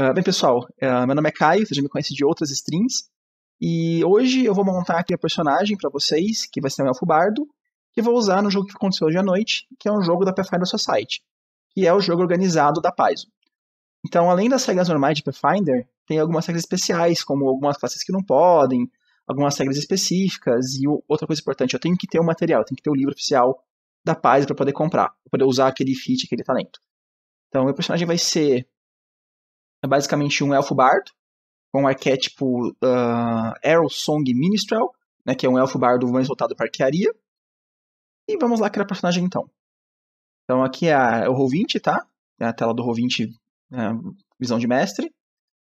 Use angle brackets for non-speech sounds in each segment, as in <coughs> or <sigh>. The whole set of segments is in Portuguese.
Ah, bem, pessoal, uh, meu nome é Caio, você já me conhece de outras strings E hoje eu vou montar aqui a personagem para vocês, que vai ser o Elfo Bardo, que eu vou usar no jogo que aconteceu hoje à noite, que é um jogo da Pathfinder Society, que é o jogo organizado da Paizo. Então, além das regras normais de Pathfinder, tem algumas regras especiais, como algumas classes que não podem, algumas regras específicas, e outra coisa importante, eu tenho que ter o material, eu tenho que ter o livro oficial da Paizo para poder comprar, pra poder usar aquele feat, aquele talento. Então, meu personagem vai ser é basicamente um elfo bardo, com um arquétipo uh, ah, Arrow Song Minstrel, né, que é um elfo bardo mais voltado para arquearia. E vamos lá criar personagem então. Então aqui é, a, é o Roll20, tá? É a tela do Roll20, é, né, visão de mestre.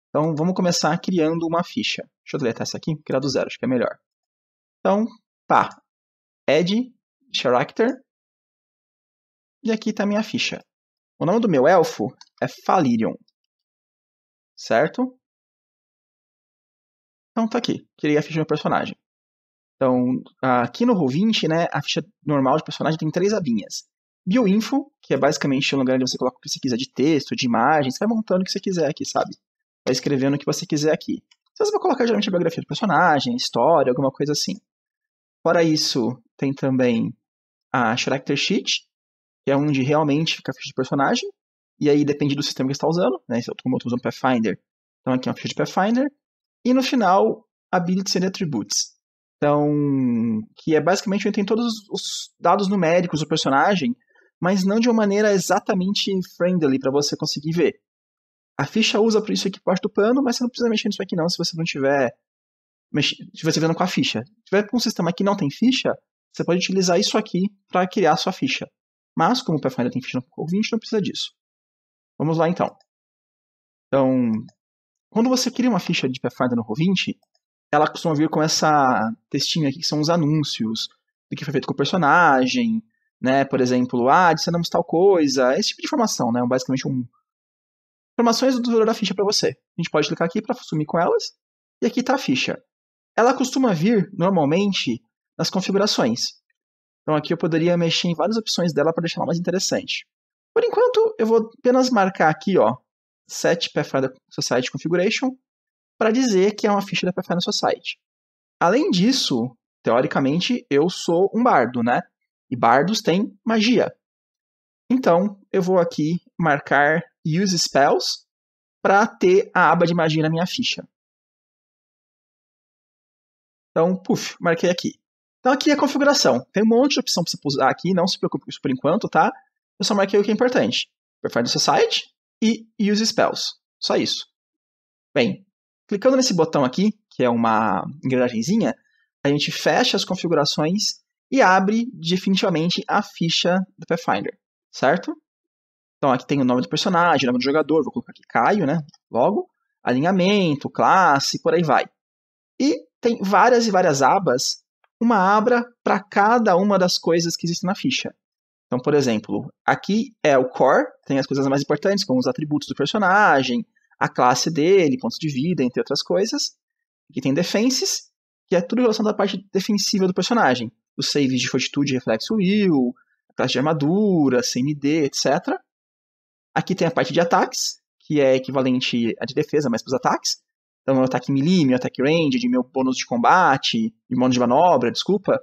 Então vamos começar criando uma ficha. Deixa eu deletar essa aqui, criar do zero, acho que é melhor. Então, pá, add character. E aqui está a minha ficha. O nome do meu elfo é Falirion certo? Então tá aqui, criei a ficha do meu personagem. Então, aqui no Roll20, né, a ficha normal de personagem tem três abinhas. Bioinfo, que é basicamente o lugar onde você coloca o que você quiser de texto, de imagens, você vai montando o que você quiser aqui, sabe? Vai escrevendo o que você quiser aqui. Então, você vai colocar geralmente a biografia do personagem, história, alguma coisa assim. Fora isso, tem também a Character Sheet, que é onde realmente fica a ficha de personagem. E aí depende do sistema que você está usando, né? É como eu estou usando o Pathfinder, então aqui é uma ficha de Pathfinder. E no final, Abilities and Attributes. Então, que é basicamente onde tem todos os dados numéricos do personagem, mas não de uma maneira exatamente friendly para você conseguir ver. A ficha usa para isso aqui parte do pano, mas você não precisa mexer nisso aqui não se você não tiver se você vendo com a ficha. Se tiver com um sistema que não tem ficha, você pode utilizar isso aqui para criar a sua ficha. Mas como o Pathfinder tem ficha no 20, não precisa disso. Vamos lá então. Então, quando você cria uma ficha de Pathfinder no Roll20, ela costuma vir com essa textinha aqui que são os anúncios do que foi feito com o personagem, né? Por exemplo, ah, adicionamos tal coisa, esse tipo de informação, né? Basicamente um informações do valor da ficha para você. A gente pode clicar aqui para sumir com elas e aqui está a ficha. Ela costuma vir normalmente nas configurações. Então aqui eu poderia mexer em várias opções dela para deixar ela mais interessante. Por enquanto, eu vou apenas marcar aqui, ó, set Pathfinder Society Configuration para dizer que é uma ficha da Pathfinder Society. Além disso, teoricamente, eu sou um bardo, né? E bardos têm magia. Então, eu vou aqui marcar Use Spells para ter a aba de magia na minha ficha. Então, puf, marquei aqui. Então aqui é a configuração. Tem um monte de opção para você usar aqui, não se preocupe com isso por enquanto, tá? Eu só marquei o que é importante. Performance Society e Use Spells. Só isso. Bem, clicando nesse botão aqui, que é uma engrenagemzinha, a gente fecha as configurações e abre definitivamente a ficha do Pathfinder, certo? Então aqui tem o nome do personagem, o nome do jogador, vou colocar aqui Caio, né? Logo, alinhamento, classe, por aí vai. E tem várias e várias abas, uma abra para cada uma das coisas que existem na ficha. Então, por exemplo, aqui é o core, tem as coisas mais importantes, como os atributos do personagem, a classe dele, pontos de vida, entre outras coisas. Aqui tem defenses, que é tudo em relação à parte defensiva do personagem. Os saves de fortitude, reflexo will, a classe de armadura, CMD, etc. Aqui tem a parte de ataques, que é equivalente à de defesa, mas para os ataques. Então, meu é ataque melee, meu ataque range, de meu bônus de combate, de bônus de manobra, desculpa.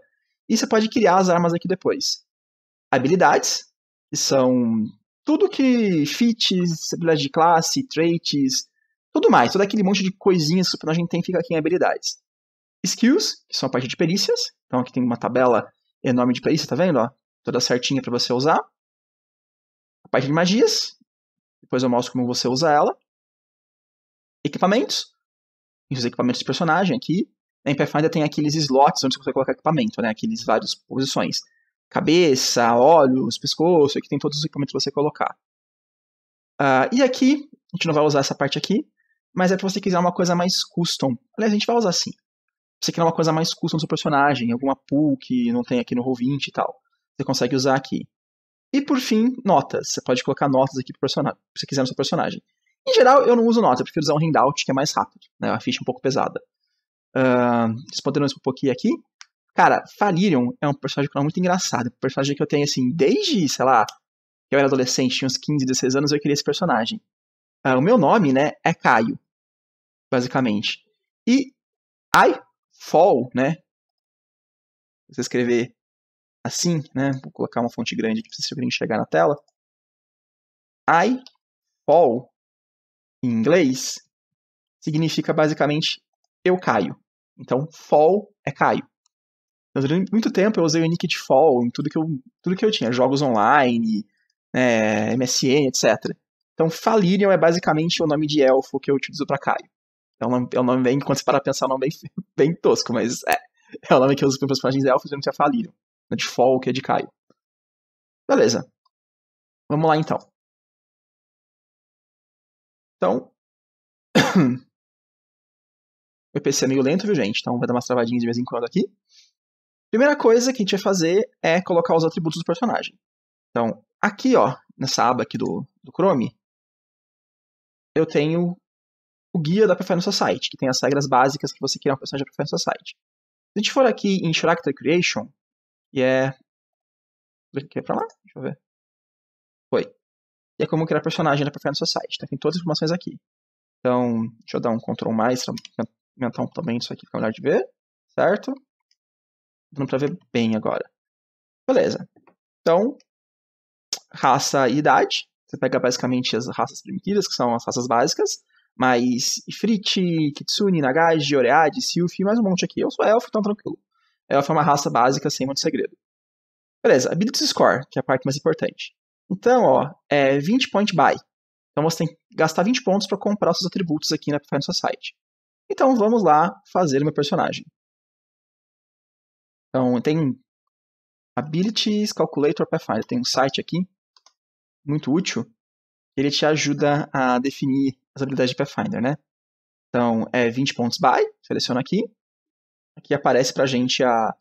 E você pode criar as armas aqui depois habilidades, que são tudo que feats, habilidades de classe, traits, tudo mais, todo aquele monte de coisinhas que a gente tem fica aqui em habilidades. Skills, que são a parte de perícias, então aqui tem uma tabela enorme de perícias, tá vendo? Ó? Toda certinha para você usar. A parte de magias, depois eu mostro como você usa ela. Equipamentos, os equipamentos de personagem aqui. Em Pathfinder tem aqueles slots onde você consegue colocar equipamento, né? Aqueles várias posições cabeça, olhos, pescoço, aqui é tem todos os equipamentos que você colocar. Uh, e aqui, a gente não vai usar essa parte aqui, mas é para você quiser uma coisa mais custom. Aliás, a gente vai usar assim Você quer uma coisa mais custom do seu personagem, alguma pool que não tem aqui no Roll20 e tal. Você consegue usar aqui. E por fim, notas. Você pode colocar notas aqui pro personagem, se você quiser no seu personagem. Em geral, eu não uso notas eu prefiro usar um handout que é mais rápido, né? É uma ficha um pouco pesada. Uh, vocês poderão expor pouquinho aqui. Cara, Falirion é um personagem que é muito engraçado. Um personagem que eu tenho, assim, desde, sei lá, eu era adolescente, tinha uns 15, 16 anos, eu queria esse personagem. Uh, o meu nome, né, é Caio, basicamente. E I Fall, né? Você escrever assim, né? Vou colocar uma fonte grande aqui pra vocês conseguirem enxergar na tela. I Fall, em inglês, significa basicamente eu caio. Então, fall é caio. Mas durante muito tempo eu usei o Nicket Fall em tudo que eu, tudo que eu tinha, jogos online, é, MSN, etc. Então, Falirion é basicamente o nome de elfo que eu utilizo para Caio. É um nome, é um nome bem, quando você para pensar, é um nome bem, <laughs> bem tosco, mas é, é o nome que eu uso para personagens elfos durante se Falirion. É de Fall, que é de Caio. Beleza. Vamos lá, então. Então, o <coughs> PC é meio lento, viu, gente? Então vai dar umas travadinhas de vez em quando aqui. Primeira coisa que a gente vai fazer é colocar os atributos do personagem. Então, aqui, ó, nessa aba aqui do, do Chrome, eu tenho o guia da Preference Society, que tem as regras básicas que você quer uma personagem da Preference Society. Se a gente for aqui em Character Creation, que é... cliquei pra lá? Deixa eu ver. Foi. E é como criar personagem da Preference Society. Então, tem todas as informações aqui. Então, deixa eu dar um Ctrl+, mais, aumentar um tamanho disso aqui, ficar melhor de ver. Certo? Dando pra ver bem agora. Beleza. Então, raça e idade. Você pega basicamente as raças primitivas, que são as raças básicas. Mas Ifrit, Kitsune, Nagage, Oreade, Sylph, mais um monte aqui. Eu sou elfo, então tranquilo. Elfo é uma raça básica, sem muito segredo. Beleza, Ability Score, que é a parte mais importante. Então, ó, é 20 point buy. Então você tem que gastar 20 pontos para comprar os seus atributos aqui na Find Society. Então vamos lá fazer o meu personagem. Então, tem Abilities Calculator Pathfinder, tem um site aqui, muito útil, ele te ajuda a definir as habilidades de Pathfinder, né? Então, é 20 pontos by, seleciona aqui. Aqui aparece pra gente a,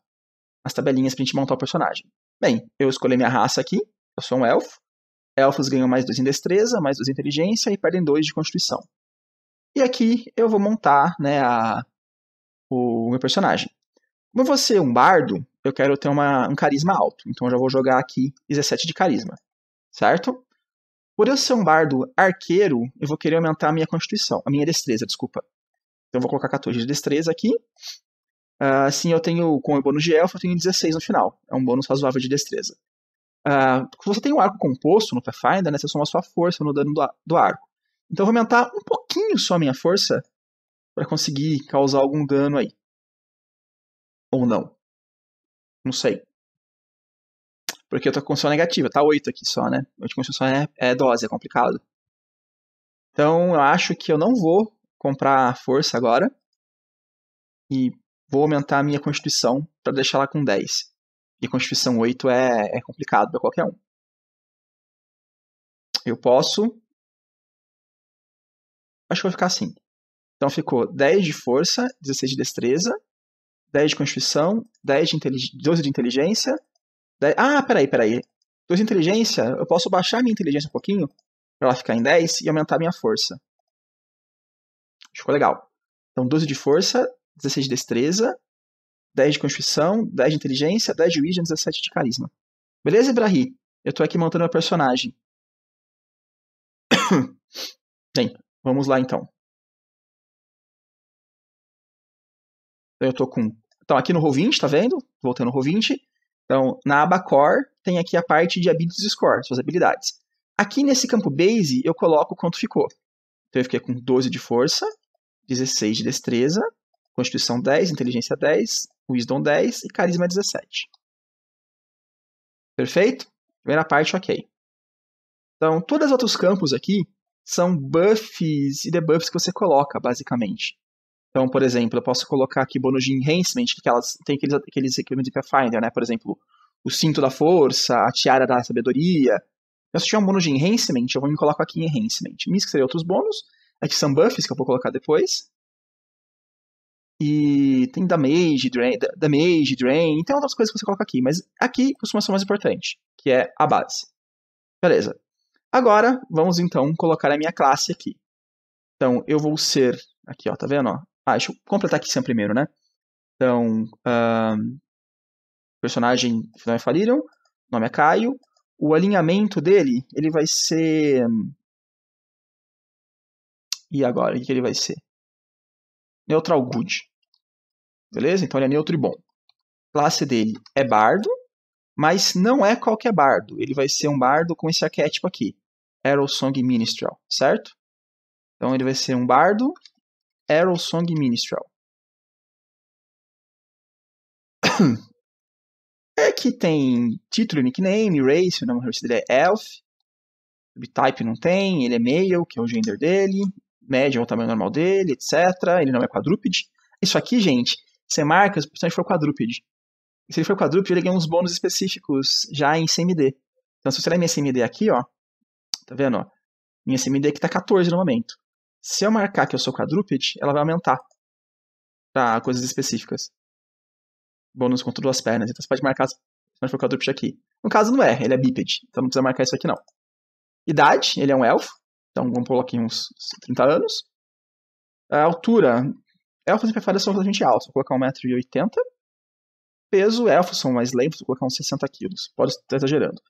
as tabelinhas pra gente montar o personagem. Bem, eu escolhi minha raça aqui, eu sou um elfo. Elfos ganham mais 2 em destreza, mais 2 em inteligência e perdem 2 de constituição. E aqui eu vou montar né, a, o meu personagem. Como eu vou ser um bardo, eu quero ter uma, um carisma alto. Então eu já vou jogar aqui 17 de carisma, certo? Por eu ser um bardo arqueiro, eu vou querer aumentar a minha constituição, a minha destreza, desculpa. Então eu vou colocar 14 de destreza aqui. Uh, assim eu tenho, com o bônus de elfo, eu tenho 16 no final. É um bônus razoável de destreza. Uh, você tem um arco composto no Pathfinder, né? Você soma a sua força no dano do, do arco. Então eu vou aumentar um pouquinho só a minha força para conseguir causar algum dano aí. Ou não. Não sei. Porque eu tô com condição negativa, tá 8 aqui só, né? A última condição é, é dose, é complicado. Então eu acho que eu não vou comprar força agora. E vou aumentar a minha constituição para deixar ela com 10. E constituição 8 é, é complicado para qualquer um. Eu posso. Acho que vai ficar assim. Então ficou 10 de força, 16 de destreza, 10 de Constituição, 10 de 12 de Inteligência. 10... Ah, peraí, peraí. 12 de Inteligência, eu posso baixar minha Inteligência um pouquinho para ela ficar em 10 e aumentar minha Força. Ficou legal. Então, 12 de Força, 16 de Destreza, 10 de Constituição, 10 de Inteligência, 10 de Wisdom, 17 de Carisma. Beleza, Ibrahim? Eu tô aqui montando meu personagem. <coughs> Bem, vamos lá então. Então eu tô com. Então aqui no Roll20, tá vendo? Voltando no Roll20. Então na aba Core tem aqui a parte de Abilities Score, suas habilidades. Aqui nesse campo Base eu coloco quanto ficou. Então eu fiquei com 12 de força, 16 de destreza, Constituição 10, Inteligência 10, Wisdom 10 e Carisma 17. Perfeito? Primeira parte, ok. Então, todos os outros campos aqui são buffs e debuffs que você coloca, basicamente. Então, por exemplo, eu posso colocar aqui bônus de enhancement, que elas tem aqueles, aqueles equipamentos de Pathfinder, né? Por exemplo, o cinto da força, a tiara da sabedoria. Então, se tiver um bônus de enhancement, eu vou me colocar aqui em enhancement. Me que outros bônus. Aqui são buffs, que eu vou colocar depois. E tem damage, drain, damage, drain, tem outras coisas que você coloca aqui, mas aqui costuma ser mais importante, que é a base. Beleza. Agora, vamos então colocar a minha classe aqui. Então, eu vou ser, aqui ó, tá vendo ó, ah, deixa eu completar aqui sempre primeiro, né? Então, personagem final é Falirion, nome é Caio. O alinhamento dele, ele vai ser. E agora, o que ele vai ser? Neutral Good. Beleza? Então ele é neutro e bom. Classe dele é bardo, mas não é qualquer bardo. Ele vai ser um bardo com esse arquétipo aqui. Arrow Song Ministral, certo? Então ele vai ser um bardo Arrow Song Minstrel. <coughs> É que tem título, nickname, race, o nome dele é Elf. Subtype não tem, ele é male, que é o gender dele. Média é o tamanho normal dele, etc. Ele não é quadrúpede. Isso aqui, gente, você marca se o personagem for quadrúpede. se ele for quadrúpede, ele ganha uns bônus específicos já em CMD. Então, se você olhar minha CMD aqui, ó, tá vendo? Ó, minha CMD aqui tá 14 no momento. Se eu marcar que eu sou quadrúpede, ela vai aumentar para coisas específicas. Bônus contra duas pernas. Então você pode marcar se não for quadrúpede aqui. No caso não é, ele é bípede, então não precisa marcar isso aqui não. Idade, ele é um elfo, então vamos pôr aqui uns 30 anos. A altura, elfos e prefadas são relativamente altos, vou colocar 1,80m. Peso, elfos são mais lentos, vou colocar uns 60kg, pode estar exagerando.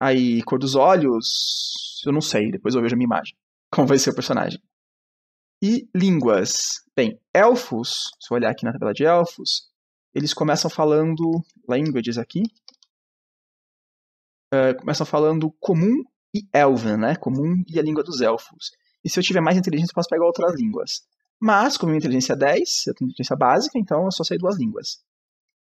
Aí, cor dos olhos, eu não sei, depois eu vejo a minha imagem, como vai ser o personagem e línguas. Bem, elfos, se eu olhar aqui na tabela de elfos, eles começam falando languages aqui. Uh, começam falando comum e elven, né? Comum e a língua dos elfos. E se eu tiver mais inteligência, eu posso pegar outras línguas. Mas, como minha inteligência é 10, eu tenho inteligência básica, então eu só sei duas línguas.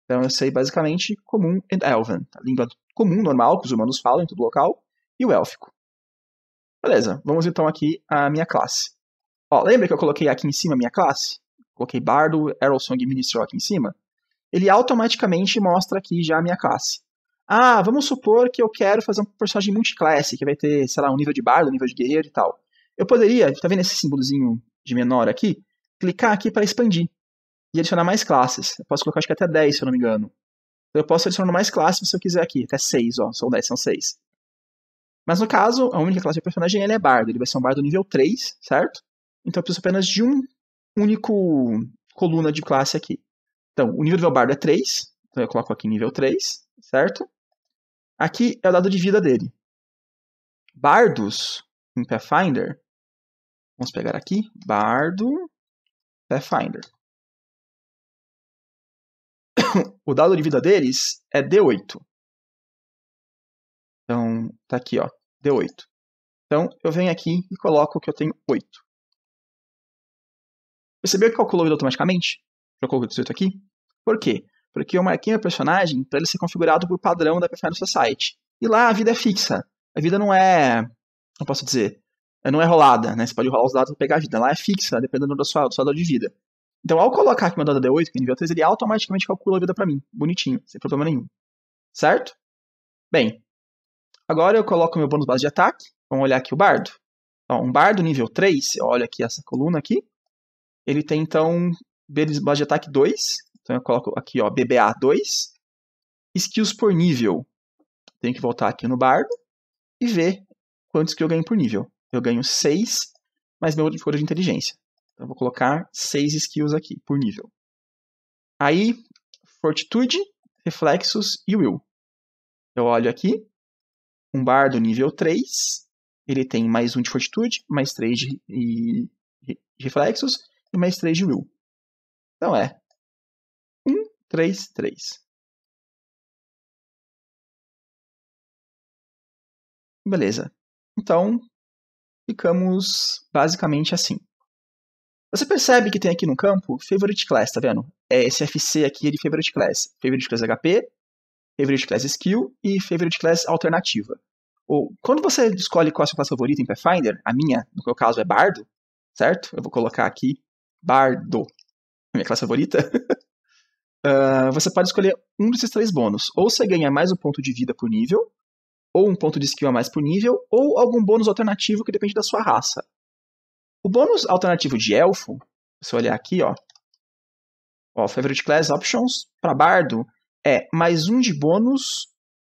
Então eu sei basicamente comum e elven. A língua comum, normal, que os humanos falam em todo local, e o élfico. Beleza, vamos então aqui à minha classe. Ó, lembra que eu coloquei aqui em cima a minha classe? Coloquei Bardo, Aerosong e Ministro aqui em cima? Ele automaticamente mostra aqui já a minha classe. Ah, vamos supor que eu quero fazer um personagem multiclasse, que vai ter, sei lá, um nível de bardo, um nível de guerreiro e tal. Eu poderia, tá vendo esse símbolozinho de menor aqui? Clicar aqui para expandir e adicionar mais classes. Eu posso colocar acho que até 10, se eu não me engano. Então, eu posso adicionar mais classes se eu quiser aqui, até 6, ó, são 10, são 6. Mas no caso, a única classe de personagem ele é bardo, ele vai ser um bardo nível 3, certo? Então eu preciso apenas de um único coluna de classe aqui. Então, o nível do meu bardo é 3, então eu coloco aqui nível 3, certo? Aqui é o dado de vida dele. Bardos em Pathfinder, vamos pegar aqui, bardo Pathfinder. <coughs> O dado de vida deles é D8. Então, tá aqui, ó, D8. Então, eu venho aqui e coloco que eu tenho 8. Percebeu que calculou ele automaticamente? Trocou o 18 aqui? Por quê? Porque eu marquei meu é personagem para ele ser configurado por padrão da seu Society. E lá a vida é fixa. A vida não é. Não posso dizer. Não é rolada, né? Você pode rolar os dados para pegar a vida. Lá é fixa, dependendo da sua, do seu dor de vida. Então, ao colocar aqui meu dado D8, que é nível 3, ele automaticamente calcula a vida para mim. Bonitinho, sem problema nenhum. Certo? Bem, agora eu coloco meu bônus base de ataque. Vamos olhar aqui o bardo. um bardo nível 3, Olha aqui essa coluna aqui. Ele tem então Base Ataque 2, então eu coloco aqui ó, BBA2, skills por nível. Tenho que voltar aqui no bardo e ver quantos que eu ganho por nível. Eu ganho 6, mais meu modificador de inteligência. Então eu vou colocar 6 skills aqui por nível. Aí, fortitude, reflexos e will. Eu olho aqui, um bardo nível 3, ele tem mais 1 de fortitude, mais 3 de, de, de reflexos e mais 3 de will. Então é 1, 3, 3. Beleza. Então, ficamos basicamente assim. Você percebe que tem aqui no campo Favorite Class, tá vendo? É esse FC aqui é de Favorite Class. Favorite Class HP, Favorite Class Skill e Favorite Class Alternativa. Ou, quando você escolhe qual é a sua classe favorita em Pathfinder, a minha, no meu caso, é Bardo, certo? Eu vou colocar aqui Bardo, é minha classe favorita, uh, <laughs> você pode escolher um desses três bônus. Ou você ganha mais um ponto de vida por nível, ou um ponto de skill a mais por nível, ou algum bônus alternativo que depende da sua raça. O bônus alternativo de elfo, se eu olhar aqui, ó, ó Favorite Class Options, para bardo, é mais um de bônus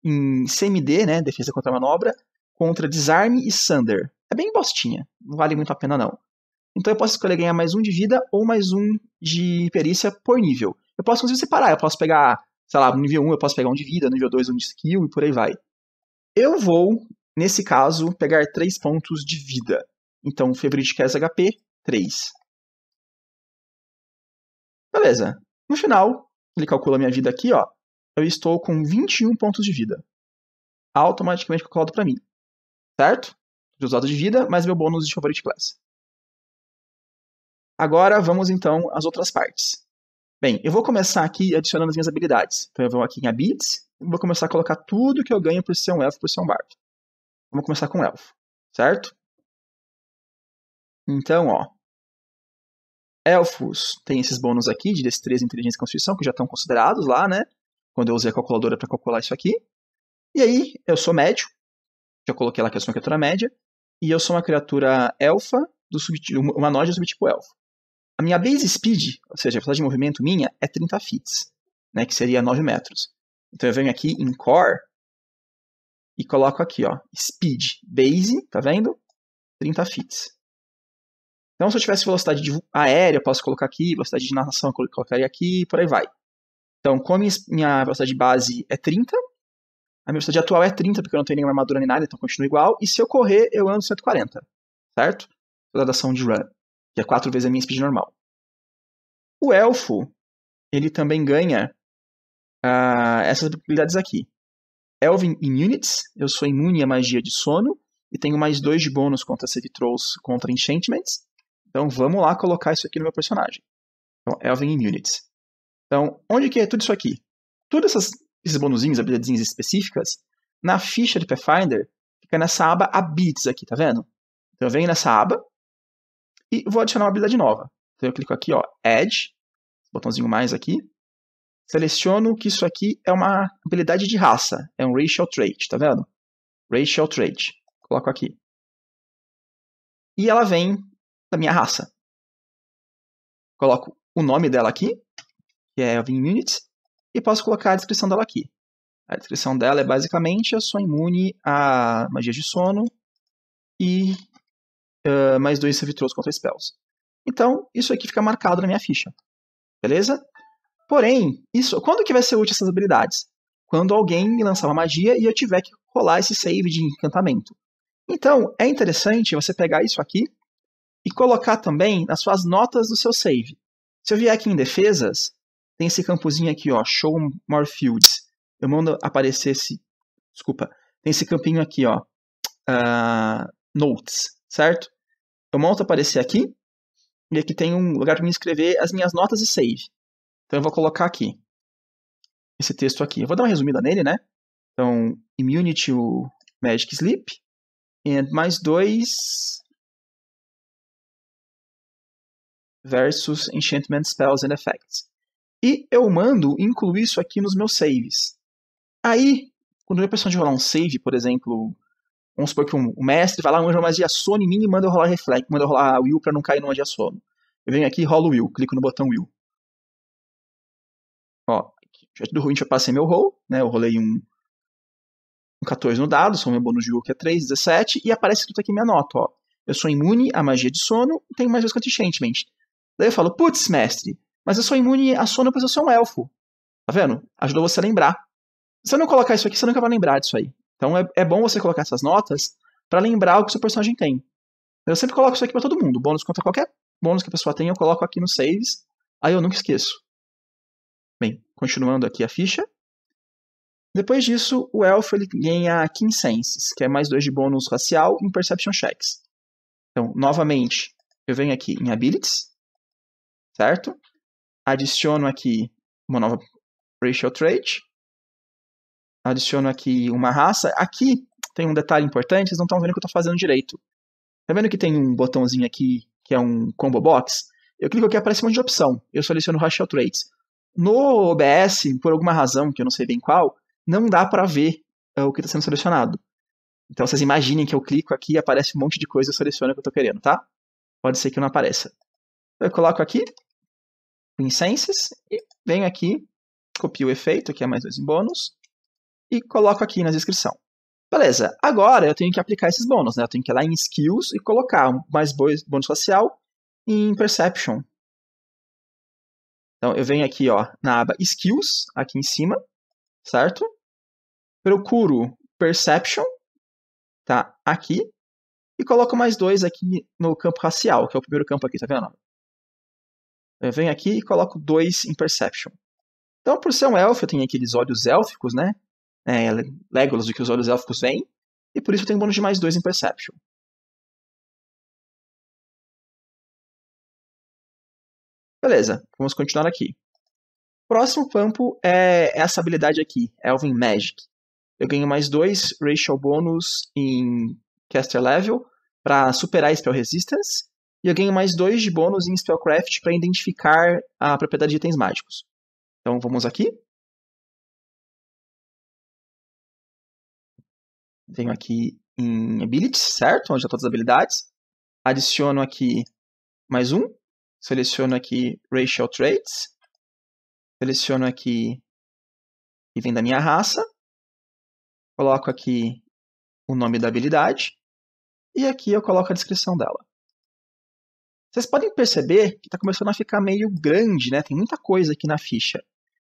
em CMD, né, defesa contra manobra, contra desarme e Sunder. É bem bostinha, não vale muito a pena não. Então eu posso escolher ganhar mais um de vida ou mais um de perícia por nível. Eu posso conseguir separar, eu posso pegar, sei lá, no nível 1 eu posso pegar um de vida, no nível 2 um de skill e por aí vai. Eu vou, nesse caso, pegar 3 pontos de vida. Então, Favorite Cast HP, 3. Beleza. No final, ele calcula minha vida aqui, ó. Eu estou com 21 pontos de vida. Automaticamente calculado para mim. Certo? Resultado de vida, mais meu bônus de Favorite Class. Agora vamos então às outras partes. Bem, eu vou começar aqui adicionando as minhas habilidades. Então eu vou aqui em Habits e vou começar a colocar tudo que eu ganho por ser um elfo, por ser um bardo. Vamos começar com elfo, certo? Então, ó. Elfos tem esses bônus aqui de destreza, inteligência e constituição, que já estão considerados lá, né? Quando eu usei a calculadora para calcular isso aqui. E aí, eu sou médio. Já coloquei lá que eu sou uma criatura média. E eu sou uma criatura elfa, do subtipo, humanoide do subtipo elfo. A minha base speed, ou seja, a velocidade de movimento minha, é 30 feet, né, que seria 9 metros. Então eu venho aqui em core e coloco aqui, ó, speed base, tá vendo? 30 feet. Então se eu tivesse velocidade de aérea, eu posso colocar aqui, velocidade de natação eu colocaria aqui, e por aí vai. Então, como minha velocidade base é 30, a minha velocidade atual é 30, porque eu não tenho nenhuma armadura nem nada, então continua igual. E se eu correr, eu ando 140, certo? Gradação de run que é quatro vezes a minha speed normal. O elfo, ele também ganha uh, essas habilidades aqui. Elven Immunities, eu sou imune à magia de sono e tenho mais dois de bônus contra save trolls, contra enchantments. Então vamos lá colocar isso aqui no meu personagem. Então, Elven Immunities. Então, onde que é tudo isso aqui? Todos esses bonuzinhos, habilidades específicas, na ficha de Pathfinder, fica nessa aba Habits aqui, tá vendo? Então eu venho nessa aba, e vou adicionar uma habilidade nova. Então eu clico aqui, ó, Add, botãozinho mais aqui. Seleciono que isso aqui é uma habilidade de raça, é um racial trait, tá vendo? Racial trait. Coloco aqui. E ela vem da minha raça. Coloco o nome dela aqui, que é Elvin Units, e posso colocar a descrição dela aqui. A descrição dela é basicamente: eu sou imune a magias de sono e ah, mais dois servidores contra spells. Então, isso aqui fica marcado na minha ficha. Beleza? Porém, isso, quando que vai ser útil essas habilidades? Quando alguém me lançar uma magia e eu tiver que rolar esse save de encantamento. Então, é interessante você pegar isso aqui e colocar também nas suas notas do seu save. Se eu vier aqui em defesas, tem esse campozinho aqui, ó, show more fields. Eu mando aparecer esse, desculpa, tem esse campinho aqui, ó, uh, notes, certo? Eu a aparecer aqui, e aqui tem um lugar para me escrever as minhas notas e save. Então eu vou colocar aqui esse texto aqui. Eu vou dar uma resumida nele, né? Então, immunity to magic sleep, and mais dois versus enchantment spells and effects. E eu mando incluir isso aqui nos meus saves. Aí, quando eu minha pessoa de rolar um save, por exemplo, Vamos supor que um, o mestre vai lá, manja uma magia sono em mim e manda eu rolar reflex manda eu rolar will para não cair numa magia sono. Eu venho aqui e rolo will, clico no botão will. Ó, já tudo ruim, já passei meu roll, né? Eu rolei um, um 14 no dado, sou meu bônus de will que é 3, 17, e aparece tudo aqui minha nota, ó. Eu sou imune à magia de sono e tenho mais magia mente Daí eu falo, putz, mestre, mas eu sou imune a sono pois eu sou um elfo. Tá vendo? Ajudou você a lembrar. Se eu não colocar isso aqui, você nunca vai lembrar disso aí. Então é, é bom você colocar essas notas para lembrar o que o seu personagem tem. Eu sempre coloco isso aqui para todo mundo. Bônus contra qualquer bônus que a pessoa tem, eu coloco aqui no saves. Aí eu nunca esqueço. Bem, continuando aqui a ficha. Depois disso, o elfo ele ganha 15 senses, que é mais 2 de bônus racial em perception checks. Então, novamente, eu venho aqui em abilities, certo? Adiciono aqui uma nova racial trait adiciono aqui uma raça. Aqui tem um detalhe importante, vocês não estão vendo o que eu estou fazendo direito. Tá vendo que tem um botãozinho aqui que é um combo box? Eu clico aqui aparece um monte de opção. Eu seleciono Out traits. No OBS, por alguma razão que eu não sei bem qual, não dá para ver uh, o que está sendo selecionado. Então vocês imaginem que eu clico aqui e aparece um monte de coisa, eu seleciono o que eu estou querendo, tá? Pode ser que não apareça. Eu coloco aqui, Incenses, e venho aqui, copio o efeito, aqui é mais dois em bônus, e coloco aqui na descrição. Beleza, agora eu tenho que aplicar esses bônus, né? Eu tenho que ir lá em Skills e colocar mais bônus facial em Perception. Então eu venho aqui ó, na aba Skills, aqui em cima, certo? Procuro Perception, tá? Aqui. E coloco mais dois aqui no campo racial, que é o primeiro campo aqui, tá vendo? Eu venho aqui e coloco dois em Perception. Então, por ser um elfo, eu tenho aqueles olhos élficos, né? é, Legolas do que os olhos élficos veem, e por isso tenho um bônus de mais dois em Perception. Beleza, vamos continuar aqui. Próximo campo é, é essa habilidade aqui, Elven Magic. Eu ganho mais dois racial bônus em caster level para superar spell resistance, e eu ganho mais dois de bônus em spellcraft para identificar a propriedade de itens mágicos. Então vamos aqui. venho aqui em Abilities, certo? Onde estão tá todas as habilidades. Adiciono aqui mais um. Seleciono aqui Racial Traits. Seleciono aqui e vem da minha raça. Coloco aqui o nome da habilidade. E aqui eu coloco a descrição dela. Vocês podem perceber que está começando a ficar meio grande, né? Tem muita coisa aqui na ficha.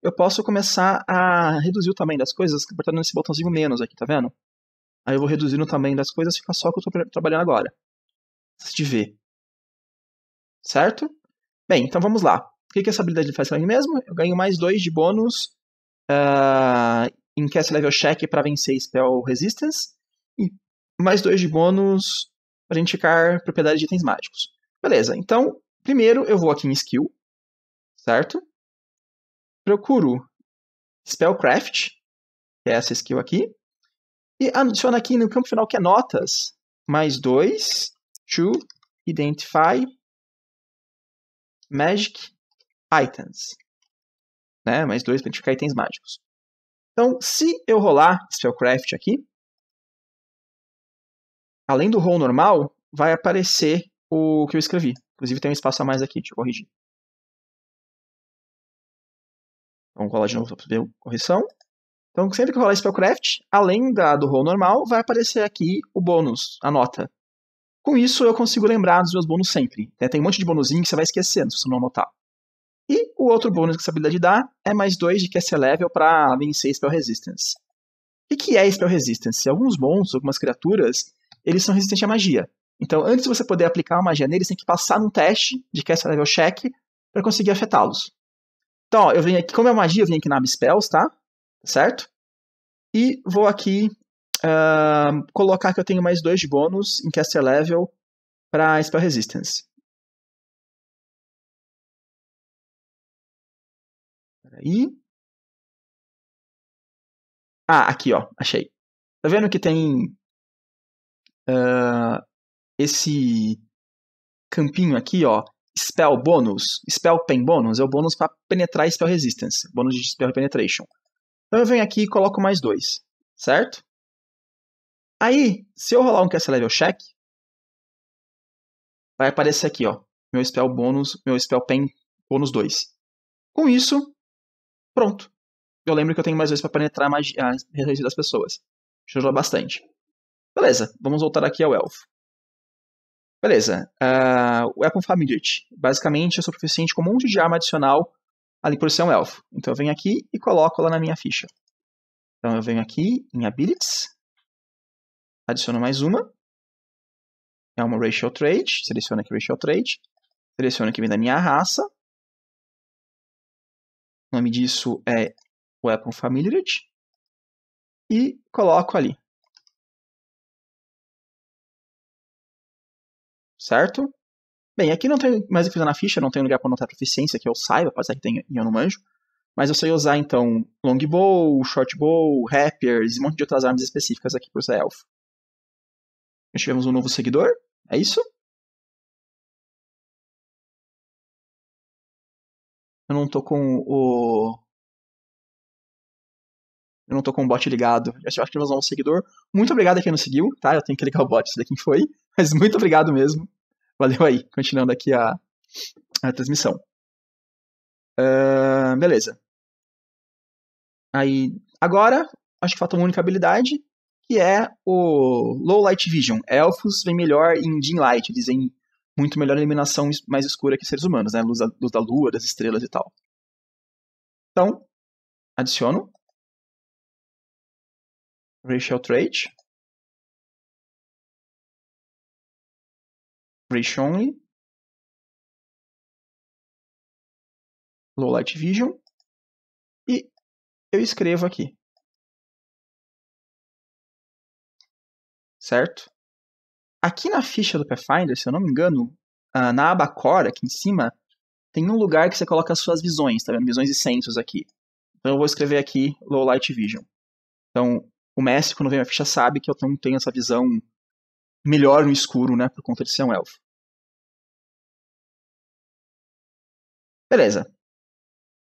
Eu posso começar a reduzir o tamanho das coisas apertando nesse botãozinho menos aqui, tá vendo? Aí eu vou reduzindo o tamanho das coisas, fica só o que eu estou trabalhando agora. De ver. Certo? Bem, então vamos lá. O que, que essa habilidade faz para mim mesmo? Eu ganho mais dois de bônus uh, em Cast Level Check para vencer Spell Resistance. E mais dois de bônus para indicar propriedades de itens mágicos. Beleza, então, primeiro eu vou aqui em Skill. Certo? Procuro Spellcraft, que é essa skill aqui. E adiciona aqui no campo final que é notas, mais dois, to identify magic items. Né? Mais dois para identificar itens mágicos. Então, se eu rolar Spellcraft aqui, além do roll normal, vai aparecer o que eu escrevi. Inclusive tem um espaço a mais aqui, deixa eu corrigir. Vamos colar de novo para ver a correção. Então, sempre que eu rolar Spellcraft, além da, do roll normal, vai aparecer aqui o bônus, a nota. Com isso, eu consigo lembrar dos meus bônus sempre. Né? Tem um monte de bônusinho que você vai esquecendo se você não anotar. E o outro bônus que essa habilidade dá é mais dois de QC level para vencer Spell Resistance. O que é Spell Resistance? Alguns monstros, algumas criaturas, eles são resistentes à magia. Então, antes de você poder aplicar a magia neles, tem que passar num teste de cast level check para conseguir afetá-los. Então, ó, eu venho aqui, como é magia, eu venho aqui na Spells, tá? certo? E vou aqui uh, colocar que eu tenho mais dois de bônus em caster level para spell resistance. Peraí. Ah, aqui ó, achei. Tá vendo que tem uh, esse campinho aqui ó, spell bônus, spell pen bônus, é o bônus para penetrar spell resistance, bônus de spell penetration. Então eu venho aqui e coloco mais 2, certo? Aí, se eu rolar um Cast Level Check, vai aparecer aqui, ó, meu spell bônus, meu spell pen bônus 2. Com isso, pronto. Eu lembro que eu tenho mais dois para penetrar a, resistência das pessoas. Ajudou bastante. Beleza, vamos voltar aqui ao elfo. Beleza, uh, ah, é Weapon Familiar. Basicamente, eu sou proficiente com um monte de arma adicional ali por ser um elfo. Então eu venho aqui e coloco lá na minha ficha. Então eu venho aqui em Abilities, adiciono mais uma, é uma Racial trade. seleciono aqui Racial trade. seleciono aqui vem da minha raça, o nome disso é Weapon Familiarity, e coloco ali. Certo? Bem, aqui não tem mais o que fazer na ficha, não tem lugar para anotar proficiência que eu saiba, apesar que tem e eu não manjo. Mas eu sei usar, então, longbow, shortbow, rapiers e um monte de outras armas específicas aqui para usar elfo. Nós tivemos um novo seguidor, é isso? Eu não tô com o... Eu não tô com o bot ligado. Eu acho que vamos um novo seguidor. Muito obrigado a quem nos seguiu, tá? Eu tenho que ligar o bot, sei quem foi. Mas muito obrigado mesmo. Valeu aí, continuando aqui a, a transmissão. Uh, beleza. Aí, agora, acho que falta uma única habilidade, que é o Low Light Vision. Elfos vêm melhor em Dim Light, eles têm muito melhor iluminação mais escura que seres humanos, né? Luz da, luz da lua, das estrelas e tal. Então, adiciono. Racial Trait. Only, Low Light Vision e eu escrevo aqui. Certo? Aqui na ficha do Pathfinder, se eu não me engano, ah, na aba Core, aqui em cima, tem um lugar que você coloca as suas visões, tá vendo? Visões e sensos aqui. Então eu vou escrever aqui Low Light Vision. Então, o mestre, quando vê a ficha, sabe que eu não tenho essa visão melhor no escuro, né? Por conta de ser um elfo. Beleza.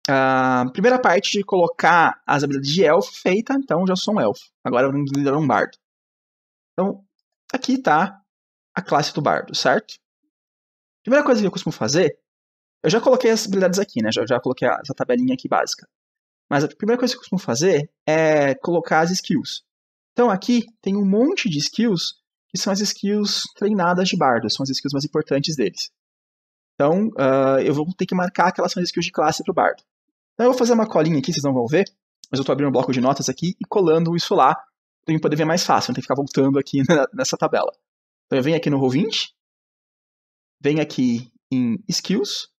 A primeira parte de colocar as habilidades de elfo feita, então já sou um elfo. Agora vamos liderar um bardo. Então, aqui está a classe do bardo, certo? Primeira coisa que eu costumo fazer, eu já coloquei as habilidades aqui, né? Já, já coloquei essa tabelinha aqui básica. Mas a primeira coisa que eu costumo fazer é colocar as skills. Então aqui tem um monte de skills que são as skills treinadas de bardo, são as skills mais importantes deles. Então, uh, eu vou ter que marcar aquelas skills de classe para o bardo. Então, eu vou fazer uma colinha aqui, vocês não vão ver, mas eu estou abrindo um bloco de notas aqui e colando isso lá para eu poder ver mais fácil, não tem que ficar voltando aqui <laughs> na, nessa tabela. Então, eu venho aqui no Roll20, venho aqui em Skills,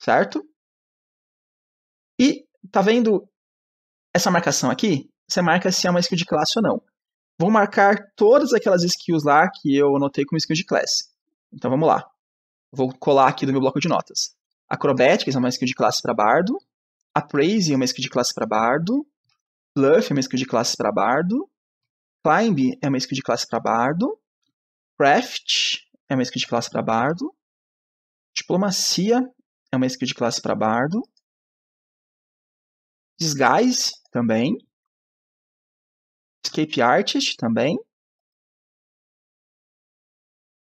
certo? E tá vendo essa marcação aqui? você marca se é uma skill de classe ou não. Vou marcar todas aquelas skills lá que eu anotei como skill de classe. Então vamos lá. Vou colar aqui do meu bloco de notas. Acrobatics é uma skill de classe para bardo. Appraise é uma skill de classe para bardo. Bluff é uma skill de classe para bardo. Climb é uma skill de classe para bardo. Craft é uma skill de classe para bardo. Diplomacia é uma skill de classe para bardo. Disguise também Escape Artist também.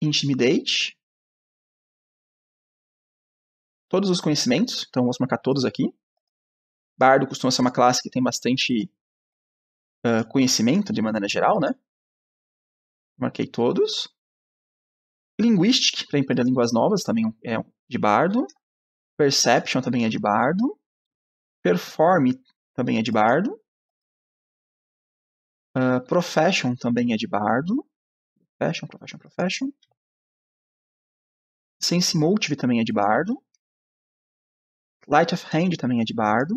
Intimidate. Todos os conhecimentos, então vamos marcar todos aqui. Bardo costuma ser uma classe que tem bastante uh, conhecimento de maneira geral, né? Marquei todos. Linguistic, para aprender línguas novas, também é de bardo. Perception também é de bardo. Perform também é de bardo. Uh, profession também é de bardo. Profession, profession, profession. Sense Motive também é de bardo. Light of Hand também é de bardo.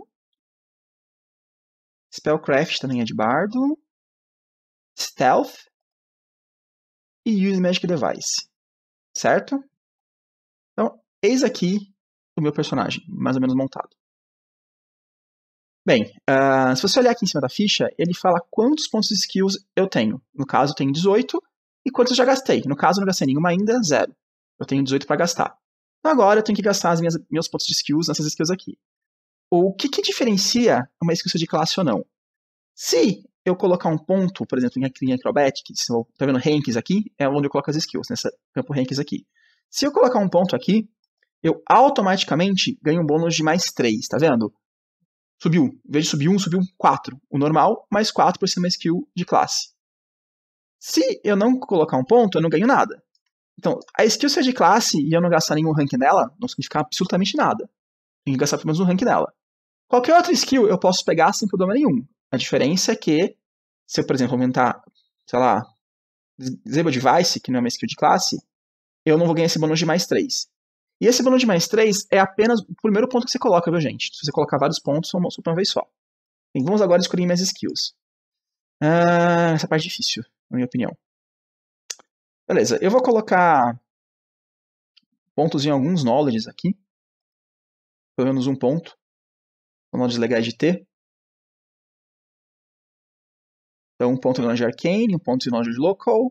Spellcraft também é de bardo. Stealth. E Use Magic Device. Certo? Então, eis aqui o meu personagem, mais ou menos montado. Bem, uh, se você olhar aqui em cima da ficha, ele fala quantos pontos de skills eu tenho. No caso, eu tenho 18, e quantos eu já gastei. No caso, eu não gastei nenhuma ainda, zero. Eu tenho 18 para gastar. Então, agora, eu tenho que gastar as minhas, meus pontos de skills nessas skills aqui. O que, que diferencia uma skill de classe ou não? Se eu colocar um ponto, por exemplo, em Acrobatics, tá vendo Ranks aqui? É onde eu coloco as skills, nesse campo Ranks aqui. Se eu colocar um ponto aqui, eu automaticamente ganho um bônus de mais 3, tá vendo? Subiu. Em vez de subir 1, um, subiu 4. O normal, mais 4 por ser uma skill de classe. Se eu não colocar um ponto, eu não ganho nada. Então, a skill ser de classe e eu não gastar nenhum rank nela, não significa absolutamente nada. Tem que gastar pelo menos um rank nela. Qualquer outra skill eu posso pegar sem problema nenhum. A diferença é que, se eu, por exemplo, aumentar, sei lá, zebra Device, que não é uma skill de classe, eu não vou ganhar esse bônus de mais 3. E esse valor de mais 3 é apenas o primeiro ponto que você coloca, viu, gente? Se você colocar vários pontos, soma, soma uma vez só. Bem, vamos agora escolher minhas skills. Ah, essa parte é difícil, na minha opinião. Beleza, eu vou colocar pontos em alguns knowledges aqui. Pelo menos um ponto. Knowledges legais é de ter. Então, um ponto em knowledge arcane, um ponto em knowledge local.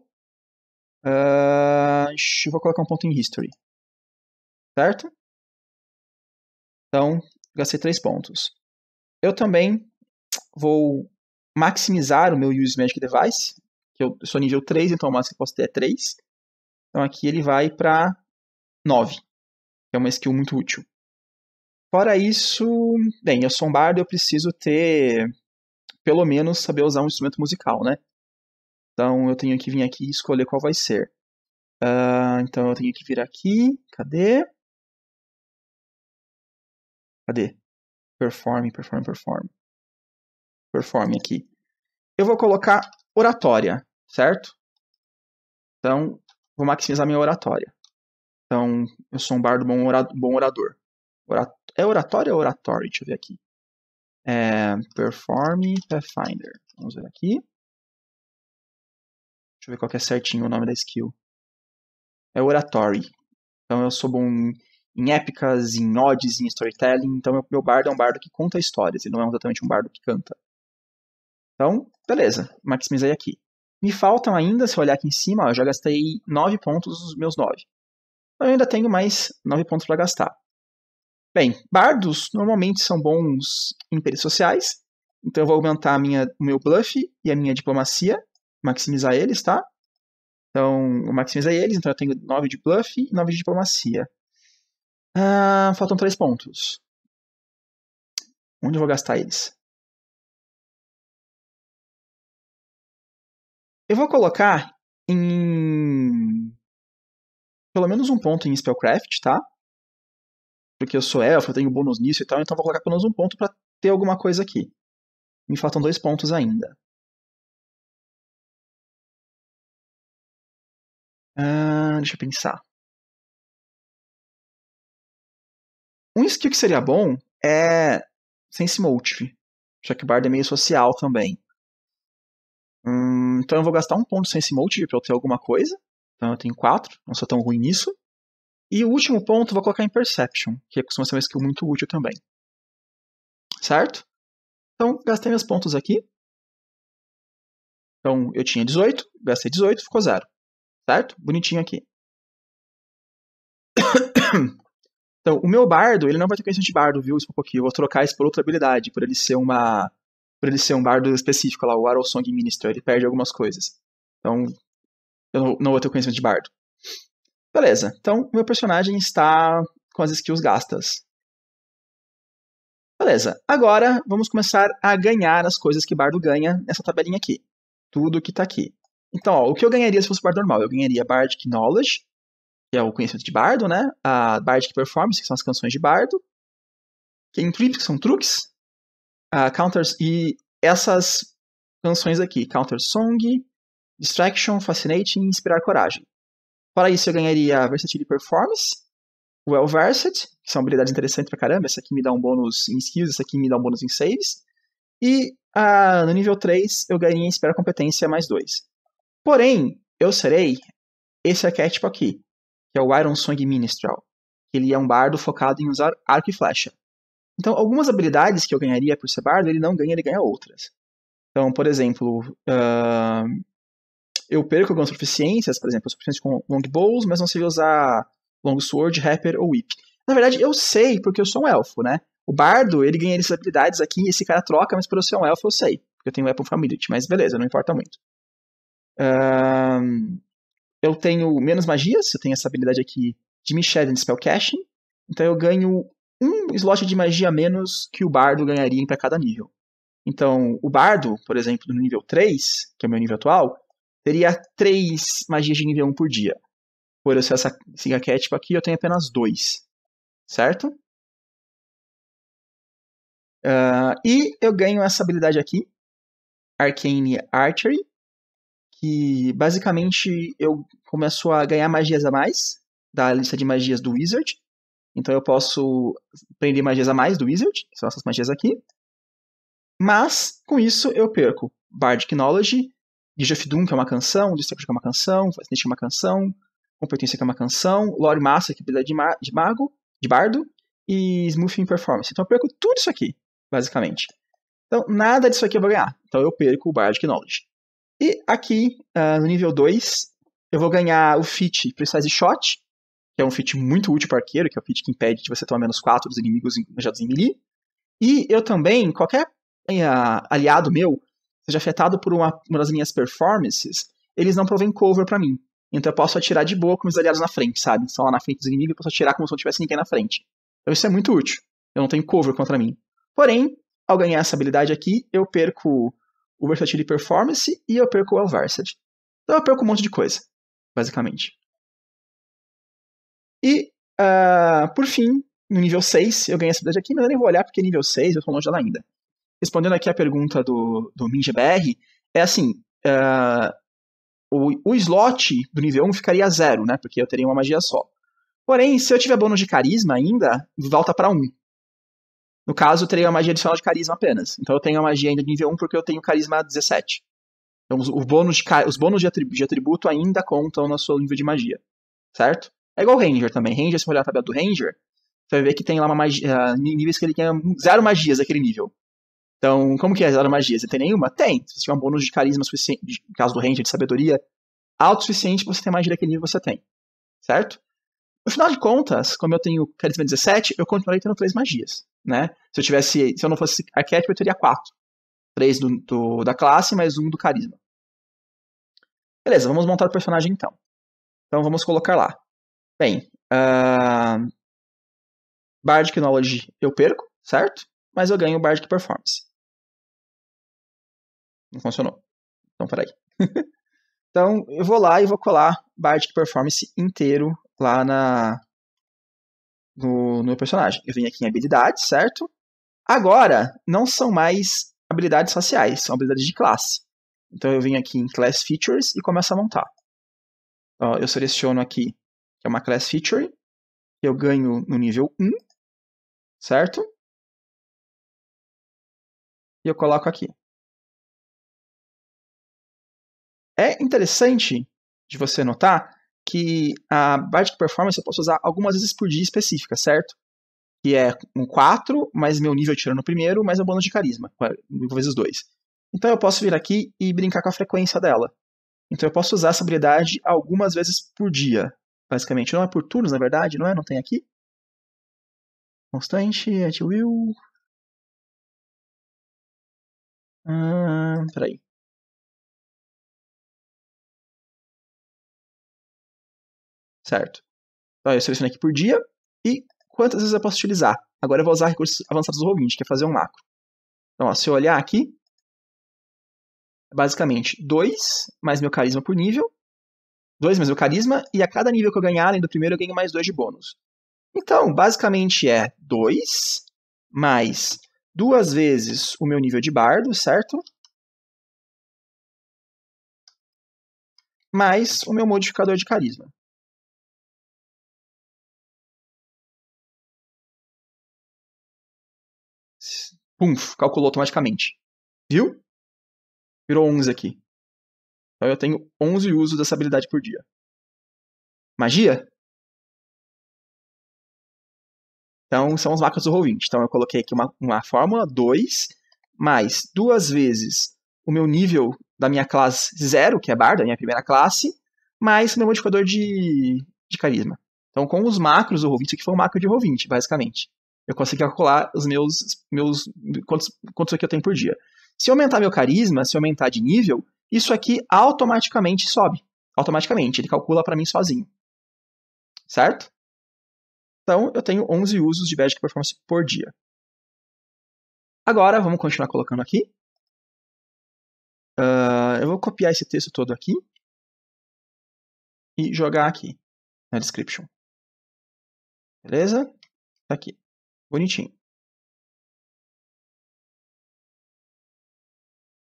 Uh, eu vou colocar um ponto em history certo? Então, gastei 3 pontos. Eu também vou maximizar o meu Use Magic Device, que eu sou nível 3, então o máximo que posso ter é 3. Então aqui ele vai para 9, que é uma skill muito útil. Fora isso, bem, eu sou um bardo, eu preciso ter, pelo menos, saber usar um instrumento musical, né? Então eu tenho que vir aqui e escolher qual vai ser. Uh, então eu tenho que vir aqui, cadê? Cadê? Perform, perform, perform. Perform aqui. Eu vou colocar oratória, certo? Então, vou maximizar minha oratória. Então, eu sou um bardo bom, orador. é oratória ou oratório? Deixa eu ver aqui. É, perform Pathfinder. Vamos ver aqui. Deixa eu ver qual que é certinho o nome da skill. É oratória. Então, eu sou bom em épicas, em odes, em storytelling. Então, meu bardo é um bardo que conta histórias, ele não é exatamente um bardo que canta. Então, beleza, maximizei aqui. Me faltam ainda, se eu olhar aqui em cima, ó, eu já gastei 9 pontos dos meus 9. Então, eu ainda tenho mais 9 pontos para gastar. Bem, bardos normalmente são bons em períodos sociais, então eu vou aumentar a minha, o meu bluff e a minha diplomacia, maximizar eles, tá? Então, eu maximizei eles, então eu tenho 9 de bluff e 9 de diplomacia. Ah, faltam três pontos. Onde eu vou gastar eles? Eu vou colocar em. Pelo menos um ponto em Spellcraft, tá? Porque eu sou elfo, eu tenho bônus nisso e tal, então vou colocar pelo menos um ponto para ter alguma coisa aqui. Me faltam dois pontos ainda. Ah, deixa eu pensar. Um skill que seria bom é Sense Motive, já que Bard é meio social também. Hum, então eu vou gastar um ponto Sense Motive pra eu ter alguma coisa. Então eu tenho quatro, não sou tão ruim nisso. E o último ponto eu vou colocar em Perception, que costuma ser uma skill muito útil também. Certo? Então, gastei meus pontos aqui. Então, eu tinha 18, gastei 18, ficou zero. Certo? Bonitinho aqui. <coughs> Então, o meu bardo, ele não vai ter conhecimento de bardo, viu, Spopoki? Eu vou trocar isso por outra habilidade, por ele ser uma. Por ele ser um bardo específico lá, o Arrow Song Minister, ele perde algumas coisas. Então, eu não vou ter conhecimento de bardo. Beleza, então meu personagem está com as skills gastas. Beleza, agora vamos começar a ganhar as coisas que bardo ganha nessa tabelinha aqui. Tudo que está aqui. Então, ó, o que eu ganharia se fosse bardo normal? Eu ganharia bardic knowledge, que é o conhecimento de bardo, né? A bardic performance, que são as canções de bardo. Tem trips, é que são truques. A counters e essas canções aqui, counter song, distraction, fascinating e inspirar coragem. Para isso eu ganharia a versatility performance, well versed, que são habilidades interessantes pra caramba, essa aqui me dá um bônus em skills, essa aqui me dá um bônus em saves. E no nível 3 eu ganharia inspirar competência mais 2. Porém, eu serei esse arquétipo aqui, que é o Iron Song Minstrel. Ele é um bardo focado em usar arco e flecha. Então, algumas habilidades que eu ganharia por ser bardo, ele não ganha, ele ganha outras. Então, por exemplo, uh, eu perco algumas proficiências, por exemplo, as proficiências com longbows, mas não sei usar longsword, rapper ou whip. Na verdade, eu sei porque eu sou um elfo, né? O bardo, ele ganha essas habilidades aqui, esse cara troca, mas por eu ser um elfo, eu sei. Porque eu tenho weapon familiar. mas beleza, não importa muito eu tenho menos magias, eu tenho essa habilidade aqui de Michelle Shadow Spellcasting, então eu ganho um slot de magia a menos que o bardo ganharia para cada nível. Então, o bardo, por exemplo, no nível 3, que é o meu nível atual, teria 3 magias de nível 1 por dia. Por eu ser essa, esse arquétipo aqui, eu tenho apenas 2. Certo? Uh, e eu ganho essa habilidade aqui, Arcane Archery, que basicamente eu começo a ganhar magias a mais da lista de magias do Wizard. Então eu posso prender magias a mais do Wizard, que são essas magias aqui. Mas, com isso, eu perco Bardic Knowledge, Digi of Doom, que é uma canção, Destruction, que é uma canção, Fascination, que é uma canção, Competência, que é uma canção, Lore Master, que é de, ma de mago, de bardo, e Smoothing Performance. Então eu perco tudo isso aqui, basicamente. Então, nada disso aqui eu vou ganhar. Então eu perco o Bardic Knowledge. E aqui, uh, no nível 2, eu vou ganhar o feat Precise Shot, que é um feat muito útil para arqueiro, que é o feat que impede de você tomar menos 4 dos inimigos engajados em melee. E eu também, qualquer uh, aliado meu, seja afetado por uma, uma, das minhas performances, eles não provêm cover para mim. Então eu posso atirar de boa com os aliados na frente, sabe? Estão lá na frente dos inimigos, eu posso atirar como se não tivesse ninguém na frente. Então isso é muito útil. Eu não tenho cover contra mim. Porém, ao ganhar essa habilidade aqui, eu perco o Versatile Performance e eu perco o Alvarsed. Então eu perco um monte de coisa, basicamente. E, uh, por fim, no nível 6, eu ganhei essa habilidade aqui, mas eu nem vou olhar porque nível 6 eu estou longe dela ainda. Respondendo aqui a pergunta do, do MinGBR, é assim, uh, o, o slot do nível 1 ficaria zero, né? Porque eu teria uma magia só. Porém, se eu tiver bônus de carisma ainda, volta para 1. No caso, eu teria uma magia adicional de carisma apenas. Então eu tenho a magia ainda de nível 1 porque eu tenho carisma 17. Então os, bônus de, os bônus de atributo, ainda contam no seu nível de magia. Certo? É igual o Ranger também. Ranger, se você olhar a tabela do Ranger, você vai ver que tem lá uma magia, uh, níveis que ele tem zero magias daquele nível. Então, como que é zero magias? Você tem nenhuma? Tem. Se você tiver um bônus de carisma suficiente, no caso do Ranger, de sabedoria, alto o suficiente pra você ter magia daquele nível você tem. Certo? No final de contas, como eu tenho carisma 17, eu continuarei tendo três magias né? Se eu tivesse, se eu não fosse arquétipo, eu teria quatro. Três do, do, da classe, mais um do carisma. Beleza, vamos montar o personagem então. Então vamos colocar lá. Bem, uh... Bardic Knowledge eu perco, certo? Mas eu ganho Bardic Performance. Não funcionou. Então, peraí. <laughs> então, eu vou lá e vou colar Bardic Performance inteiro lá na, no, no meu personagem. Eu venho aqui em habilidades, certo? Agora, não são mais habilidades raciais, são habilidades de classe. Então eu venho aqui em Class Features e começo a montar. Então, eu seleciono aqui, que é uma Class Feature, eu ganho no nível 1, certo? E eu coloco aqui. É interessante de você notar que a Bardic Performance eu posso usar algumas vezes por dia específica, certo? Que é um 4, mais meu nível tirando o primeiro, mais o bônus de carisma, vezes 2. Então eu posso vir aqui e brincar com a frequência dela. Então eu posso usar essa habilidade algumas vezes por dia, basicamente. Não é por turnos, na verdade, não é? Não tem aqui? Constante, at will. Ah, peraí. certo? Então eu seleciono aqui por dia e quantas vezes eu posso utilizar. Agora eu vou usar recursos avançados do roll que é fazer um macro. Então, ó, se eu olhar aqui, é basicamente 2 mais meu carisma por nível, 2 mais meu carisma, e a cada nível que eu ganhar, além do primeiro, eu ganho mais 2 de bônus. Então, basicamente é 2 mais duas vezes o meu nível de bardo, certo? Mais o meu modificador de carisma. Pumf, calculou automaticamente. Viu? Virou 11 aqui. Então eu tenho 11 usos dessa habilidade por dia. Magia? Então são as macros do Roll20. Então eu coloquei aqui uma, uma fórmula 2 mais duas vezes o meu nível da minha classe 0, que é Barda, minha primeira classe, mais o meu modificador de, de carisma. Então com os macros do Roll20, isso aqui foi um macro de Roll20, basicamente. Eu consigo calcular os meus. meus quantos, quantos aqui eu tenho por dia. Se eu aumentar meu carisma, se eu aumentar de nível, isso aqui automaticamente sobe. Automaticamente, ele calcula para mim sozinho. Certo? Então, eu tenho 11 usos de Magic Performance por dia. Agora, vamos continuar colocando aqui. Uh, eu vou copiar esse texto todo aqui e jogar aqui na description. Beleza? Tá aqui. Bonitinho.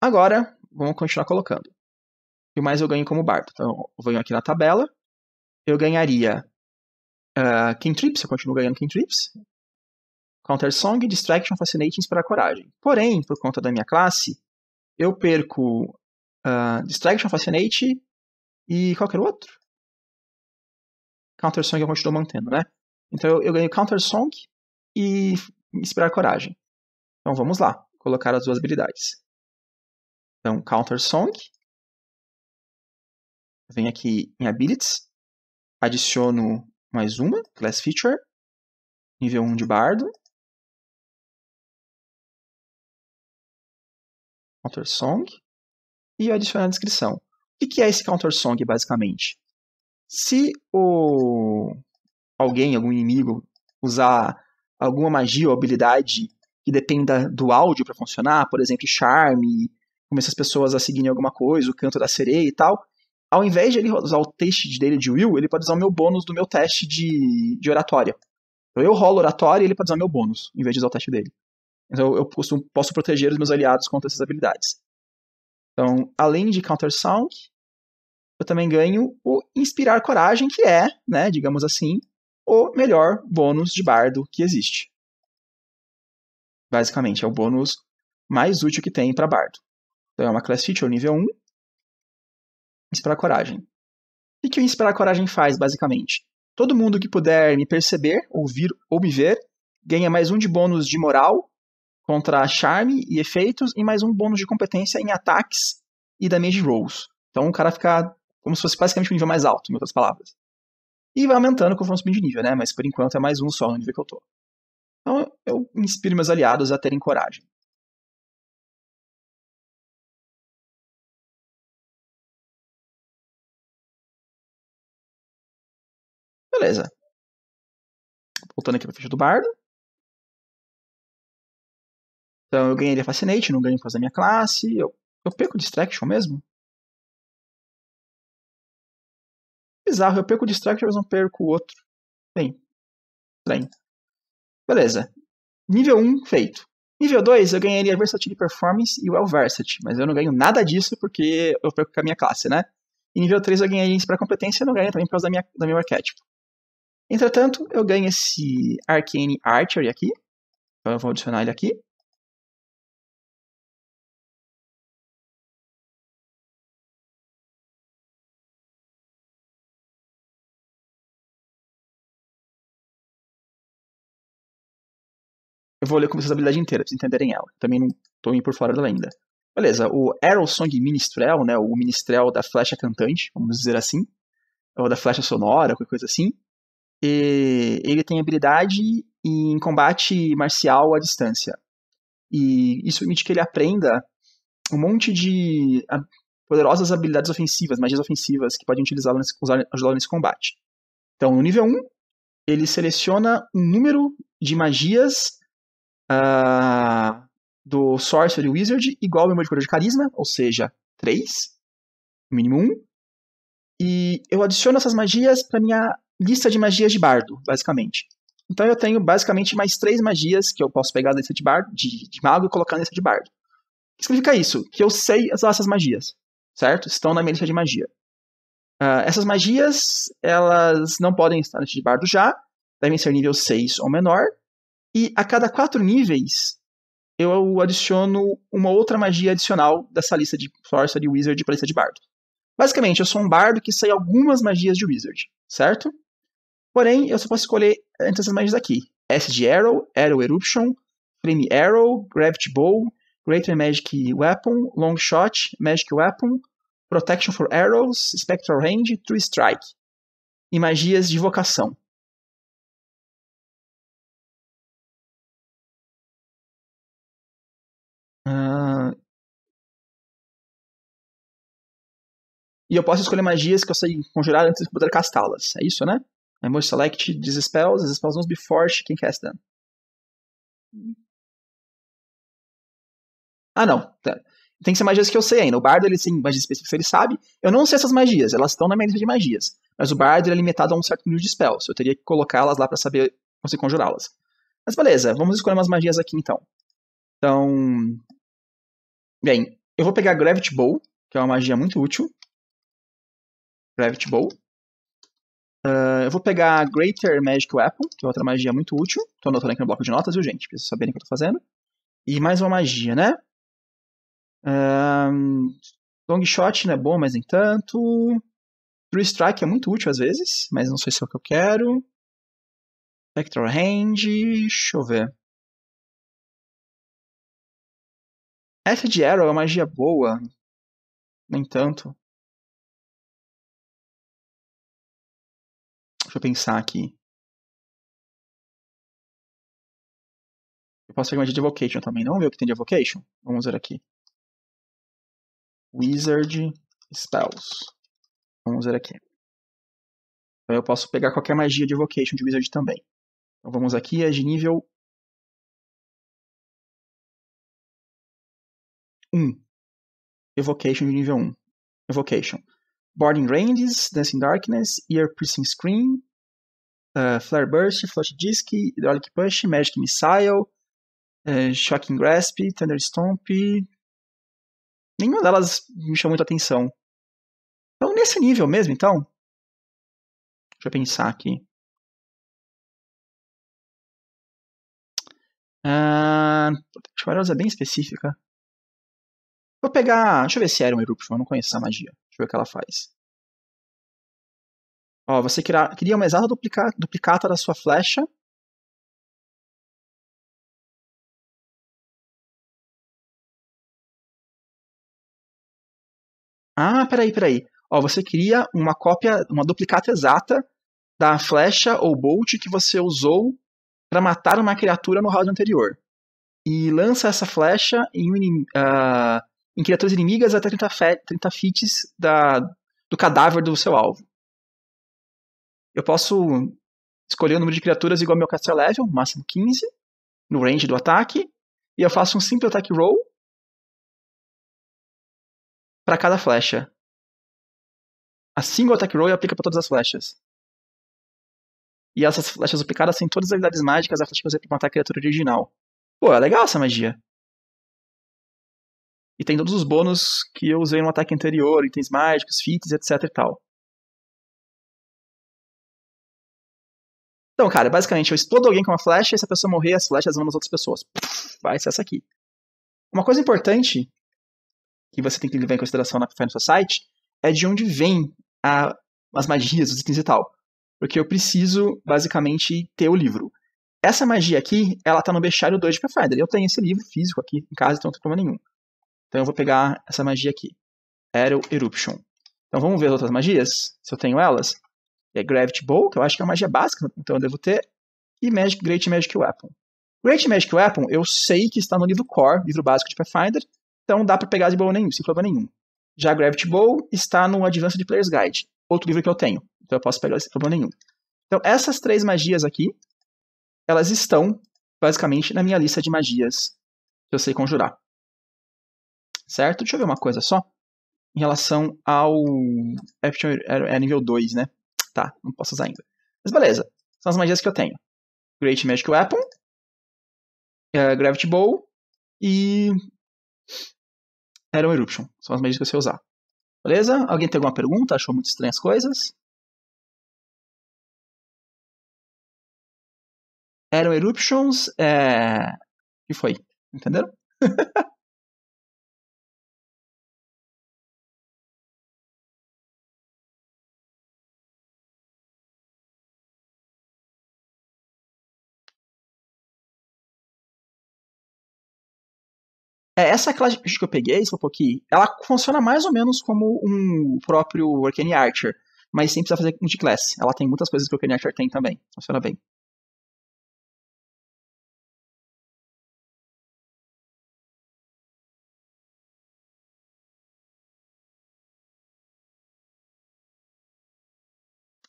Agora, vamos continuar colocando. que mais eu ganho como bardo. Então, eu venho aqui na tabela. Eu ganharia uh, Trips, eu continuo ganhando King Trips. Counter Song, Distraction, Fascinating, para Coragem. Porém, por conta da minha classe, eu perco uh, Distraction, Fascinating e qualquer outro. Counter Song eu continuo mantendo, né? Então eu, eu ganho Counter Song, e inspirar coragem. Então vamos lá, colocar as duas habilidades. Então, Counter Song. Venho aqui em Abilities. Adiciono mais uma, Class Feature. Nível 1 de Bardo. Counter Song. E adiciono a descrição. O que é esse Counter Song, basicamente? Se o alguém, algum inimigo, usar alguma magia ou habilidade que dependa do áudio para funcionar, por exemplo, charme, como as pessoas a seguirem alguma coisa, o canto da sereia e tal, ao invés de ele usar o teste dele de will, ele pode usar o meu bônus do meu teste de, de oratória. Então eu rolo oratória e ele pode usar meu bônus, em vez de usar o teste dele. Então eu posso, posso proteger os meus aliados contra essas habilidades. Então, além de Counter Sound, eu também ganho o Inspirar Coragem, que é, né, digamos assim, o melhor bônus de bardo que existe. Basicamente, é o bônus mais útil que tem para bardo. Então é uma class feature nível 1, inspirar coragem. O que o inspirar coragem faz, basicamente? Todo mundo que puder me perceber, ouvir ou me ver, ganha mais um de bônus de moral contra charme e efeitos e mais um bônus de competência em ataques e damage rolls. Então o cara fica como se fosse basicamente um nível mais alto, em outras palavras. E vai aumentando conforme subindo de nível, né? Mas por enquanto é mais um só no nível que eu tô. Então eu inspiro meus aliados a terem coragem. Beleza. Voltando aqui pra ficha do bardo. Então eu ganhei a Fascinate, não ganho por causa da minha classe. Eu, eu perco Distraction mesmo? Bizarro, eu perco o Distraction, mas não perco o outro. Bem, estranho. Beleza. Nível 1 feito. Nível 2, eu ganharia Versatility Performance e Well Varsity, mas eu não ganho nada disso porque eu perco com a minha classe, né? E nível 3 eu ganharia isso para competência e não ganho também por causa da minha, da meu arquétipo. Entretanto, eu ganho esse Arcane Archery aqui, então eu vou adicionar ele aqui. Eu vou ler como a habilidade inteira, pra vocês entenderem ela. Também não tô indo por fora dela ainda. Beleza, o Arrow Song Ministrel, né, o Ministrel da flecha cantante, vamos dizer assim, ou da flecha sonora, qualquer coisa assim, e ele tem habilidade em combate marcial à distância. E isso permite que ele aprenda um monte de ah, poderosas habilidades ofensivas, magias ofensivas, que podem utilizá-lo nesse, ajudá-lo nesse combate. Então, no nível 1, ele seleciona um número de magias ah, do Sorcery Wizard igual ao meu modificador de carisma, ou seja, 3, mínimo 1. E eu adiciono essas magias para minha lista de magias de bardo, basicamente. Então eu tenho basicamente mais três magias que eu posso pegar da lista de, bardo, de, de mago e colocar na lista de bardo. O que significa isso? Que eu sei usar essas magias, certo? Estão na minha lista de magia. Uh, essas magias, elas não podem estar na lista de bardo já, devem ser nível 6 ou menor, e a cada quatro níveis, eu adiciono uma outra magia adicional dessa lista de força de Wizard e lista de Bardo. Basicamente, eu sou um bardo que sai algumas magias de Wizard, certo? Porém, eu só posso escolher entre essas magias aqui. S de Arrow, Arrow Eruption, Flame Arrow, Gravity Bow, Greater Magic Weapon, Long Shot, Magic Weapon, Protection for Arrows, Spectral Range, True Strike. E magias de vocação. Uh, e eu posso escolher magias que eu sei conjurar antes de poder castá-las. É isso, né? I must select these spells. These spells must be forged. Quem cast them? Ah, não. Tá. Tem que ser magias que eu sei ainda. O bardo, ele tem magias específicas que ele sabe. Eu não sei essas magias. Elas estão na minha lista de magias. Mas o bardo, ele é limitado a um certo número de spells. Eu teria que colocá-las lá para saber conseguir conjurá-las. Mas beleza. Vamos escolher umas magias aqui, então. Então, Bem, eu vou pegar Gravity Ball, que é uma magia muito útil. Gravity Ball. Uh, ah, eu vou pegar Greater Magic Weapon, que é outra magia muito útil. Estou anotando aqui no bloco de notas, viu, gente? Pra vocês saberem o que eu tô fazendo. E mais uma magia, né? Ah, long Shot não é bom, mas nem tanto. True Strike é muito útil às vezes, mas não sei se é o que eu quero. Spectral Hand, deixa eu ver. Essa de Arrow é uma magia boa. No entanto. Deixa eu pensar aqui. Eu posso pegar magia de Evocation também. Não vamos ver o que tem de Evocation? Vamos ver aqui. Wizard Spells. Vamos ver aqui. Então eu posso pegar qualquer magia de Evocation de Wizard também. Então vamos aqui, é de nível 1. Evocation de nível 1. Evocation. Boarding Ranges, Dancing Darkness, Ear Piercing Screen, uh, Flare Burst, Flush disk Hydraulic Push, Magic Missile, uh, Shocking Grasp, Thunder Stomp. Nenhuma delas me chamou muita atenção. Então, nesse nível mesmo, então. Deixa eu pensar aqui. Uh, ah, deixa é bem específica. Vou pegar. Deixa eu ver se era um Eruption, eu não conheço essa magia. Deixa eu ver o que ela faz. Ó, você cria, cria uma exata duplica, duplicata da sua flecha. Ah, peraí, peraí. Ó, você cria uma cópia, uma duplicata exata da flecha ou bolt que você usou para matar uma criatura no round anterior. E lança essa flecha em um, uh, em criaturas é inimigas até 30, fe 30 feats da, do cadáver do seu alvo. Eu posso escolher o número de criaturas igual ao meu caster level, máximo 15, no range do ataque, e eu faço um simples attack roll para cada flecha. A single attack roll aplica para todas as flechas. E essas flechas aplicadas têm todas as habilidades mágicas da flecha que você para matar a criatura original. Pô, é legal essa magia. E tem todos os bônus que eu usei no ataque anterior, itens mágicos, feats, etc e tal. Então, cara, basicamente eu explodo alguém com uma flecha e se a pessoa morrer, as flechas vão nas outras pessoas. Vai ser essa aqui. Uma coisa importante que você tem que levar em consideração na no seu site é de onde vem a, as magias, os itens e tal. Porque eu preciso, basicamente, ter o livro. Essa magia aqui, ela tá no Bestiário 2 de Pathfinder. Eu tenho esse livro físico aqui em casa, então não tem problema nenhum. Então eu vou pegar essa magia aqui, Aerial Eruption. Então vamos ver as outras magias, se eu tenho elas. É Gravity Bowl, que eu acho que é uma magia básica, então eu devo ter, e Magic, Great Magic Weapon. Great Magic Weapon eu sei que está no livro Core, livro básico de Pathfinder, então dá para pegar de bowl nenhum, sem problema nenhum. Já Gravity Bowl está no Advanced Player's Guide, outro livro que eu tenho, então eu posso pegar sem problema nenhum. Então essas três magias aqui, elas estão basicamente na minha lista de magias que eu sei conjurar certo? Deixa eu ver uma coisa só. Em relação ao. é nível 2, né? Tá, não posso usar ainda. Mas beleza. São as magias que eu tenho: Great Magic Weapon, uh, Gravity Bow e. Aeron Eruption. São as magias que eu sei usar. Beleza? Alguém tem alguma pergunta? Achou muito estranhas coisas? Aeron Eruptions é. O que foi? Entenderam? <laughs> É, essa classe que eu peguei, Slowpoke, ela funciona mais ou menos como um próprio Arcane Archer, mas sem precisar fazer multiclass. Ela tem muitas coisas que o Arcane Archer tem também. Funciona bem.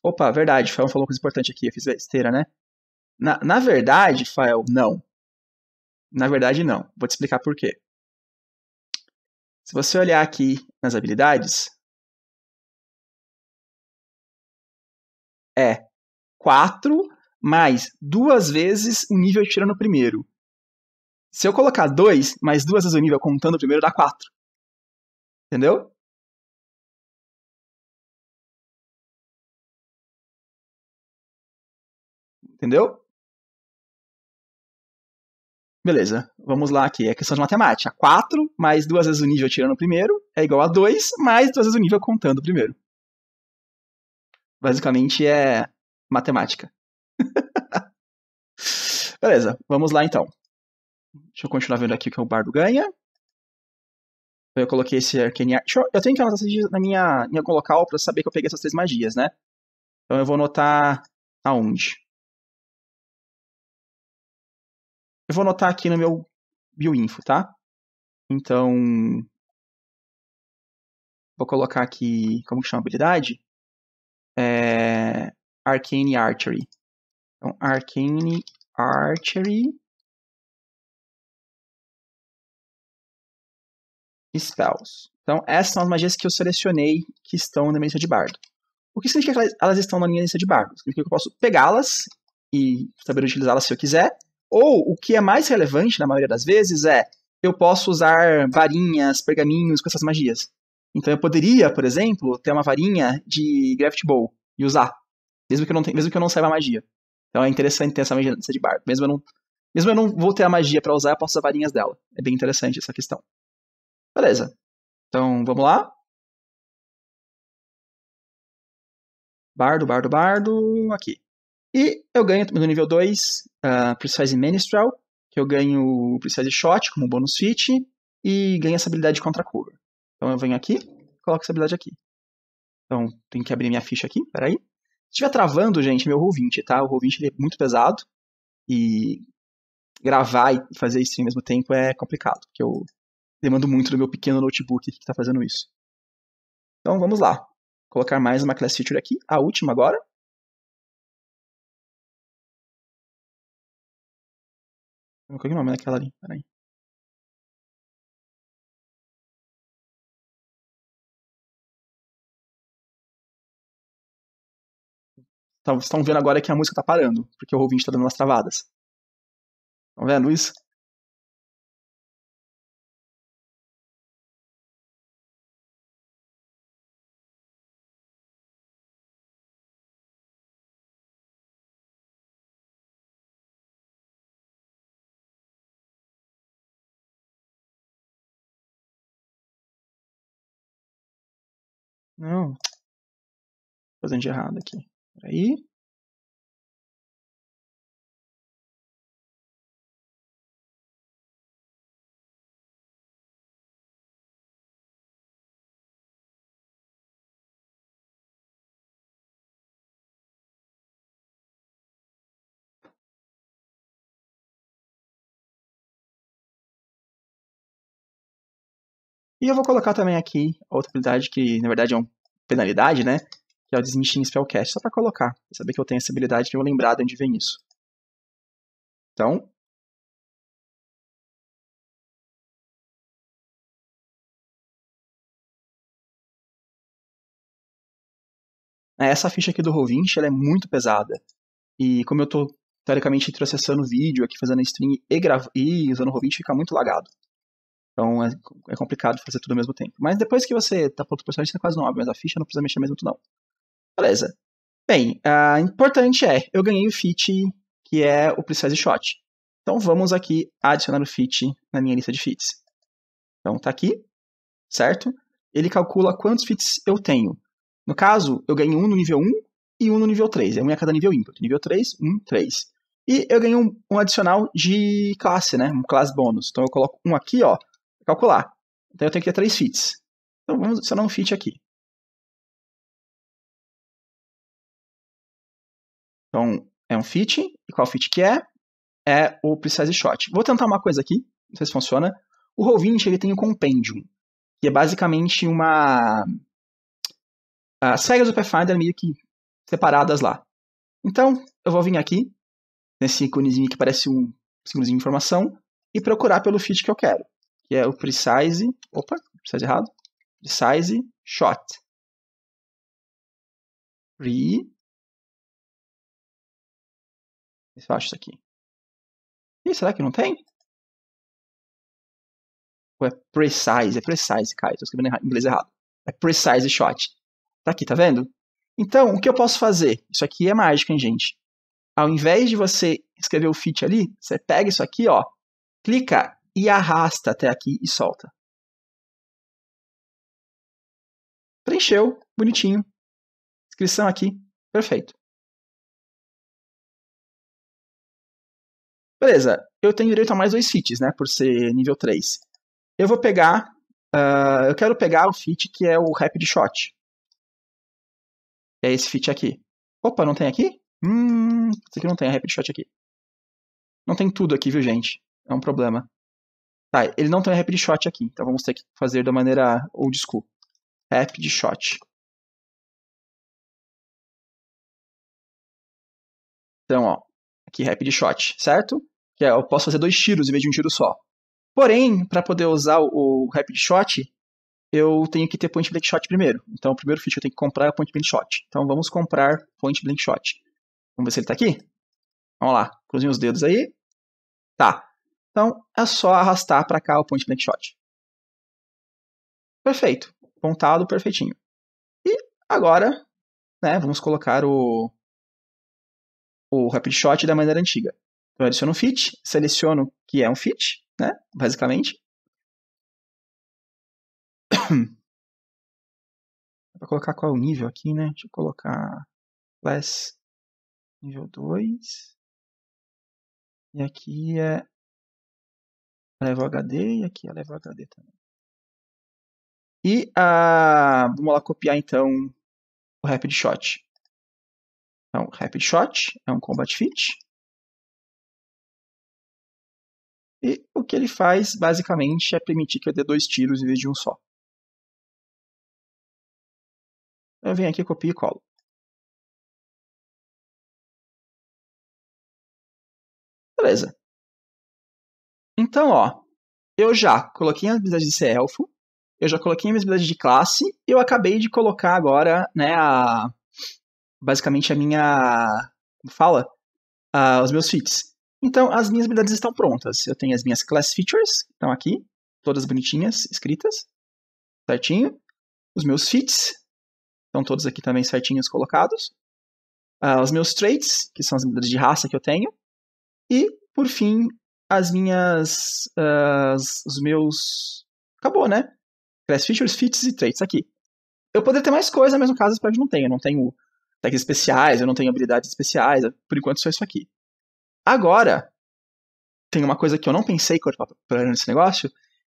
Opa, verdade, Fael falou coisa importante aqui, eu fiz besteira, né? Na, na verdade, Fael, não. Na verdade, não. Vou te explicar por quê. Se você olhar aqui nas habilidades, é 4 mais duas vezes o nível tirando o primeiro. Se eu colocar 2 mais duas vezes o nível contando o primeiro, dá 4. Entendeu? Entendeu? Beleza, vamos lá aqui. É questão de matemática. 4 mais duas vezes o nível tirando o primeiro é igual a 2 mais duas vezes o nível contando o primeiro. Basicamente é matemática. <laughs> Beleza, vamos lá então. Deixa eu continuar vendo aqui o que o bardo ganha. Eu coloquei esse Arcane Eu tenho que anotar na minha, em algum local para saber que eu peguei essas três magias, né? Então eu vou anotar aonde? Eu vou anotar aqui no meu bioinfo, tá? Então, vou colocar aqui, como que chama a habilidade? É, Arcane Archery. Então, Arcane Archery Spells. Então, essas são as magias que eu selecionei que estão na minha lista de bardo. O que significa que elas estão na minha lista de bardo? Significa que eu posso pegá-las e saber utilizá-las se eu quiser, ou, o que é mais relevante na maioria das vezes, é eu posso usar varinhas, pergaminhos com essas magias. Então eu poderia, por exemplo, ter uma varinha de Graft Bow e usar, mesmo que eu não, tenha, mesmo que eu não saiba a magia. Então é interessante ter essa magia de bardo. Mesmo eu não, mesmo eu não vou ter a magia para usar, eu posso usar varinhas dela. É bem interessante essa questão. Beleza. Então vamos lá. Bardo, bardo, bardo. Aqui. E eu ganho no nível 2 uh, Precise Menestral, que eu ganho Precise Shot como bônus feat, e ganho essa habilidade de contra cover. Então eu venho aqui, coloco essa habilidade aqui. Então, tenho que abrir minha ficha aqui, peraí. Se estiver travando, gente, meu Roll20, tá? O Roll20 é muito pesado, e gravar e fazer stream ao mesmo tempo é complicado, porque eu demando muito do meu pequeno notebook que está fazendo isso. Então vamos lá. colocar mais uma class feature aqui, a última agora, Como é, é o nome daquela ali? Peraí. Então, vocês estão vendo agora que a música está parando, porque o ouvinte está dando umas travadas. Estão vendo isso? Não. Tô fazendo de errado aqui. Peraí. E eu vou colocar também aqui outra habilidade que, na verdade, é uma penalidade, né? Que é o em Spellcast, só para colocar. saber que eu tenho essa habilidade que eu vou lembrar de onde vem isso. Então... Né, essa ficha aqui do Rovinch, ela é muito pesada. E como eu estou teoricamente processando vídeo aqui, fazendo stream e, e usando o Rovinch, fica muito lagado. Então é, é, complicado fazer tudo ao mesmo tempo. Mas depois que você tá pronto o personagem, você é quase não abre mais a ficha, não precisa mexer mesmo tudo não. Beleza. Bem, a importante é, eu ganhei o feat que é o Precise Shot. Então vamos aqui adicionar o feat na minha lista de feats. Então tá aqui, certo? Ele calcula quantos feats eu tenho. No caso, eu ganhei um no nível 1 e um no nível 3. É um a cada nível ímpeto. Nível 3, 1, 3. E eu ganhei um, um adicional de classe, né? Um classe bônus. Então eu coloco um aqui, ó, calcular. Então eu tenho que ter três fits. Então vamos adicionar um fit aqui. Então é um fit, e qual fit que é? É o precise shot. Vou tentar uma coisa aqui, não sei se funciona. O Roll20 ele tem o compendium, que é basicamente uma ah, as regras do Pathfinder meio que separadas lá. Então, eu vou vir aqui, nesse íconezinho que parece um íconezinho de informação, e procurar pelo fit que eu quero que é o Precise. Opa, precise errado. Precise Shot. Pre. Deixa eu acho isso aqui. Ih, será que não tem? Ou é precise? É precise, cara. Estou escrevendo em inglês errado. É precise shot. Tá aqui, tá vendo? Então, o que eu posso fazer? Isso aqui é mágico, hein, gente? Ao invés de você escrever o fit ali, você pega isso aqui, ó, clica e arrasta até aqui e solta. Preencheu, bonitinho. Inscrição aqui, perfeito. Beleza, eu tenho direito a mais dois feats, né, por ser nível 3. Eu vou pegar, uh, eu quero pegar o feat que é o Rapid Shot. É esse feat aqui. Opa, não tem aqui? Hum, isso aqui não tem, a é Rapid Shot aqui. Não tem tudo aqui, viu, gente? É um problema. Tá, ele não tem rap de shot aqui, então vamos ter que fazer da maneira old school. Rap de shot. Então, ó, aqui rap de shot, certo? Que é, eu posso fazer dois tiros em vez de um tiro só. Porém, para poder usar o, o rap de shot, eu tenho que ter point blank shot primeiro. Então, o primeiro feature que eu tenho que comprar é o point blank shot. Então, vamos comprar point blank shot. Vamos ver se ele está aqui. Vamos lá, cruzem os dedos aí. Tá. Então é só arrastar para cá o point blank shot. Perfeito, pontado perfeitinho. E agora, né, vamos colocar o o rapid shot da maneira antiga. Então, eu adiciono um fit, seleciono que é um fit, né, basicamente. Vou <coughs> colocar qual é o nível aqui, né? Deixa eu colocar class nível 2. E aqui é leva HD e aqui leva HD também. E a, ah, vamos lá copiar então o Rapid Shot. Então, Rapid Shot é um combat fit. E o que ele faz basicamente é permitir que eu dê dois tiros em vez de um só. Eu venho aqui, copio e colo. Beleza. Então, ó, eu já coloquei as habilidades de ser elfo, eu já coloquei as habilidades de classe, e eu acabei de colocar agora, né, a, basicamente a minha, como fala? os meus feats. Então, as minhas habilidades estão prontas. Eu tenho as minhas class features, estão aqui, todas bonitinhas, escritas, certinho. Os meus feats, estão todos aqui também certinhos colocados. Uh, os meus traits, que são as habilidades de raça que eu tenho. E, por fim, as minhas. os meus. Acabou, né? Class Features, Fits e Traits aqui. Eu poderia ter mais coisas mas no caso eu não tenho. Eu não tenho tags especiais, eu não tenho habilidades especiais. Por enquanto só isso aqui. Agora, tem uma coisa que eu não pensei quando para nesse negócio,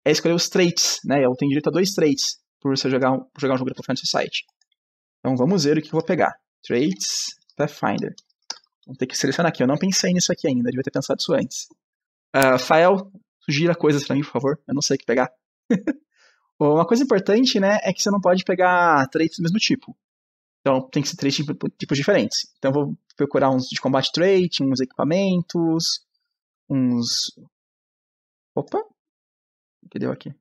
é escolher os traits, né? Eu tenho direito a dois traits por você jogar jogar um jogo da Pathfinder Society. Então vamos ver o que eu vou pegar. Traits, Pathfinder. Vou ter que selecionar aqui. Eu não pensei nisso aqui ainda, devia ter pensado isso antes. Uh, Fael, sugira coisas para mim, por favor. Eu não sei o que pegar. <laughs> Uma coisa importante, né, é que você não pode pegar traits do mesmo tipo. Então, tem que ser traits de tipo, tipos diferentes. Então, eu vou procurar uns de combate trait, uns equipamentos, uns... Opa! O que deu aqui?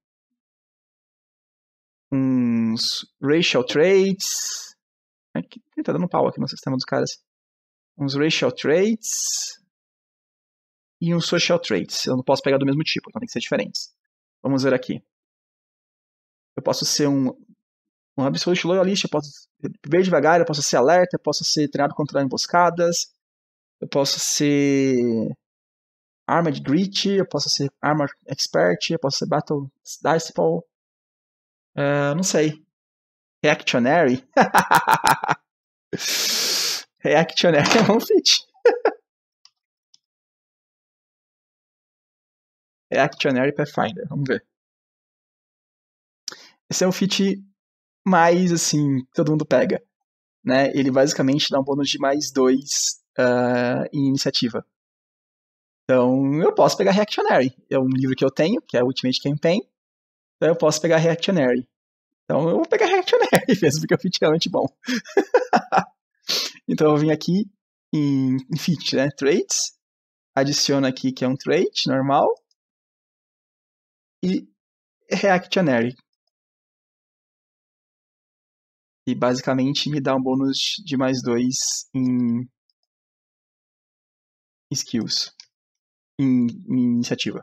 Uns racial traits... Aqui, tá dando pau aqui no sistema dos caras. Uns racial traits e um social traits. Eu não posso pegar do mesmo tipo, então tem que ser diferentes. Vamos ver aqui. Eu posso ser um, um absolute loyalista, eu posso ver devagar, eu posso ser alerta, eu posso ser treinado contra emboscadas, eu posso ser Armored Grit, eu posso ser Armored Expert, eu posso ser Battle disciple Uh, ah, não sei. Reactionary? <laughs> Reactionary é um fit. <laughs> é Actionary Pathfinder. Vamos ver. Esse é um feat mais, assim, todo mundo pega. Né? Ele basicamente dá um bônus de mais dois uh, em iniciativa. Então, eu posso pegar Reactionary. É um livro que eu tenho, que é Ultimate Campaign. Então, eu posso pegar Reactionary. Então, eu vou pegar Reactionary <laughs> mesmo, porque é um feat realmente bom. <laughs> então, eu vim aqui em, em feat, né? Traits. Adiciono aqui que é um trait normal e Reactionary. E basicamente me dá um bônus de mais dois em skills, em, em iniciativa.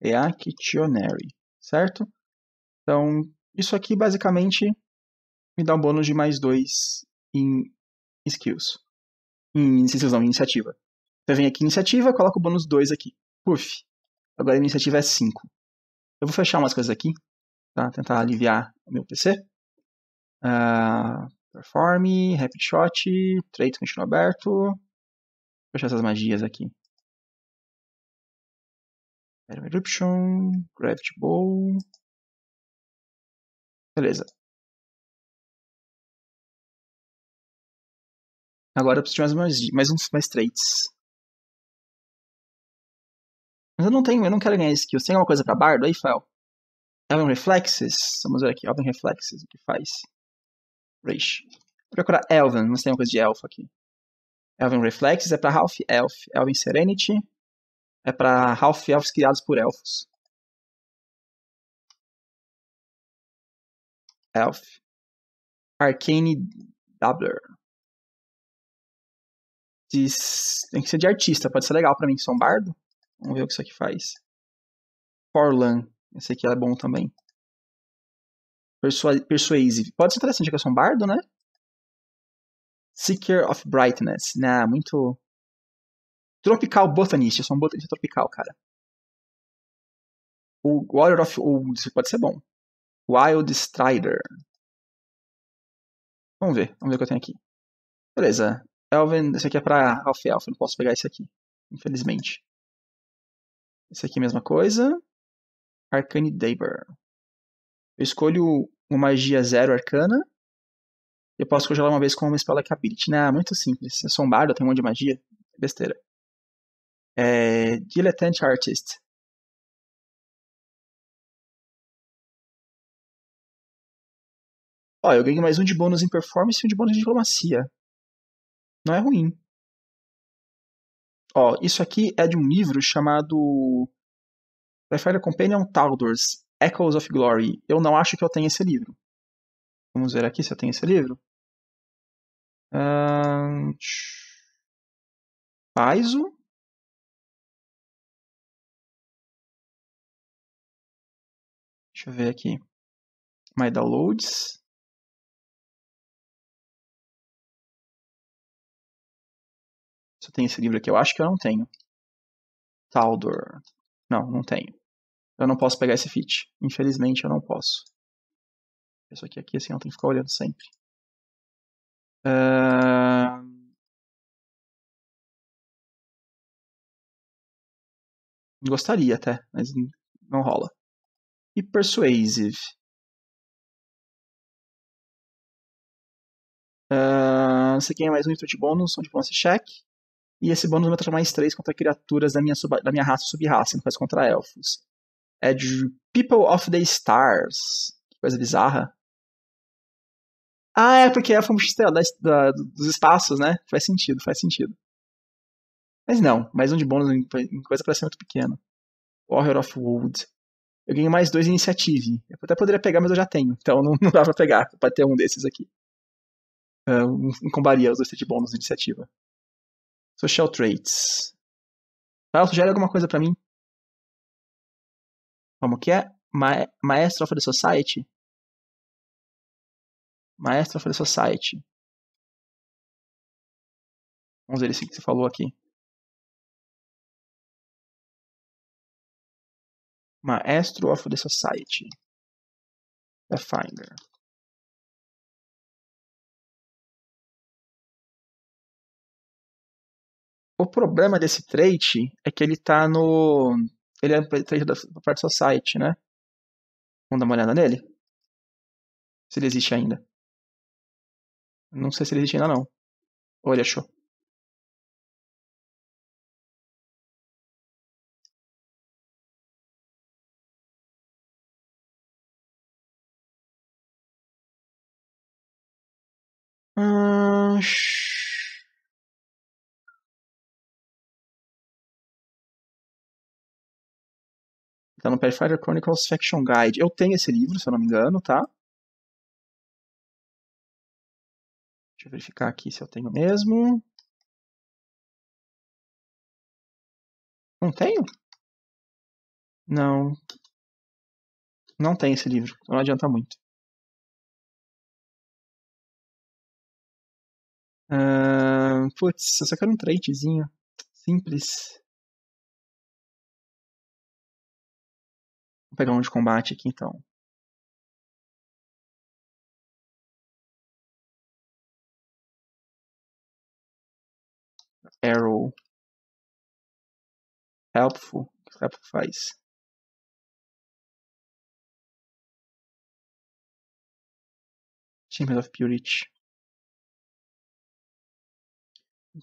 Reactionary, certo? Então, isso aqui basicamente me dá um bônus de mais dois em skills. Em iniciativa iniciativa. Então, eu venho aqui em iniciativa, coloco o bônus 2 aqui. Puf. Agora a iniciativa é 5. Eu vou fechar umas coisas aqui, tá? Tentar aliviar o meu PC. Uh, ah, perform, rapid shot, continua aberto. Vou fechar essas magias aqui. Eruption, Gravity Ball. Beleza. Agora eu preciso de mais, mais, uns, mais traits. Mas eu não tenho, eu não quero ganhar skills. Tem alguma coisa pra bardo aí, Fel? Elven Reflexes? Vamos ver aqui, Elven Reflexes, o que faz? Rage. Vou procurar Elven, mas tem alguma coisa de elfo aqui. Elven Reflexes é pra Half Elf. Elven Serenity é pra Half elfos criados por elfos. Elf. Arcane Doubler de. Tem que ser de artista, pode ser legal para mim, sou um bardo. Vamos ver o que isso aqui faz. Forlan, esse aqui é bom também. Persua Persuasive. Pode ser interessante que eu é sou um bardo, né? Seeker of Brightness. né muito. Tropical Botanist. Eu sou um botanista tropical, cara. O Warrior of Olds, pode ser bom. Wild Strider. Vamos ver, vamos ver o que eu tenho aqui. Beleza. Elven, esse aqui é pra Alf Elf, não posso pegar esse aqui, infelizmente. Esse aqui é a mesma coisa. Arcane Daber. Eu escolho uma magia zero arcana. Eu posso congelar uma vez com uma spell like ability. Não, né? muito simples. É eu tem um monte de magia. Besteira. É... Dilettante Artist. Ó, eu ganho mais um de bônus em performance e um de bônus em diplomacia não é ruim. Ó, isso aqui é de um livro chamado Prefer Companion Taldors, Echoes of Glory. Eu não acho que eu tenha esse livro. Vamos ver aqui se eu tenho esse livro. Uh... Deixa eu ver aqui. My Downloads. tem esse livro aqui. Eu acho que eu não tenho. Taldor. Não, não tenho. Eu não posso pegar esse feat. Infelizmente, eu não posso. Isso aqui, aqui, assim, eu tenho que ficar olhando sempre. Uh... Gostaria até, mas não rola. E Persuasive. Uh, você ganha mais um de bônus, um de bônus check. E esse bônus vai transformar mais 3 contra criaturas da minha, sub, da minha raça sub-raça, no então caso é contra elfos. É de People of the Stars. Que coisa bizarra. Ah, é porque é fomos da, da, dos espaços, né? Faz sentido, faz sentido. Mas não, mais um de bônus em coisa parece muito pequeno. Warrior of Wood. Eu ganho mais dois iniciativa. Eu até poderia pegar, mas eu já tenho. Então não, não dá pra pegar. Pode ter um desses aqui. Uh, um, um combaria os dois de bônus de iniciativa. Social traits. Ela sugere alguma coisa para mim? Como que é? Ma Maestro of the Society? Maestro of the Society. Vamos ver esse que você falou aqui. Maestro of the Society. Finder. O problema desse trait é que ele tá no. Ele é um trait da parte do site, né? Vamos dar uma olhada nele? Se ele existe ainda. Não sei se ele existe ainda não. Ou ele achou. Ah, Tá no Pathfinder Chronicles Faction Guide. Eu tenho esse livro, se eu não me engano, tá? Deixa eu verificar aqui se eu tenho mesmo. Não tenho? Não. Não tem esse livro. Então não adianta muito. Uh, putz, eu só quero um tradezinho. Simples. Vou pegar um de combate aqui então. Arrow. Helpful. O que helpful faz? Champions of Purity.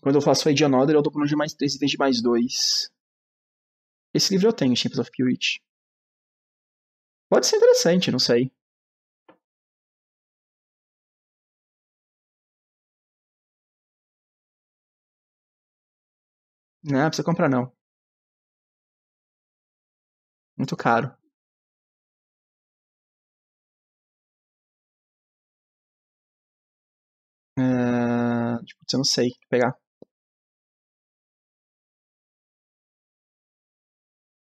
Quando eu faço Fade Another, eu dou pra um de mais 3 itens de mais 2. Esse livro eu tenho, Champions of Purity. Pode ser interessante, não sei. Não, precisa comprar não. Muito caro. É... Tipo, eu não sei o que pegar.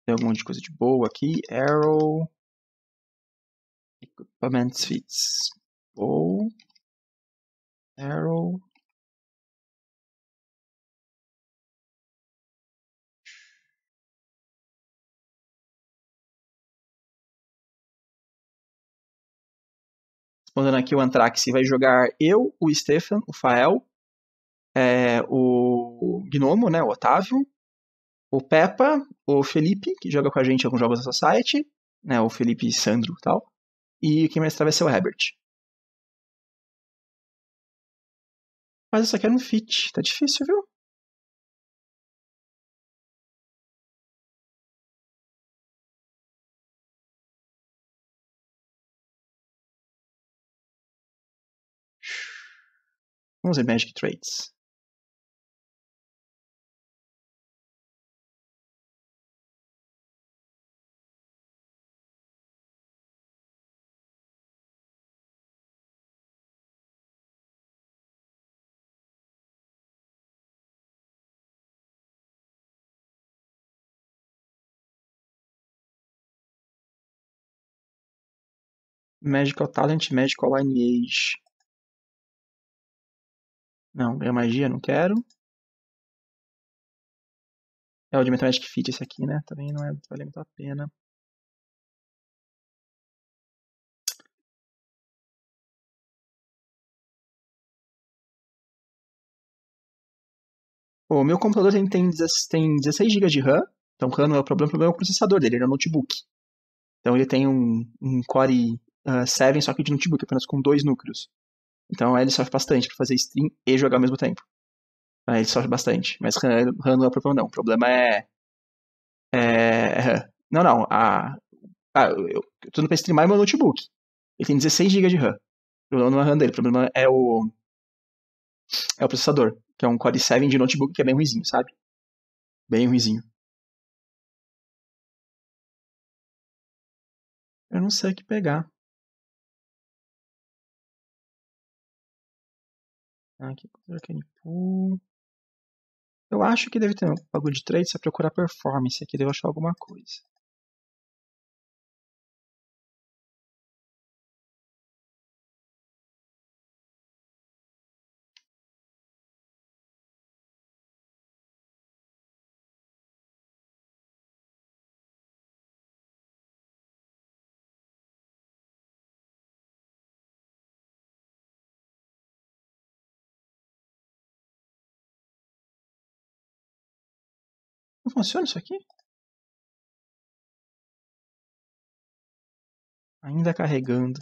Tem alguma coisa de boa aqui? Arrow. Command Ou arrow respondendo aqui o Antrax, vai jogar eu, o Stefan, o Fael, é, o Gnomo, né, o Otávio, o Peppa, o Felipe, que joga com a gente alguns jogos da Society, né, o Felipe Sandro e tal, e quem mestrava vai é ser o Herbert. Mas eu só quero um fit, tá difícil, viu? Vamos ver Magic Traits. Magical Talent, Magical Lineage. Não, é magia, não quero. É o de Metamagic Fit esse aqui, né? Também não é, vale muito a pena. O meu computador tem, tem, tem 16 GB de RAM. Então RAM não é o problema, o problema é o processador dele, ele é o notebook. Então ele tem um, um Core 7, ah, só que de notebook, apenas com dois núcleos. Então ele sofre bastante para fazer stream e jogar ao mesmo tempo. Ah, ele sofre bastante, mas RAM não é o problema não. O problema é... é, é não, não, a... Ah, eu, eu tô indo pra streamar meu notebook. Ele tem 16 GB de RAM. O problema não é a RAM dele, o problema é o... É o processador, que é um Core 7 de notebook que é bem ruizinho, sabe? Bem ruizinho. Eu não sei o que pegar. Aqui, ah, Pool. É Eu acho que deve ter um bagulho de trade, se é procurar performance aqui, deve achar alguma coisa. funciona isso aqui? Ainda carregando.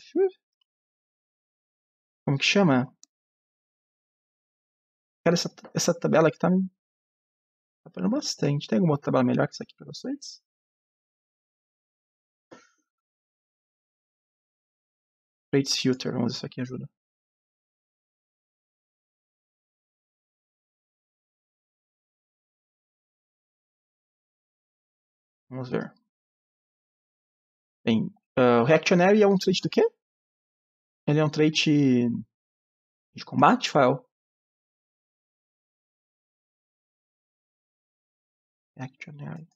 Como que chama? Cara, essa, essa tabela aqui tá me tá apanhando bastante. Tem alguma tabela melhor que essa aqui pra vocês? Rates Filter, vamos ver se isso aqui ajuda. Vamos ver. Bem, uh, o Reactionary é um trait do quê? Ele é um trait de combate, file? Reactionary.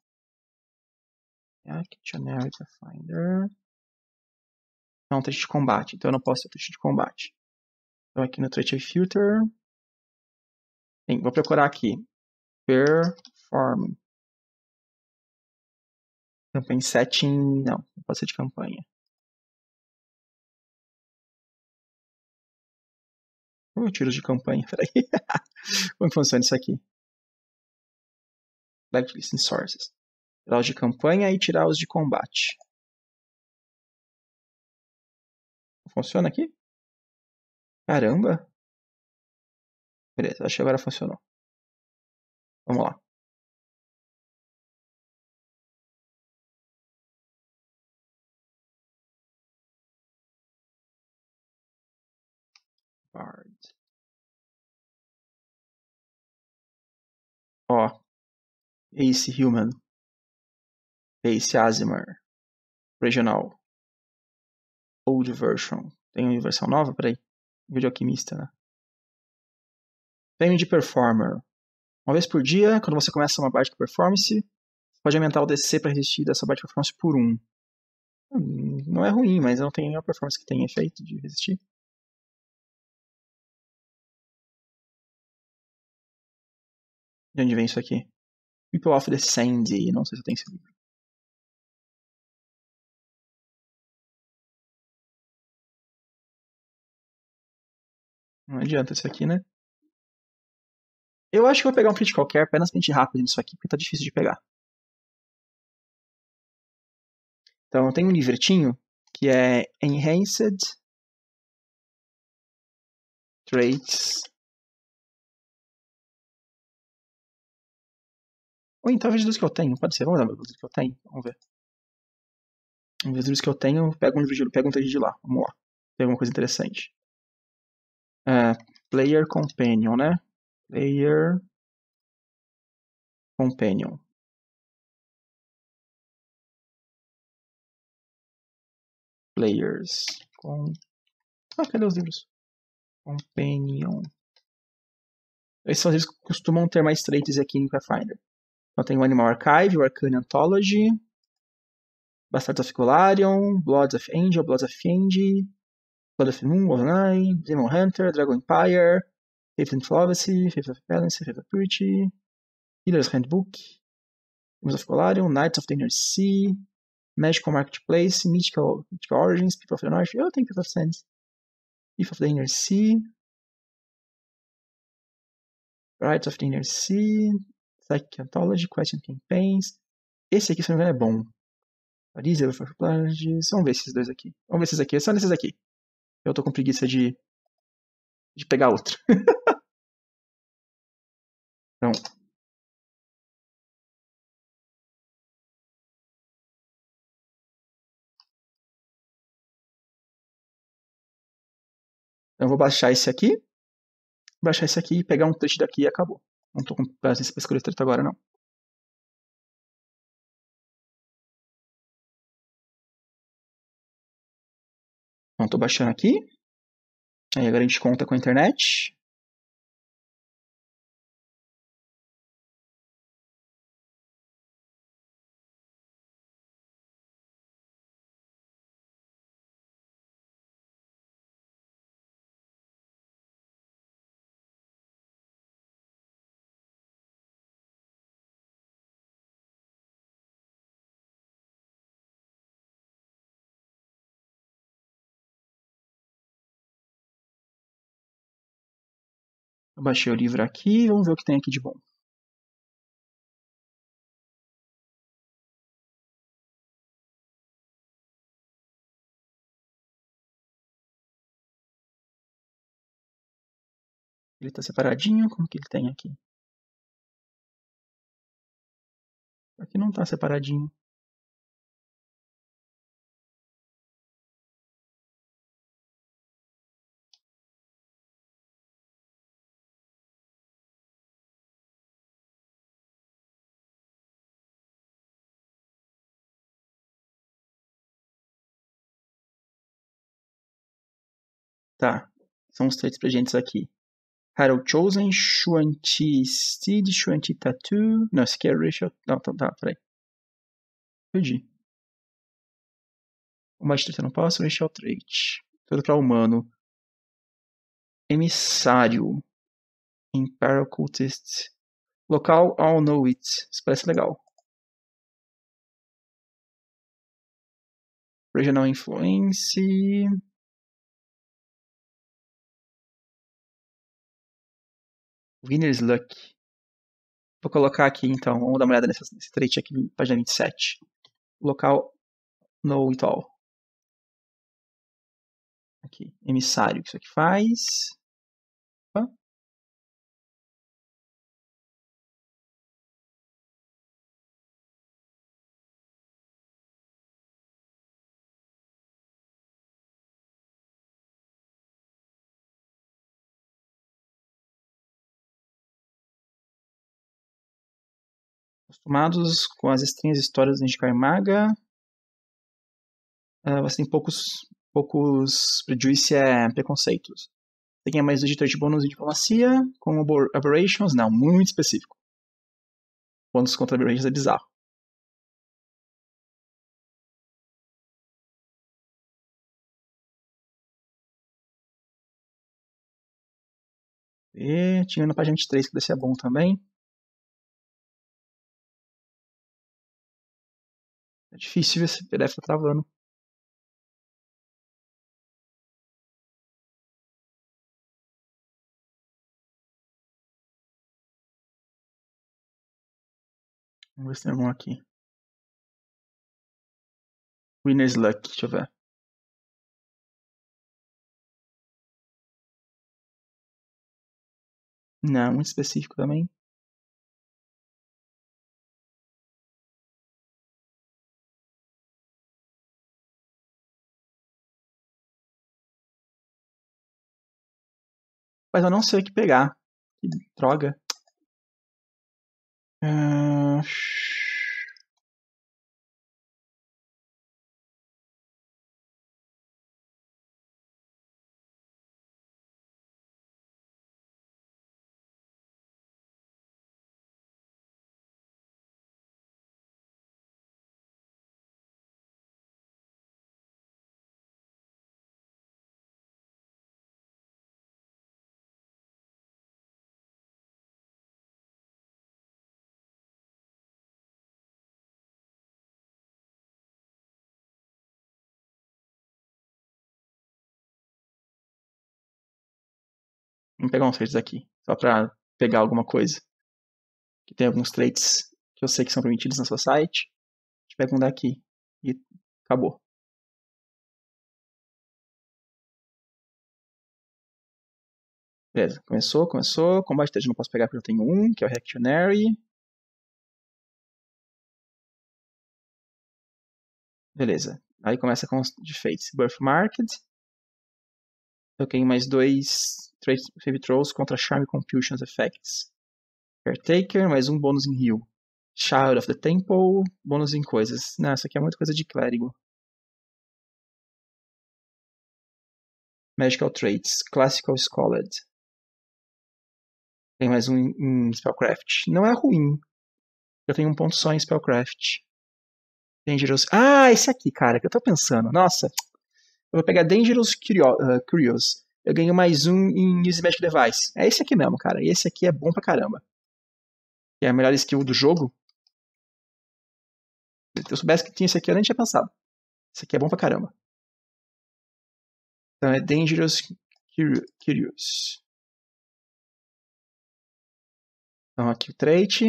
Reactionary Finder. É um trait de combate. Então eu não posso ter trait de combate. Então aqui no trait filter. Bem, vou procurar aqui. Perform. Campanha setting, não, não pode ser de campanha. Uh, tiros de campanha, <laughs> peraí. Como é funciona isso aqui? listing sources. Tirar os de campanha e tirar os de combate. Funciona aqui? Caramba! Beleza, acho que agora funcionou. Vamos lá. Ó. Ace Human. Ace Asimar. Regional. Old Version. Tem uma versão nova? Peraí. Vídeo Alquimista, né? Prêmio de Performer. Uma vez por dia, quando você começa uma parte de performance, você pode aumentar o DC para resistir dessa parte de performance por 1. Um. Hum, não é ruim, mas não tem nenhuma performance que tenha efeito de resistir. De onde vem isso aqui? People of the Sandy. Não sei se tem esse livro. Não adianta isso aqui, né? Eu acho que vou pegar um print qualquer, apenas pra gente ir rápido nisso aqui, porque tá difícil de pegar. Então, tem um livretinho que é Enhanced Traits Ou então vejo livros que eu tenho, pode ser. Vamos ver livros que eu tenho, vamos ver. Vamos ver os livros que eu tenho, pego um livro de, pego um texto de lá, vamos lá. Tem alguma coisa interessante. É, player Companion, né? Player Companion. Players. Com... Ah, cadê os livros? Companion. Esses são os livros que costumam ter mais traits aqui em Pathfinder. Eu então, tenho o Animal Archive, o Arcane Anthology, Bastards of Golarion, Bloods of Angel, Bloods of Fiend, Blood of Moon, Online, Demon Hunter, Dragon Empire, Fifth and Flawlessy, Fifth of Balance, Fifth of Purity, Healer's Handbook, Demons of Golarion, Knights of the Inner Sea, Magical Marketplace, Mythical, Mythical Origins, People of the North, eu tenho People of Sands, Fifth of the Inner Sea, rights of the Inner Sea, Psychontology, tá Question Campaigns. Esse aqui, se não me engano, é bom. Paris, Yellow for Plunges. Vamos ver esses dois aqui. Vamos ver esses aqui. É só nesses aqui. Eu tô com preguiça de, de pegar outro. então. <laughs> Então, eu vou baixar esse aqui, baixar esse aqui, e pegar um touch daqui e acabou. Não tô com paciência pra escolher treta agora, não. Então, tô baixando aqui. Aí agora a gente conta com a internet. Eu baixei o livro aqui, vamos ver o que tem aqui de bom. Ele está separadinho, como que ele tem aqui? Aqui não está separadinho. Tá. São os três presentes aqui. Harold Chosen, Xuanti Seed, Xuanti Tattoo. Não, esse aqui é Rachel. Não, tá, tá, peraí. Perdi. O mais não passa, Rachel Trait. Tudo pra é humano. Emissário. Imperial Cultist. Local All Know It. Isso parece legal. Regional Influence. Winner's Luck. Vou colocar aqui então, vamos dar uma olhada nesse, nesse trait aqui, página 27. Local no it all. Aqui, emissário, que isso aqui faz? acostumados com as estranhas histórias de Karmaga. Maga. você tem poucos, poucos prejuízos e preconceitos. Você ganha mais digitais de bônus de diplomacia, com aberrations, não, muito específico. Bônus contra aberrations é bizarro. E tinha na página 23 que ser é bom também. Tá difícil esse PDF tá travando. Vamos ver se tem algum aqui. Winner's Luck, deixa eu ver. Não, um específico também. mas eu não sei o que pegar. Que droga. Uh... Vamos pegar uns traits aqui, só para pegar alguma coisa. Que tem alguns traits que eu sei que são permitidos na sua site. A gente pega um daqui e acabou. Beleza, começou, começou. Combate trade não posso pegar porque eu tenho um, que é o Reactionary. Beleza. Aí começa com os defeitos. Birthmarked. Eu tenho mais dois save Trolls contra Charm Compulsions Effects. Caretaker, mais um bônus em heal. Child of the Temple, bônus em coisas. Não, isso aqui é muita coisa de clérigo. Magical Traits, Classical Scholar, Tem mais um em Spellcraft. Não é ruim. Eu tenho um ponto só em Spellcraft. Dangerous. Ah, esse aqui, cara, que eu tô pensando. Nossa. Eu vou pegar Dangerous Curio uh, eh, Curious eu ganho mais um em Use Magic Device. É esse aqui mesmo, cara. esse aqui é bom pra caramba. é a melhor skill do jogo. Se eu soubesse que tinha esse aqui, eu nem tinha pensado. Esse aqui é bom pra caramba. Então é Dangerous Curious. Então aqui o trait.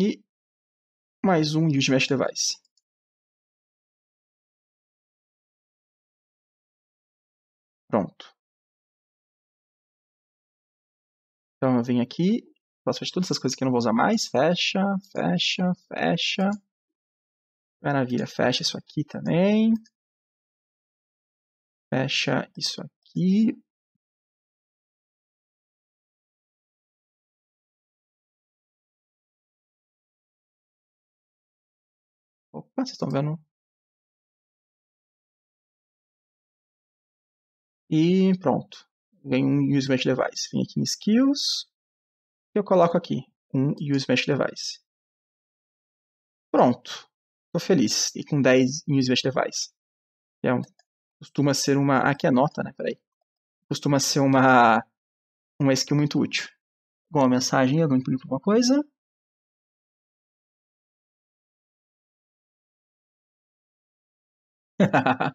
e mais um Ultimate Device. Pronto. Então eu venho aqui, posso fechar todas essas coisas que eu não vou usar mais, fecha, fecha, fecha. Maravilha, fecha isso aqui também. Fecha isso aqui. Mas é vocês estão vendo? E pronto. Ganho um Use Mesh Device. Vem aqui em Skills. E eu coloco aqui um Use Mesh Device. Pronto. Estou feliz. E com 10 Use Mesh Device. É um, costuma ser uma... Ah, aqui é nota, né? Peraí. Costuma ser uma, uma skill muito útil. Igual a mensagem, alguém pergunta alguma coisa. <laughs>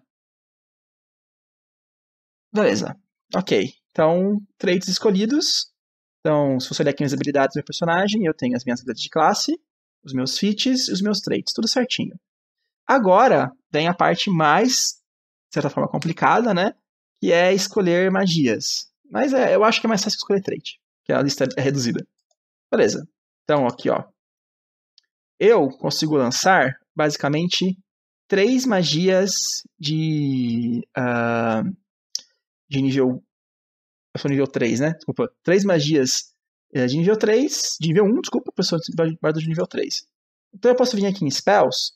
Beleza. Ok. Então, traits escolhidos. Então, se você olhar aqui as habilidades do meu personagem, eu tenho as minhas habilidades de classe, os meus feats e os meus traits, tudo certinho. Agora, vem a parte mais, de certa forma, complicada, né? Que é escolher magias. Mas é, eu acho que é mais fácil escolher trait, que a lista é reduzida. Beleza. Então, aqui, ó. Eu consigo lançar, basicamente, três magias de. Uh, de nível. Eu sou nível 3, né? Desculpa. Três magias eh, de nível 3, de nível 1, desculpa, pessoal, bardo de nível 3. Então eu posso vir aqui em Spells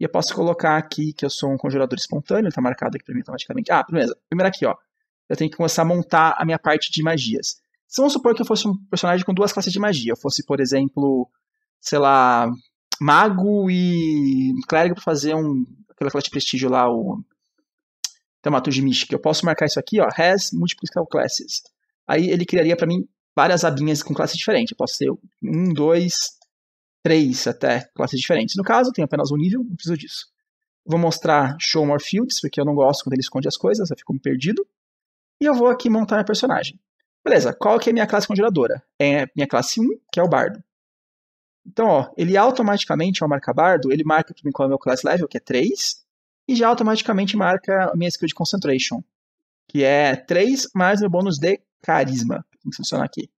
e eu posso colocar aqui que eu sou um conjurador espontâneo, tá marcado aqui pra mim automaticamente. Ah, beleza. Primeiro aqui, ó. Eu tenho que começar a montar a minha parte de magias. Se vamos supor que eu fosse um personagem com duas classes de magia, eu fosse, por exemplo, sei lá, mago e clérigo pra fazer um, aquela classe de prestígio lá, o Tamato de Eu posso marcar isso aqui, ó, has multiple skill classes. Aí ele criaria para mim várias abinhas com classes diferentes Eu posso ter um, dois, três até classes diferentes. No caso, eu tenho apenas um nível, não preciso disso. Vou mostrar Show More Fields, porque eu não gosto quando ele esconde as coisas, eu fico perdido. E eu vou aqui montar minha personagem. Beleza, qual que é a minha classe congeladora? É minha classe 1, que é o bardo. Então, ó, ele automaticamente, é ao marcar bardo, ele marca para mim qual é o meu class level, que é 3, e já automaticamente marca a minha skill de concentration, que é 3 mais meu bônus de carisma. Tem que funcionar aqui.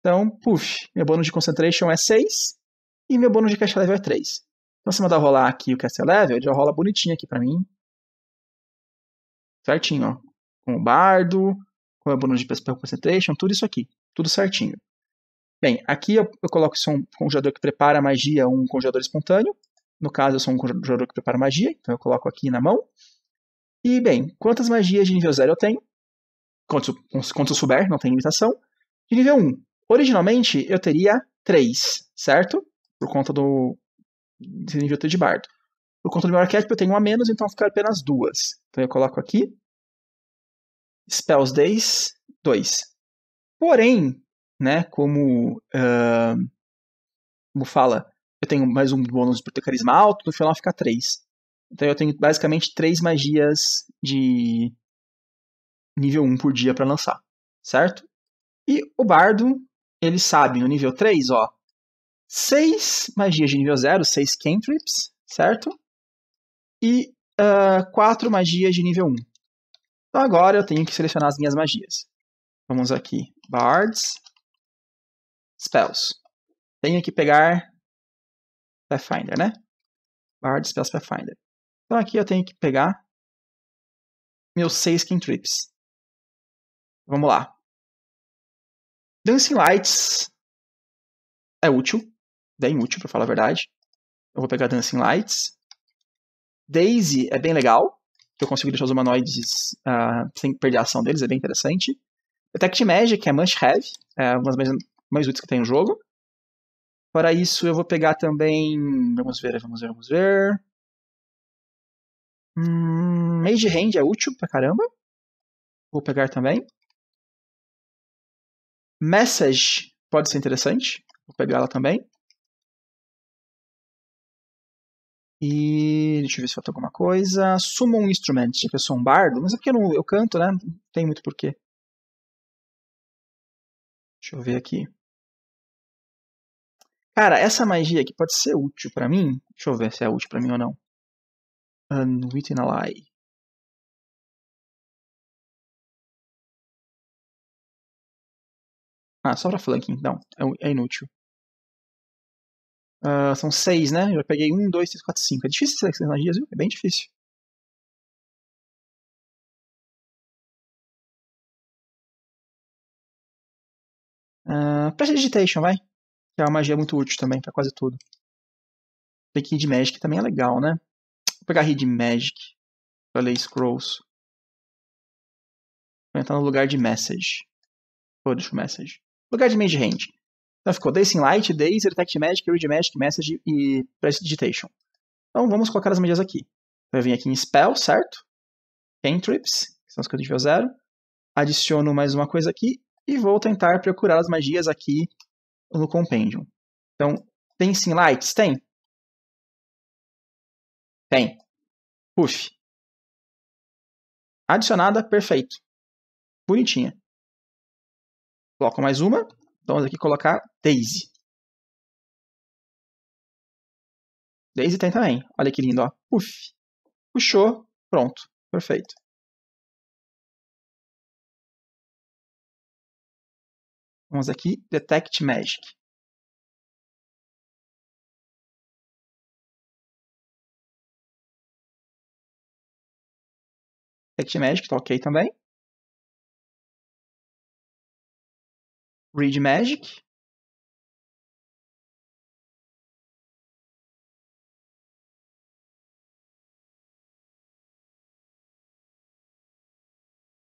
Então, puff, meu bônus de concentration é 6 e meu bônus de cash level é 3. Então, se mandar rolar aqui o cash level, ele já rola bonitinho aqui para mim. Certinho, ó. Com o bardo, com o meu bônus de concentration, tudo isso aqui. Tudo certinho. Bem, aqui eu, eu coloco se um congelador que prepara magia um conjurador espontâneo. No caso, eu sou um conjurador que prepara magia, então eu coloco aqui na mão. E, bem, quantas magias de nível 0 eu tenho? quanto quanto eu souber, não tem limitação. De nível 1, um, originalmente eu teria 3, certo? Por conta do, desse nível 3 de bardo. Por conta do meu arquétipo eu tenho uma a menos, então ficar apenas duas. Então eu coloco aqui. Spells Days 2. Porém, né? Como. Uh, como fala? Eu tenho mais um bônus por ter carisma alto, no final fica 3. Então eu tenho basicamente 3 magias de nível 1 por dia para lançar, certo? E o bardo, ele sabe no nível 3, ó, 6 magias de nível 0, 6 cantrips, certo? E uh, ah, 4 magias de nível 1. Então agora eu tenho que selecionar as minhas magias. Vamos aqui, bards, Spells. Tenho que pegar Pathfinder, né? Bard Spells Pathfinder. Então aqui eu tenho que pegar meus seis cantrips. Vamos lá. Dancing Lights é útil, bem útil para falar a verdade. Eu vou pegar Dancing Lights. Daisy é bem legal, que eu consigo deixar os humanoides uh, sem perder a ação deles, é bem interessante. Detect Magic é must have, é uma das mais úteis que tem no jogo. Para isso, eu vou pegar também. Vamos ver, vamos ver, vamos ver. Hum, Mage Hand é útil pra caramba. Vou pegar também. Message pode ser interessante. Vou pegar ela também. E deixa eu ver se falta alguma coisa. Summon Instrument, que eu sou um bardo, mas é porque eu, não, eu canto, né? Não tem muito porquê. Deixa eu ver aqui. Cara, essa magia aqui pode ser útil para mim. Deixa eu ver se é útil para mim ou não. Unwitting Ally. Ah, só pra flanking. Não, é, é inútil. Uh, são seis, né? Já peguei um, dois, três, quatro, cinco. É difícil ser essas magias, viu? É bem difícil. Uh, ah, Prestidigitation, vai. Que é uma magia muito útil também para quase tudo. Pequim de Magic também é legal, né? Vou pegar Read Magic pra ler Scrolls. Vou entrar no lugar de Message. Pô, deixa o Message. Lugar de Mage Hand. Então ficou Dancing Light, Dazer, Detect Magic, Read Magic, Message e Prestidigitation. Então vamos colocar as magias aqui. Vai vir aqui em Spell, certo? Cantrips, que são as coisas de nível zero. Adiciono mais uma coisa aqui e vou tentar procurar as magias aqui no Compendium. Então, tem sim lights? Tem. Tem. Puff. Adicionada, perfeito. Bonitinha. Coloco mais uma. Então, vamos aqui colocar Daisy. Daisy tem também. Olha que lindo, ó. Puff. Puxou. Pronto. Perfeito. Vamos aqui, Detect Magic. Detect Magic está ok também. Read Magic.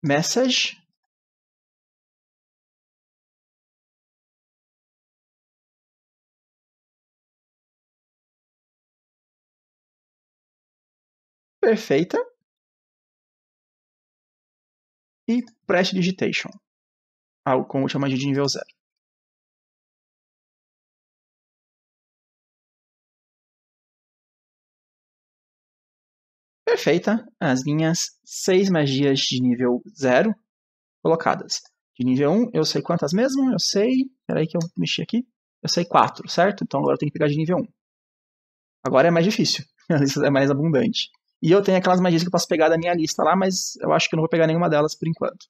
Message. Perfeita e Prestidigitation, algo como chama de nível 0. Perfeita, as minhas seis magias de nível 0 colocadas. De nível 1, um, eu sei quantas mesmo? Eu sei. Peraí que eu mexi aqui. Eu sei 4, certo? Então agora eu tenho que pegar de nível 1. Um. Agora é mais difícil. A <laughs> lista é mais abundante. E eu tenho aquelas magias que eu posso pegar da minha lista lá, mas eu acho que eu não vou pegar nenhuma delas por enquanto.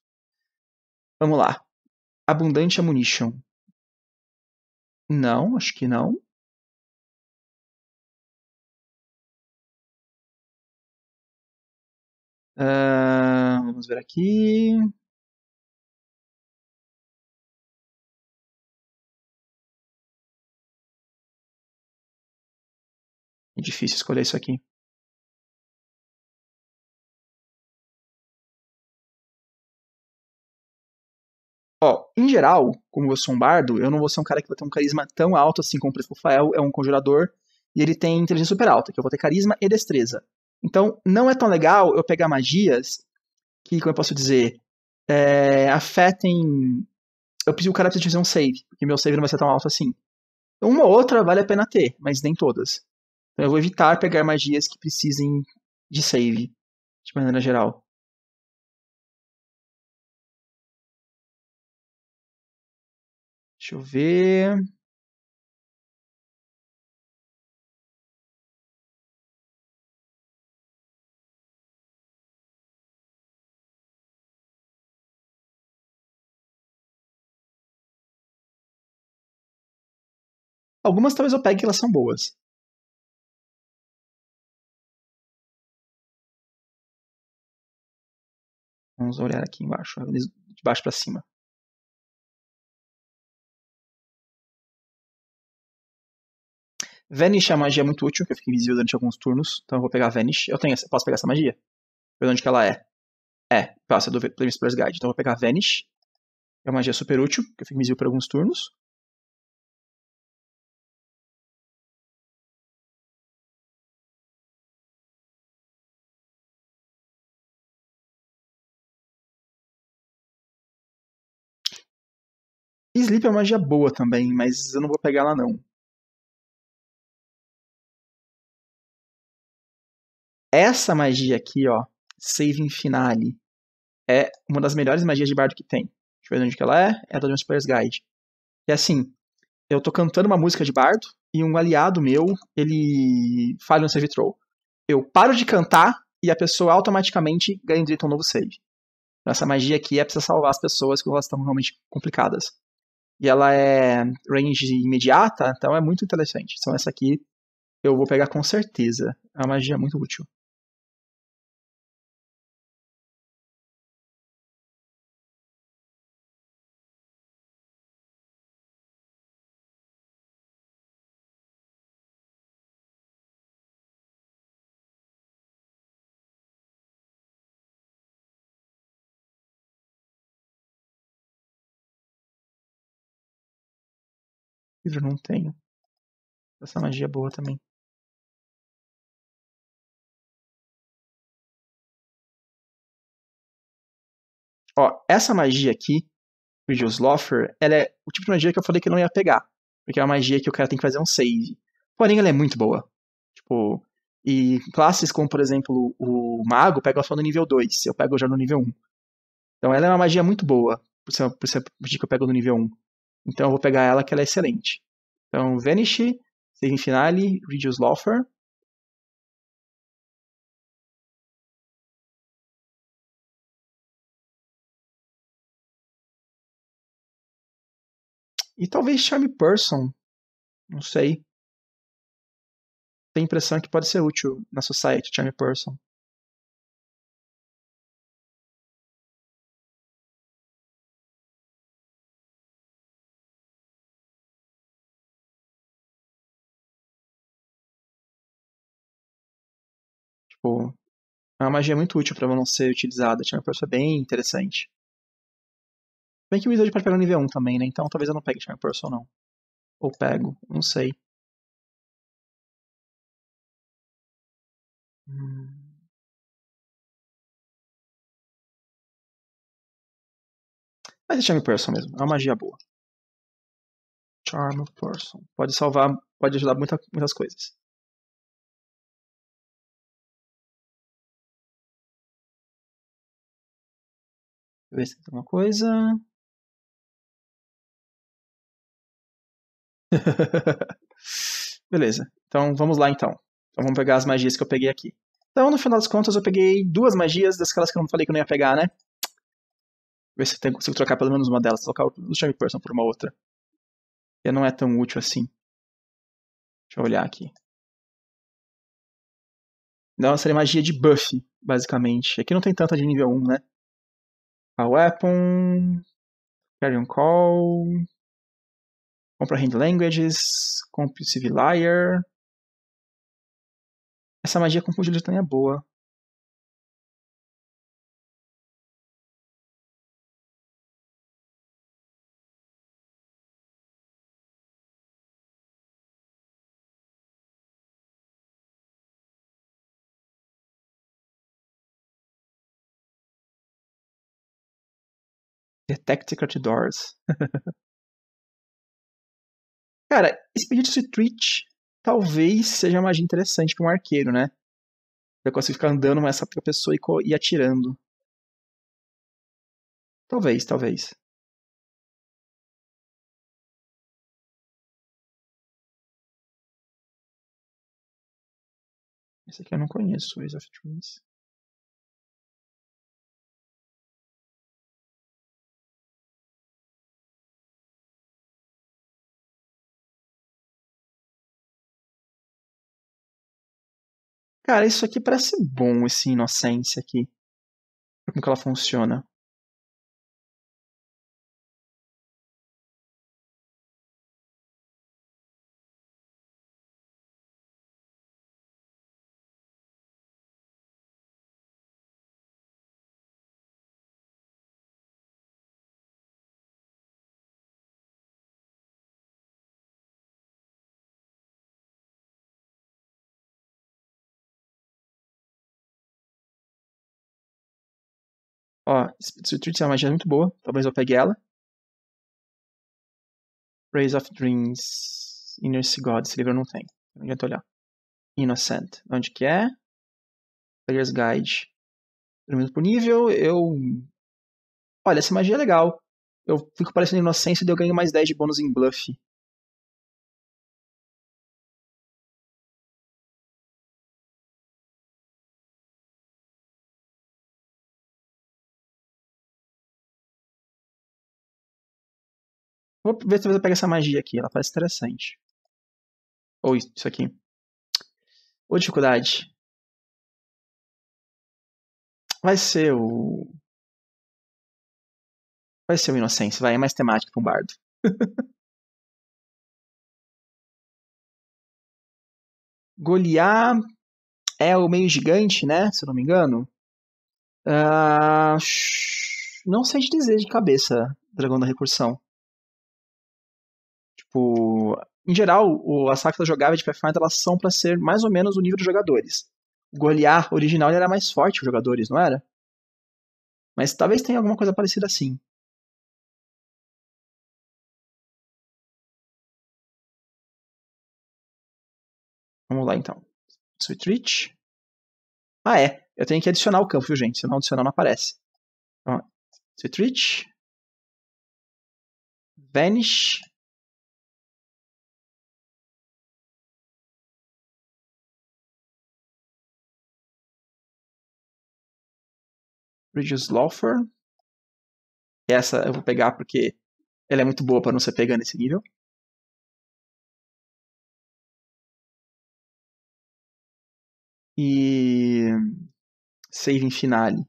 Vamos lá. Abundante Ammunition. Não, acho que não. Uh, vamos ver aqui. É difícil escolher isso aqui. Ó, em geral, como eu sou um bardo, eu não vou ser um cara que vai ter um carisma tão alto assim como, o exemplo, o Fael é um conjurador e ele tem inteligência super alta, que eu vou ter carisma e destreza. Então, não é tão legal eu pegar magias que, como eu posso dizer, é, afetem. Eu preciso, o cara precisa fazer um save, porque meu save não vai ser tão alto assim. Uma ou outra vale a pena ter, mas nem todas. Então eu vou evitar pegar magias que precisem de save, de maneira geral. Deixa eu ver. Algumas talvez eu pegue que elas são boas. Vamos olhar aqui embaixo, de baixo para cima. Vanish é uma magia muito útil, que eu fico invisível durante alguns turnos, então eu vou pegar Vanish. Eu tenho essa, posso pegar essa magia? Por onde que ela é? É, passa do Plemispeller's Guide. Então eu vou pegar Vanish. É uma magia super útil, que eu fico invisível por alguns turnos. Sleep é uma magia boa também, mas eu não vou pegar ela não. Essa magia aqui, ó, Saving Finale, é uma das melhores magias de bardo que tem. Deixa eu ver onde que ela é. É da Dungeon Player's Guide. E assim, eu tô cantando uma música de bardo e um aliado meu, ele falha um save throw. Eu paro de cantar e a pessoa automaticamente ganha direito a um novo save. Então, essa magia aqui é pra salvar as pessoas que elas estão realmente complicadas. E ela é range imediata, então é muito interessante. Então essa aqui eu vou pegar com certeza. É uma magia muito útil. livro, não tenho. Essa magia é boa também. Ó, essa magia aqui, o Geosloffer, ela é o tipo de magia que eu falei que não ia pegar. Porque é uma magia que o cara tem que fazer um save. Porém, ela é muito boa. Tipo, e classes como, por exemplo, o Mago, pega só no nível 2. Eu pego já no nível 1. Então ela é uma magia muito boa, por ser, por ser que eu pego no nível 1. Então eu vou pegar ela que ela é excelente. Então Vanish, Saving Finale, Reduce Lawfare. E talvez Charm Person. Não sei. Tem impressão que pode ser útil na Society, Charm Person. Tipo, é uma magia muito útil para não ser utilizada. Tinha tipo, é uma é bem interessante. Bem que o Wizard pode pegar o nível 1 também, né? Então talvez eu não pegue Charm tipo, Person, não. Ou pego, não sei. Hum. Mas é Charm Person mesmo, é uma magia boa. Charm Person. Pode salvar, pode ajudar muita, muitas coisas. ver se tem alguma coisa. <laughs> Beleza. Então vamos lá então. Então vamos pegar as magias que eu peguei aqui. Então, no final das contas, eu peguei duas magias das que eu não falei que eu não ia pegar, né? Ver se eu consigo trocar pelo menos uma delas. Trocar o Charm Person por uma outra. Que não é tão útil assim. Deixa eu olhar aqui. Não, seria magia de buff, basicamente. Aqui não tem tanta de nível 1, né? a weapon, carry on call, comprehend languages, compulsive liar. Essa magia compulsive também é boa. Tactical Doors. Cara, Expedition Street talvez seja mais interessante para um arqueiro, né? Eu consigo ficar andando mais é rápido que a pessoa e, e atirando. Talvez, talvez. Esse aqui eu não conheço, Ways of Dreams. Cara, isso aqui parece bom, esse inocência aqui. Como que ela funciona? Ó, Substitute é uma magia muito boa. Talvez eu pegue ela. Rays of Dreams. Inner Sea God. Esse livro eu não tenho. Não adianta olhar. Innocent. Onde que é? Player's Guide. Primeiro por nível, eu... Olha, essa magia é legal. Eu fico parecendo inocência e eu ganho mais 10 de bônus em bluff. Vou ver se você pega essa magia aqui, ela parece interessante. Ou isso aqui. Ou dificuldade. Vai ser o. Vai ser o Inocência, vai, é mais temático pra um bardo. <laughs> Goliath é o meio gigante, né? Se eu não me engano. Uh, não sei te dizer de cabeça, Dragão da Recursão. Tipo, em geral, o, as facas que ela jogava de Pathfinder elas são para ser mais ou menos o nível dos jogadores. O Goliath original era mais forte que os jogadores, não era? Mas talvez tenha alguma coisa parecida assim. Vamos lá então. Reach. Ah, é. Eu tenho que adicionar o campo, viu, gente? Se não adicionar, não aparece. Então, Reach. Vanish. Bridges Lawfer. Essa eu vou pegar porque ela é muito boa para não ser pegando nesse nível. E Saving Finale.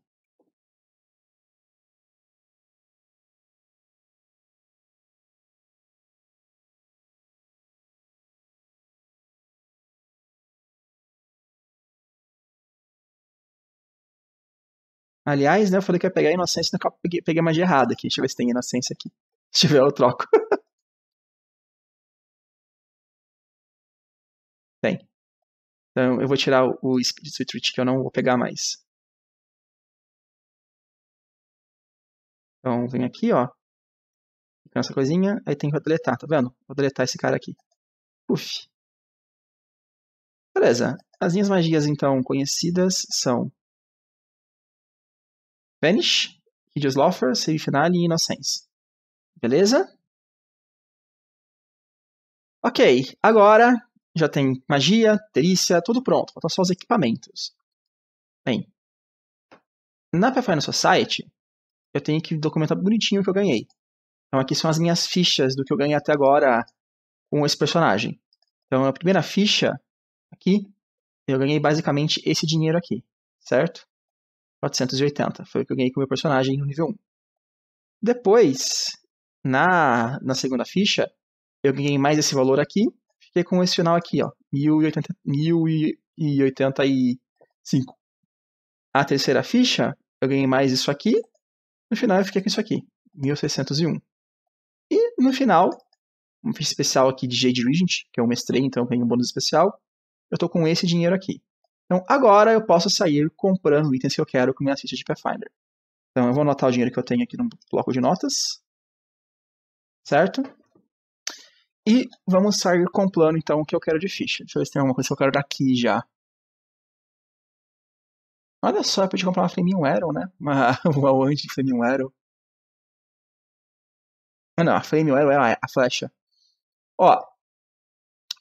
Aliás, né, eu falei que ia pegar a inocência, não peguei, peguei a magia errada aqui. Deixa eu ver se tem inocência aqui. Se <laughs> tiver, eu troco. <laughs> tem. Então eu vou tirar o Spirit Retreat que eu não vou pegar mais. Então vem aqui, ó. Fica essa coisinha, aí tem que deletar, tá vendo? Vou deletar esse cara aqui. Puf. Beleza. As minhas magias, então, conhecidas são Vanish, Hideous Loafer, Save Finale e Innocence. Beleza? Ok, agora já tem magia, terícia, tudo pronto. Faltam só os equipamentos. Bem, na Pathfinder Society, eu tenho que documentar bonitinho o que eu ganhei. Então aqui são as minhas fichas do que eu ganhei até agora com esse personagem. Então a primeira ficha aqui, eu ganhei basicamente esse dinheiro aqui, certo? 480. Foi o que eu ganhei com o meu personagem no nível 1. Depois, na, na segunda ficha, eu ganhei mais esse valor aqui. Fiquei com esse final aqui, ó. 1080, 1085. A terceira ficha, eu ganhei mais isso aqui. No final, eu fiquei com isso aqui. 1601. E no final, um especial aqui de Jade Regent, que eu mestrei, então eu ganhei um bônus especial. Eu tô com esse dinheiro aqui. Então agora eu posso sair comprando itens que eu quero com minha ficha de Pathfinder. Então eu vou anotar o dinheiro que eu tenho aqui no bloco de notas. Certo? E vamos sair comprando então o que eu quero de ficha. Deixa eu ver se tem alguma coisa que eu quero daqui já. Olha só, eu podia comprar uma Flaming Arrow, né? <laughs> Uma, uma Wand de Flaming Arrow. Ah não, a Flaming Arrow é a, a flecha. Ó,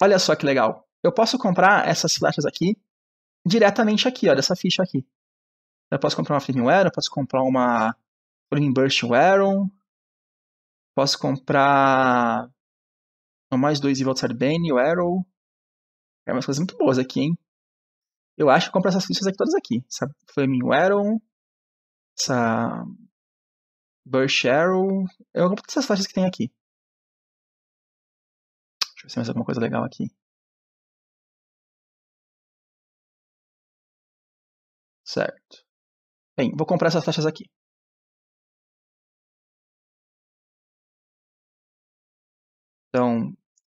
olha só que legal. Eu posso comprar essas flechas aqui diretamente aqui, ó, dessa ficha aqui. Eu posso comprar uma Flamingware, eu posso comprar uma Flaming Burst Weron, posso comprar mais dois Evil Sarbane, o Arrow. É umas coisas muito boas aqui, hein? Eu acho que eu compro essas fichas aqui todas aqui. Essa Flaming Arrow, essa Burst Arrow. Eu compro todas essas fichas que tem aqui. Deixa eu ver se tem mais alguma coisa legal aqui. Certo. Bem, vou comprar essas taxas aqui. Então,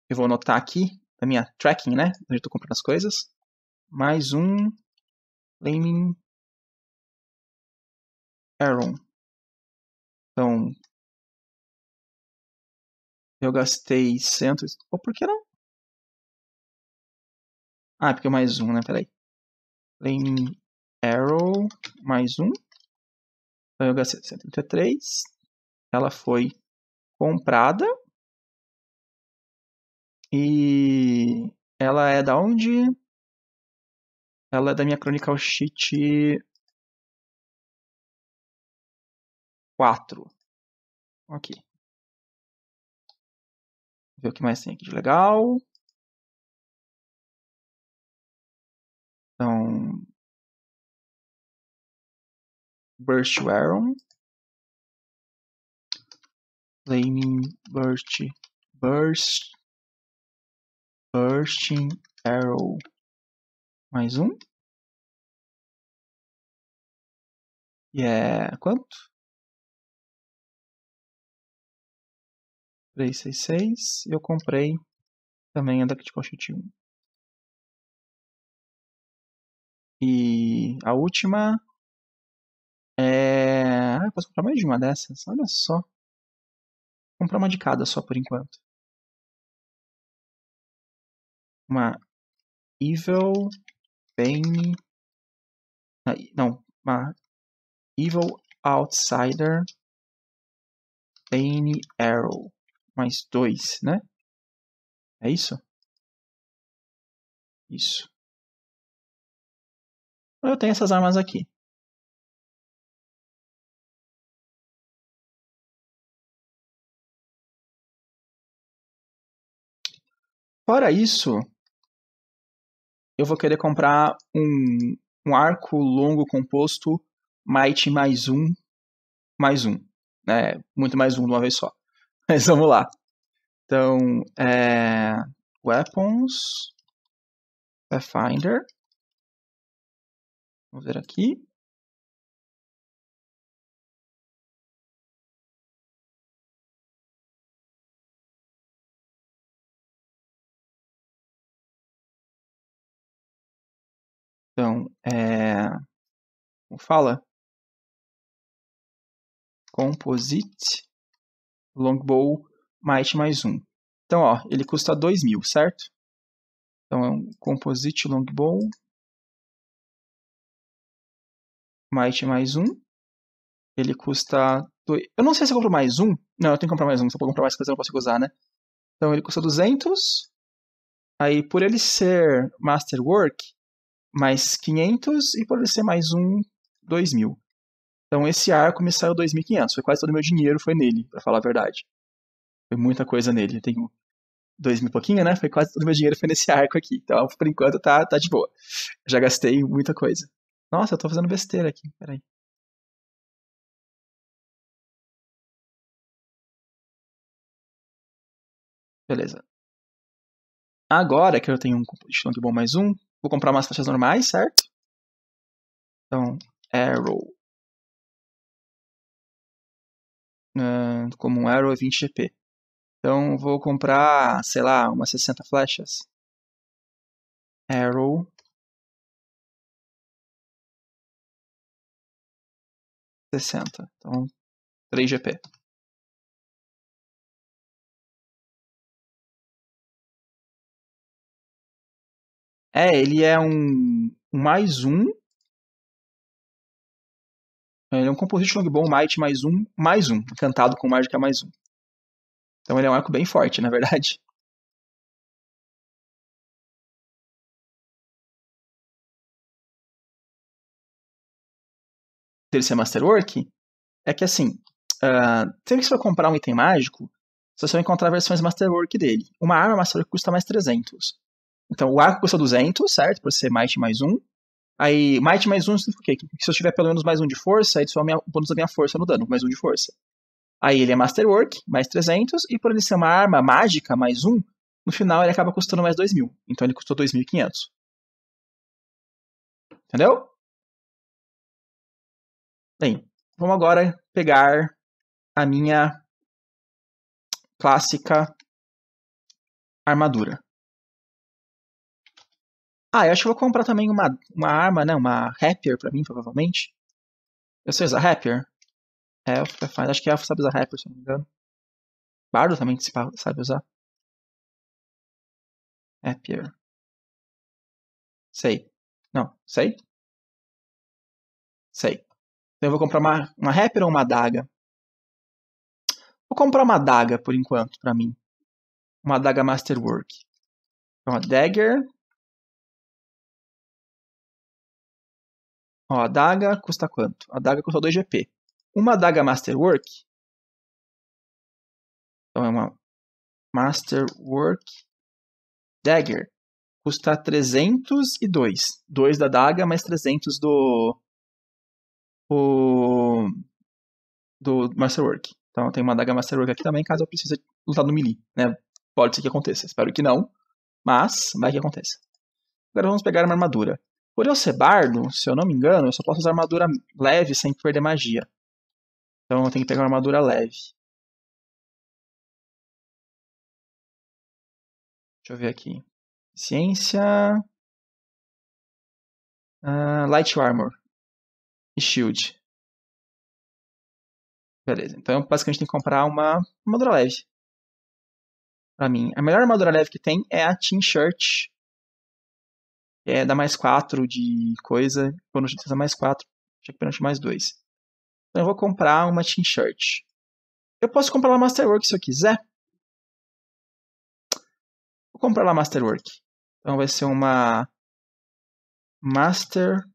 eu vou anotar aqui na minha tracking, né? Onde eu estou comprando as coisas. Mais um Flaming Aaron. Então, eu gastei 100... Ou oh, por que não? Ah, é porque é mais um, né? Peraí. Flaming arrow mais um. Então, eu gastei 133. Ela foi comprada. E ela é da onde? Ela é da minha Chronicle Sheet 4. Ok. Ver o que mais tem aqui de legal. Então, Bushwhacker, Flaming Burst, Burst, Bursting Arrow. Mais um. E yeah. é quanto? 366 e eu comprei também a da Kitpocket 1. E a última é... Ah, posso comprar mais de uma dessas? Olha só. Vou comprar uma de cada só por enquanto. Uma Evil Bane. Ah, não, uma Evil Outsider Bane Arrow. Mais dois, né? É isso? Isso. Eu tenho essas armas aqui. Fora isso, eu vou querer comprar um, um arco longo composto Might mais um, mais um. Né? Muito mais um de uma vez só. <laughs> Mas vamos lá. Então, é... Weapons. Pathfinder. Vamos ver aqui. Então, é. Eh, Como fala? Composite Longbow Might mais um. Então, ó, ele custa 2 mil, certo? Então, é um Composite Longbow Might mais um. Ele custa. Dois... Eu não sei se eu compro mais um. Não, eu tenho que comprar mais um. Se eu comprar mais coisa, eu não consigo usar, né? Então ele custa 200. Aí, por ele ser Masterwork, mais 500 e poderia ser mais um 2000. Então esse arco me saiu 2500, foi quase todo o meu dinheiro foi nele, para falar a verdade. Foi muita coisa nele, eu tenho dois mil e pouquinho, né? Foi quase todo o meu dinheiro foi nesse arco aqui. Então, por enquanto, tá, tá de boa. Já gastei muita coisa. Nossa, eu tô fazendo besteira aqui, peraí. Beleza. Agora que eu tenho um componente bom mais um, Vou comprar umas flechas normais, certo? Então, arrow. Uh, como um arrow é 20 GP. Então, vou comprar, sei lá, umas 60 flechas. Arrow. sessenta Então, 3 GP. É, ele é um mais um. É, ele é um composite longbow might mais um, mais um, cantado com mágica mais um. Então ele é um arco bem forte, na verdade. ser Masterwork é que assim, uh, sempre que você vai comprar um item mágico, você vai encontrar versões Masterwork dele. Uma arma Masterwork custa mais 300. Então, o arco custa 200, certo? Por ser Might mais um. Aí, Might mais um significa o quê? Que se eu tiver pelo menos mais um de força, aí só o bônus da minha força no dano, mais um de força. Aí ele é Masterwork, mais 300, e por ele ser uma arma mágica, mais um, no final ele acaba custando mais dois mil. Então ele custou 2.500. Entendeu? Bem, vamos agora pegar a minha clássica armadura. Ah, eu acho que vou comprar também uma, uma arma, né? Uma Rapier pra mim, provavelmente. Eu sei usar Rapier. É, fine. É acho que Elfo sabe usar Rapier, se não me engano. Bardo também sabe usar. Rapier. Sei. Não, sei? Sei. Então eu vou comprar uma, uma Rapier ou uma daga. Vou comprar uma daga por enquanto, pra mim. Uma daga Masterwork. Então, a Dagger, Ó, a daga custa quanto? A daga custa 2 GP. Uma daga Masterwork. Então é uma Masterwork Dagger. Custa 302. 2 da daga mais 300 do. O, do Masterwork. Então tem uma daga Masterwork aqui também, caso eu precise lutar no melee. Né? Pode ser que aconteça. Espero que não. Mas vai que aconteça. Agora vamos pegar uma armadura. Por eu ser bardo, se eu não me engano, eu só posso usar armadura leve sem perder magia. Então eu tenho que pegar uma armadura leve. Deixa eu ver aqui. Ciência. Uh, light Armor. E Shield. Beleza. Então basicamente tem que comprar uma armadura leve. Pra mim. A melhor armadura leve que tem é a Team Shirt é, dá mais 4 de coisa, quando você dá mais 4, tinha pênalti mais 2. Então eu vou comprar uma Team shirt Eu posso comprar uma Masterwork se eu quiser. Vou comprar uma Masterwork. Então vai ser uma Masterwork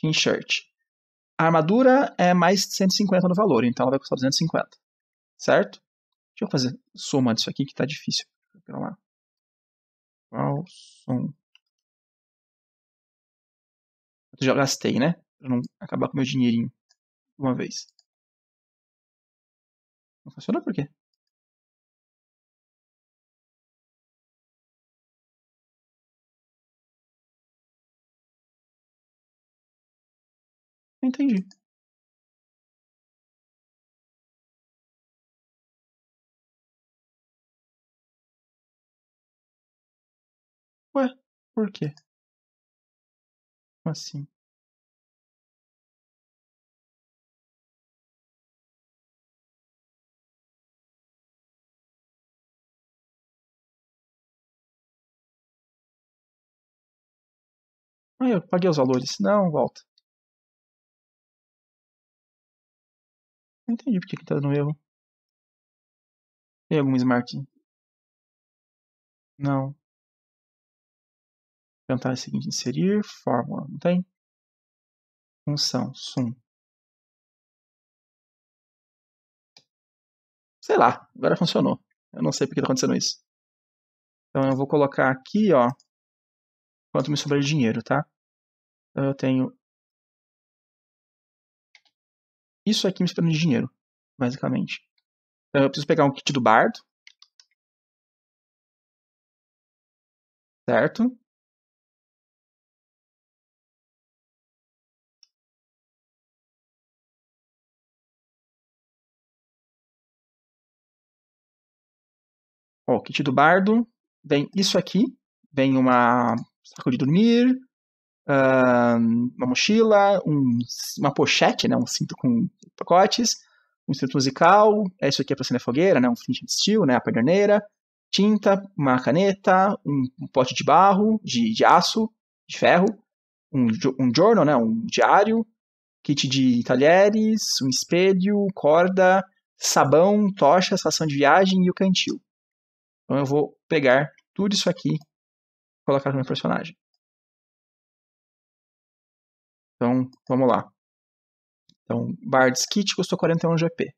Team shirt A armadura é mais 150 no valor, então ela vai custar 250. Certo? Deixa eu fazer soma disso aqui que tá difícil. Vou qual som? Eu já gastei, né? Pra não acabar com meu dinheirinho. Uma vez. Não funcionou por quê? Entendi. Por quê? Como assim? Ah, eu paguei os valores. Não, volta. Não entendi porque que tá dando erro. Tem algum smart? Não tentar o seguinte, inserir fórmula, não tem? Função, sum. Sei lá, agora funcionou. Eu não sei porque está acontecendo isso. Então eu vou colocar aqui, ó, quanto me sobrar de dinheiro, tá? Então eu tenho isso aqui me sobrando de dinheiro, basicamente. Então eu preciso pegar um kit do bardo. Certo? Ó, o kit do bardo vem isso aqui, vem uma saco de dormir, uma mochila, um, uma pochete, né, um cinto com pacotes, um instrumento musical, é isso aqui é para acender a fogueira, né, um flint de steel, né, a perderneira, tinta, uma caneta, um, um pote de barro, de, de, aço, de ferro, um, um journal, né, um diário, kit de talheres, um espelho, corda, sabão, tocha, estação de viagem e o cantil. Então eu vou pegar tudo isso aqui e colocar no meu personagem. Então, vamos lá. Então, Bard's Kit custou 41 GP.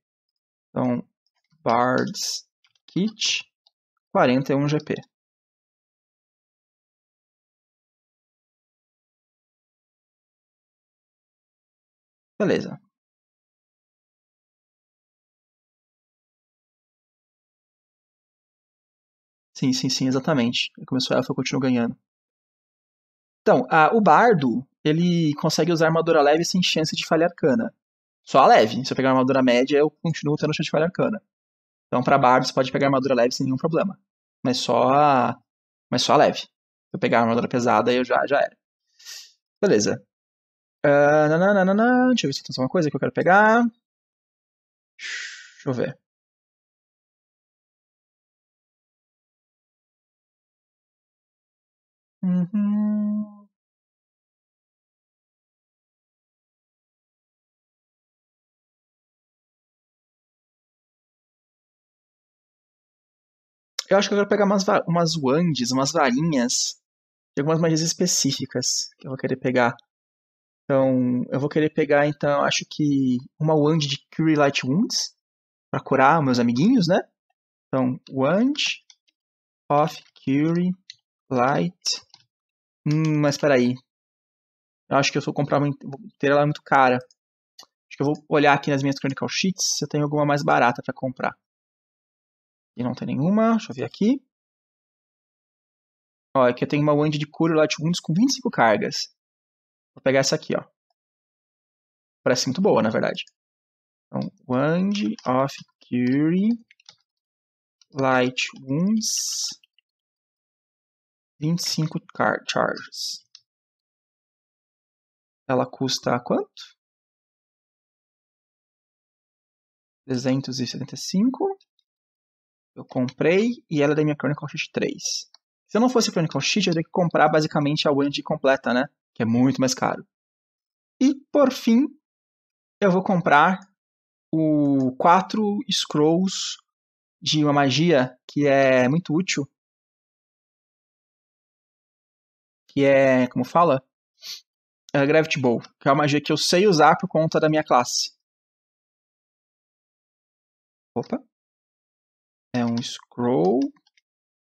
Então, Bard's Kit, 41 GP. Beleza. Sim, sim, sim, exatamente. Começou elfo, eu continuo ganhando. Então, a, o bardo, ele consegue usar armadura leve sem chance de falha arcana. Só a leve. Se eu pegar armadura média, eu continuo tendo chance de falha arcana. Então, para bardo, você pode pegar armadura leve sem nenhum problema. Mas só a, mas só a leve. Se eu pegar armadura pesada, eu já, já era. Beleza. Uh, nananana, deixa eu ver se tem alguma coisa que eu quero pegar. Deixa eu ver. Uhum. Eu acho que eu quero pegar umas, umas wands, umas varinhas de algumas magias específicas que eu vou querer pegar. Então, eu vou querer pegar, então, acho que uma wand de Cure Light Wounds para curar meus amiguinhos, né? Então, wand of Cure Light Hum, mas peraí. Eu acho que eu vou comprar uma Vou ter ela muito cara. Acho que eu vou olhar aqui nas minhas Chronicle Sheets se eu tenho alguma mais barata para comprar. E não tem nenhuma. Deixa eu ver aqui. Ó, aqui eu tenho uma Wand de Cure wounds com 25 cargas. Vou pegar essa aqui, ó. Parece muito boa, na verdade. Então, Wand of Cure Light Wounds 25 car charges. Ela custa quanto? 375. Eu comprei e ela é da minha Chronicle Sheet 3. Se eu não fosse Chronicle Sheet, eu teria que comprar basicamente a Wand completa, né? Que é muito mais caro. E por fim, eu vou comprar o 4 scrolls de uma magia que é muito útil, que é, como fala? É Gravity Ball, que é uma magia que eu sei usar por conta da minha classe. Opa. É um Scroll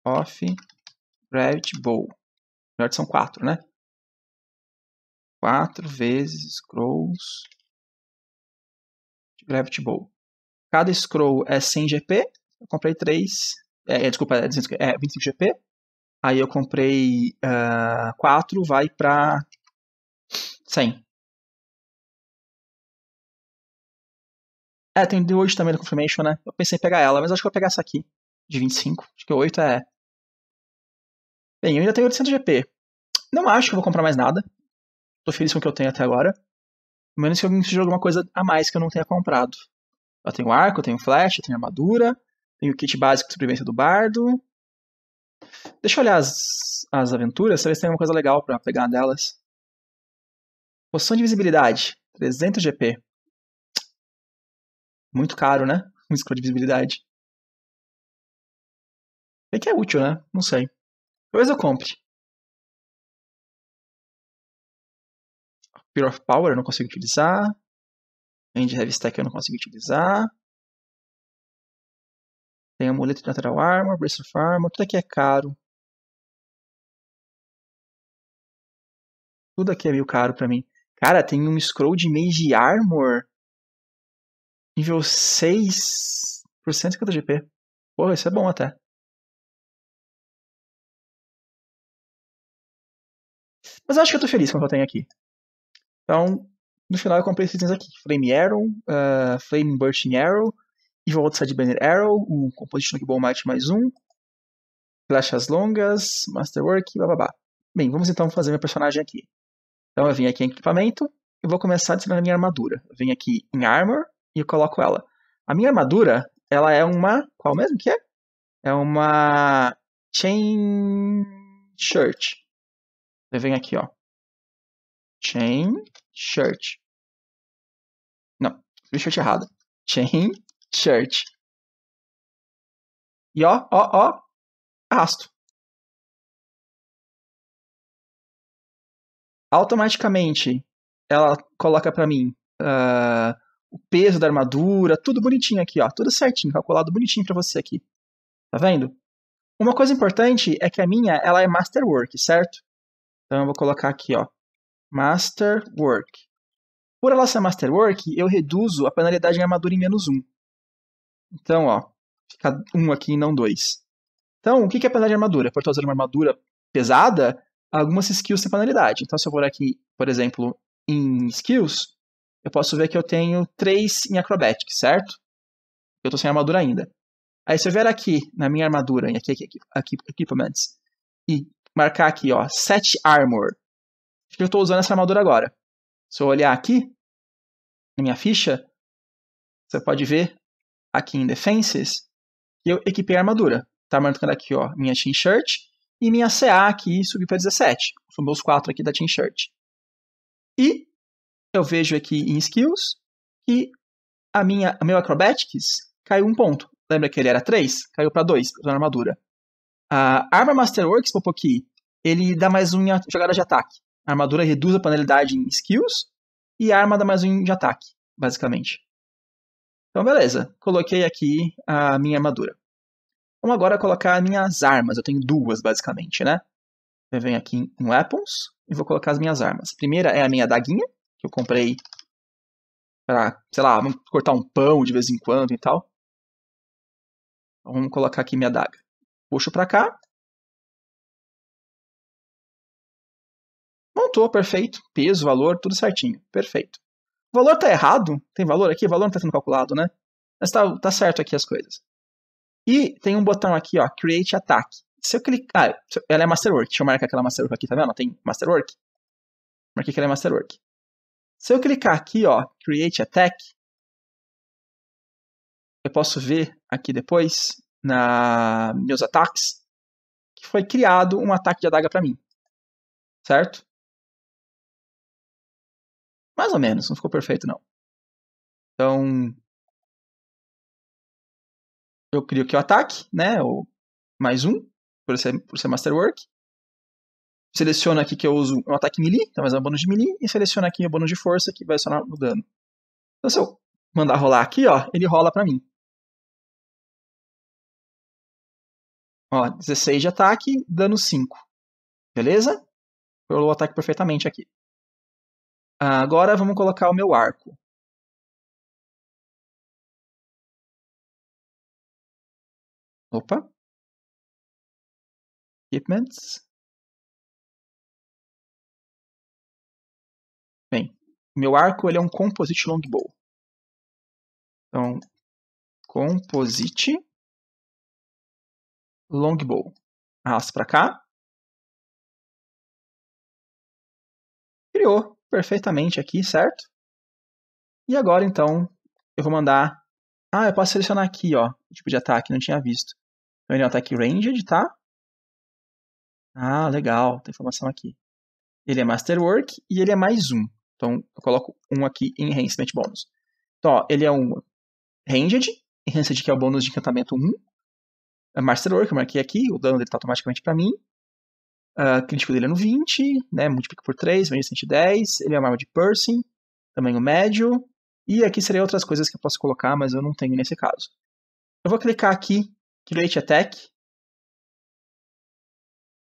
of Gravity Ball. Melhor são quatro, né? Quatro vezes Scrolls de Gravity Ball. Cada Scroll é 100 GP. Eu comprei três. É, é desculpa, é 25 GP. É, Aí eu comprei uh, ah, 4, vai pra 100. É, tem de hoje também da Confirmation, né? Eu pensei em pegar ela, mas acho que eu vou pegar essa aqui, de 25. Acho que 8 é. Bem, eu ainda tenho 800 GP. Não acho que eu vou comprar mais nada. Tô feliz com o que eu tenho até agora. Menos que alguém seja alguma coisa a mais que eu não tenha comprado. Eu tenho arco, eu tenho flash, eu tenho armadura, tenho o kit básico de sobrevivência do bardo, Deixa eu olhar as, as aventuras, ver se tem alguma coisa legal para pegar delas. Poção de visibilidade, 300 GP. Muito caro, né? Um escudo de visibilidade. É que é útil, né? Não sei. Talvez eu compre. Pure of Power eu não consigo utilizar. End Heavy Stack eu não consigo utilizar. Tem amuleto de Natural Armor, brace of Armor, tudo aqui é caro. Tudo aqui é meio caro pra mim. Cara, tem um scroll de Mage Armor. Nível 6 por 150 GP. Porra, isso é bom até. Mas eu acho que eu tô feliz com o que eu tenho aqui. Então, no final eu comprei esses itens aqui. Flame Arrow, uh, Flame Bursting Arrow, Evil de Banner Arrow, um Composition ball Might mais um, flechas longas, Masterwork, bababá. Bem, vamos então fazer meu personagem aqui. Então eu vim aqui em equipamento e vou começar a desenhar minha armadura. Eu venho aqui em Armor e eu coloco ela. A minha armadura, ela é uma... qual mesmo que é? É uma... Chain Shirt. Eu venho aqui, ó. Chain Shirt. Não, fiz shirt errado. Chain shirt. E ó, ó, ó, arrasto. Automaticamente ela coloca para mim uh, o peso da armadura, tudo bonitinho aqui, ó, tudo certinho, calculado bonitinho para você aqui. Tá vendo? Uma coisa importante é que a minha ela é masterwork, certo? Então eu vou colocar aqui, ó, masterwork. Por ela ser masterwork, eu reduzo a penalidade em armadura em menos 1. Então, ó, fica um aqui e não dois. Então, o que é penalidade de armadura? Por estar usando uma armadura pesada, algumas skills têm penalidade. Então, se eu for aqui, por exemplo, em skills, eu posso ver que eu tenho três em acrobatic, certo? Eu estou sem armadura ainda. Aí se eu vier aqui na minha armadura, em aqui, aqui, aqui, aqui equipamentos, e marcar aqui, ó, set armor. eu estou usando essa armadura agora. Se eu olhar aqui, na minha ficha, você pode ver aqui em Defenses, eu equipei a armadura. Tá marcando aqui, ó, minha Team Shirt e minha CA aqui subiu para 17. São meus quatro aqui da Team Shirt. E eu vejo aqui em Skills que a minha, a meu Acrobatics caiu um ponto. Lembra que ele era 3? Caiu para 2, usando armadura. A Arma Masterworks, Popoki, ele dá mais um jogada de ataque. A armadura reduz a penalidade em skills e a arma dá mais um de ataque, basicamente. Então, beleza. Coloquei aqui a minha armadura. Vamos agora colocar as minhas armas. Eu tenho duas, basicamente, né? Eu venho aqui em Weapons e vou colocar as minhas armas. A primeira é a minha daguinha, que eu comprei para, sei lá, cortar um pão de vez em quando e tal. Então, vamos colocar aqui minha daga. Puxo para cá. Montou, perfeito. Peso, valor, tudo certinho. Perfeito. O valor tá errado? Tem valor aqui? O valor não está sendo calculado, né? Mas tá, tá certo aqui as coisas. E tem um botão aqui, ó, Create Attack. Se eu clicar, ah, ela é Masterwork. Deixa eu marcar aquela Masterwork aqui, tá vendo? Tem Masterwork. Marquei que ela é Masterwork. Se eu clicar aqui, ó, Create Attack, eu posso ver aqui depois, na meus ataques, que foi criado um ataque de adaga para mim. Certo? Mais ou menos, não ficou perfeito não. Então, eu crio aqui o ataque, né? O mais um, por ser, por ser Masterwork. Seleciono aqui que eu uso um ataque melee, então mais um bônus de melee, e seleciono aqui o um bônus de força que vai adicionar o dano. Então se eu mandar rolar aqui, ó, ele rola pra mim. Ó, 16 de ataque, dano 5. Beleza? Rolou o ataque perfeitamente aqui. Ah, agora vamos colocar o meu arco. Opa. Equipments. Bem, meu arco ele é um composite longbow. Então, composite longbow. Arrasta para cá. Criou perfeitamente aqui, certo? E agora, então, eu vou mandar... Ah, eu posso selecionar aqui, ó, o tipo de ataque, não tinha visto. Então ele é um ataque ranged, tá? Ah, legal, tem informação aqui. Ele é Masterwork e ele é mais um. Então, eu coloco um aqui em Enhancement Bônus. Então, ó, ele é um Ranged, enhancement que é o bônus de encantamento 1. É Masterwork, eu marquei aqui, o dano dele tá automaticamente para mim crítico dele é no 20, né? Multiplica por 3, vem 110. Ele é uma arma de piercing, tamanho médio. E aqui seria outras coisas que eu posso colocar, mas eu não tenho nesse caso. Eu vou clicar aqui, Create Attack.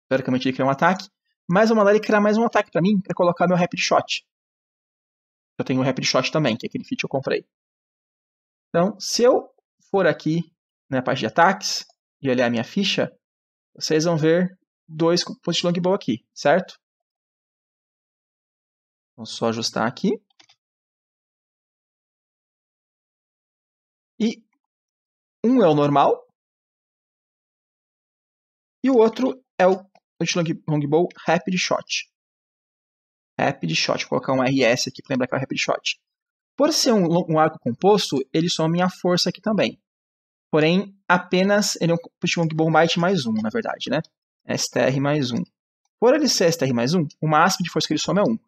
Teoricamente ele cria um ataque. Mas eu vou mandar ele criar mais um ataque para mim, para colocar meu Rapid Shot. Eu tenho o um Rapid Shot também, que é aquele feat que eu comprei. Então, se eu for aqui na parte de ataques e olhar a minha ficha, vocês vão ver dois pontos de longbow aqui, certo? Vou só ajustar aqui. E um é o normal e o outro é o long longbow rapid shot. Rapid shot, vou colocar um RS aqui para lembrar que é o rapid shot. Por ser um, um arco composto, ele some a força aqui também. Porém, apenas ele é um long longbow might mais um, na verdade, né? STR mais 1. Por ele ser STR mais 1, o máximo de força que ele soma é 1.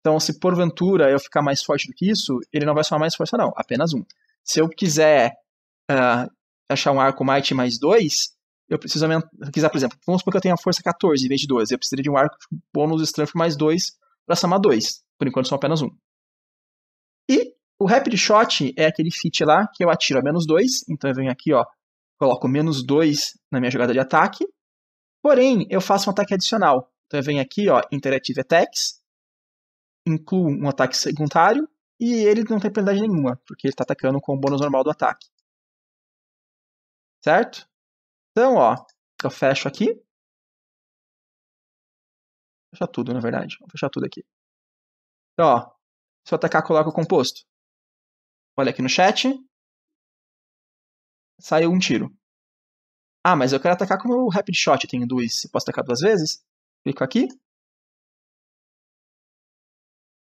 Então, se porventura eu ficar mais forte do que isso, ele não vai somar mais força, não, apenas 1. Se eu quiser uh, achar um arco Might mais 2, eu preciso aumentar. Quiser, por exemplo, vamos supor que eu tenha força 14 em vez de 12. Eu precisaria de um arco bônus Strength mais 2 para somar 2. Por enquanto, são apenas 1. E o Rapid Shot é aquele feat lá que eu atiro a menos 2. Então, eu venho aqui, ó, coloco menos 2 na minha jogada de ataque Porém, eu faço um ataque adicional. Então eu venho aqui, ó, Interactive Attacks, incluo um ataque secundário, e ele não tem penalidade nenhuma, porque ele está atacando com o bônus normal do ataque. Certo? Então, ó, eu fecho aqui. fechar tudo, na verdade. Vou fechar tudo aqui. Então, ó, se eu atacar, coloca o composto. Olha aqui no chat. Saiu um tiro. Ah, mas eu quero atacar com o Rapid Shot, tenho dois. Posso atacar duas vezes? Clico aqui.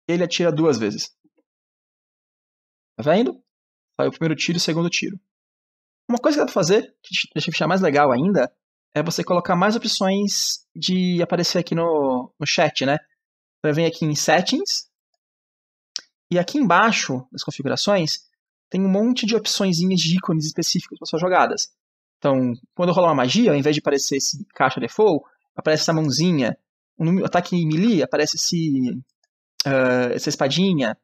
Ele atira duas vezes. Tá vendo? Sai o primeiro tiro e o segundo tiro. Uma coisa que dá pra fazer, que deixa ficar mais legal ainda, é você colocar mais opções de aparecer aqui no, no chat, né? Então eu venho aqui em Settings, e aqui embaixo, nas configurações, tem um monte de opções de ícones específicos para suas jogadas. Então, quando rolar uma magia, ao invés de aparecer esse caixa default, aparece essa mãozinha. Um ataque em melee, aparece esse, uh, essa espadinha.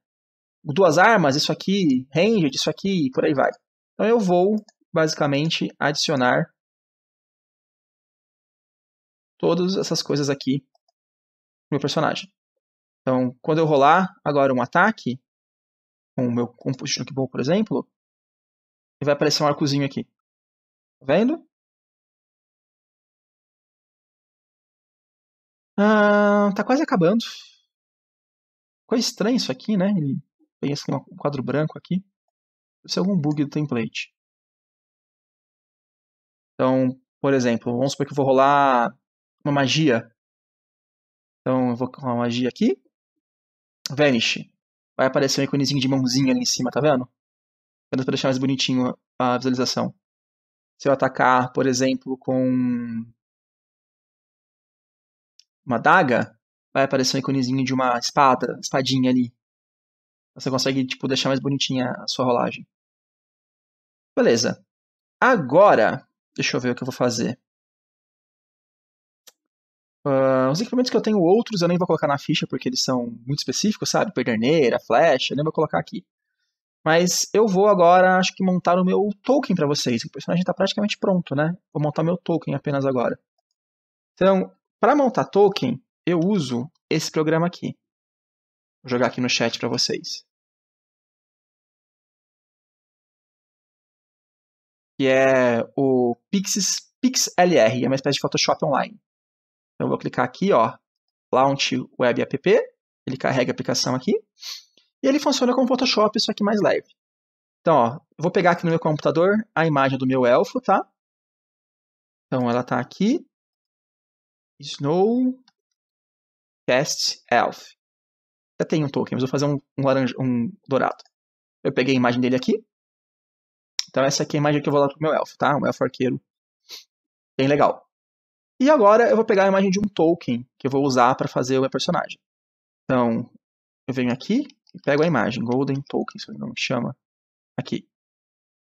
Duas armas, isso aqui, ranged, isso aqui, por aí vai. Então eu vou, basicamente, adicionar todas essas coisas aqui no meu personagem. Então, quando eu rolar agora um ataque, com o meu Composition Ball, por exemplo, vai aparecer um arcozinho aqui. Tá vendo? Ah, tá quase acabando. Ficou estranho isso aqui, né? Ele tem esse um quadro branco aqui. Deve ser algum bug do template. Então, por exemplo, vamos supor que eu vou rolar uma magia. Então, eu vou com uma magia aqui. Vanish. Vai aparecer um íconezinho de mãozinha ali em cima, tá vendo? Apenas para deixar mais bonitinho a visualização. Se eu atacar, por exemplo, com uma daga, vai aparecer um iconezinho de uma espada, espadinha ali. Você consegue tipo, deixar mais bonitinha a sua rolagem. Beleza. Agora, deixa eu ver o que eu vou fazer. Uh, os equipamentos que eu tenho outros eu nem vou colocar na ficha porque eles são muito específicos, sabe? Perderneira, flecha, eu nem vou colocar aqui. Mas eu vou agora, acho que montar o meu token para vocês. O personagem está praticamente pronto, né? Vou montar meu token apenas agora. Então, para montar token, eu uso esse programa aqui. Vou jogar aqui no chat para vocês. Que é o Pixis, PixLR, é uma espécie de Photoshop online. Então, eu vou clicar aqui, ó, Launch Web App. Ele carrega a aplicação aqui. E ele funciona como Photoshop, isso aqui mais leve. Então, ó, vou pegar aqui no meu computador a imagem do meu elfo, tá? Então, ela tá aqui. Snow Cast Elf. Já tem um token, mas vou fazer um, um, laranja, um dourado. Eu peguei a imagem dele aqui. Então, essa aqui é a imagem que eu vou lá pro meu elfo, tá? Um elfo arqueiro. Bem legal. E agora eu vou pegar a imagem de um token que eu vou usar para fazer o meu personagem. Então, eu venho aqui, e pego a imagem, Golden Token, se não me chama, aqui.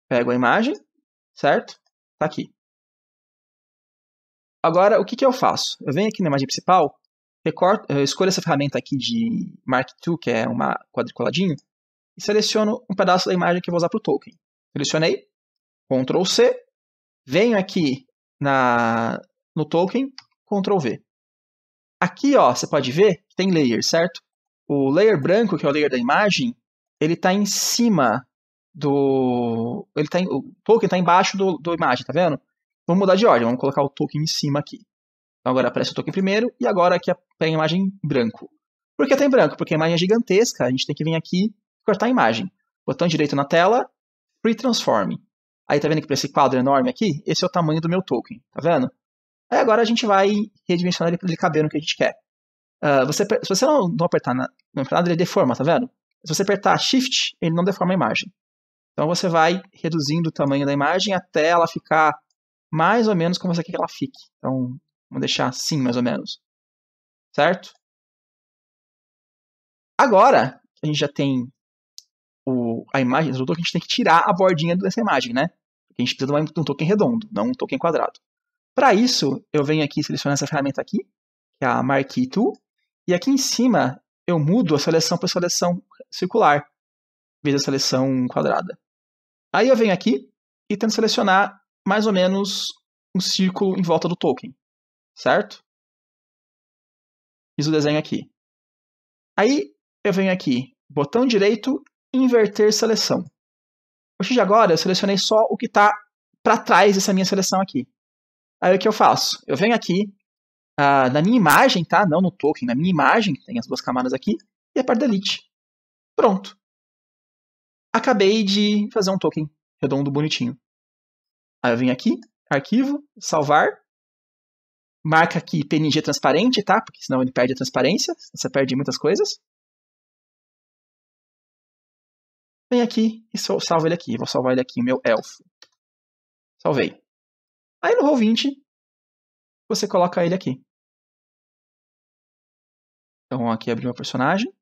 Pego a imagem, certo? Tá aqui. Agora, o que, que eu faço? Eu venho aqui na imagem principal, recorto, eu escolho essa ferramenta aqui de Mark II, que é uma quadriculadinho, e seleciono um pedaço da imagem que eu vou usar para o token. Selecionei, Ctrl C, venho aqui na, no token, Ctrl V. Aqui, ó, você pode ver que tem layers, certo? O layer branco, que é o layer da imagem, ele está em cima do. Ele tá em... O token está embaixo do, do imagem, tá vendo? Vamos mudar de ordem, vamos colocar o token em cima aqui. Então agora aparece o token primeiro e agora aqui a imagem branco. Por que tem tá em branco? Porque a imagem é gigantesca, a gente tem que vir aqui e cortar a imagem. Botão direito na tela, Free Transform. Aí tá vendo que para esse quadro enorme aqui, esse é o tamanho do meu token, tá vendo? Aí agora a gente vai redimensionar ele para ele caber no que a gente quer. Ah, você, se você não, não apertar na, não apertar nada, ele deforma, tá vendo? Se você apertar Shift, ele não deforma a imagem. Então você vai reduzindo o tamanho da imagem até ela ficar mais ou menos como você quer que ela fique. Então, vamos deixar assim, mais ou menos. Certo? Agora, a gente já tem o, a imagem do token, a gente tem que tirar a bordinha dessa imagem, né? Porque a gente precisa de um token redondo, não um token quadrado. Para isso, eu venho aqui e seleciono essa ferramenta aqui, que é a Marquee Tool. E aqui em cima eu mudo a seleção para seleção circular, em vez da seleção quadrada. Aí eu venho aqui e tento selecionar mais ou menos um círculo em volta do token, certo? Fiz o desenho aqui. Aí eu venho aqui, botão direito, inverter seleção. A partir de agora eu selecionei só o que está para trás dessa minha seleção aqui. Aí o que eu faço? Eu venho aqui, ah, na minha imagem, tá? Não no token, na minha imagem, que tem as duas camadas aqui, e a parte delete. Pronto. Acabei de fazer um token redondo bonitinho. Aí eu venho aqui, arquivo, salvar, marca aqui PNG transparente, tá? Porque senão ele perde a transparência, você perde muitas coisas. Vem aqui e salvo ele aqui. Vou salvar ele aqui, meu elfo. Salvei. Aí no Roll20, você coloca ele aqui. Então, aqui abriu meu personagem.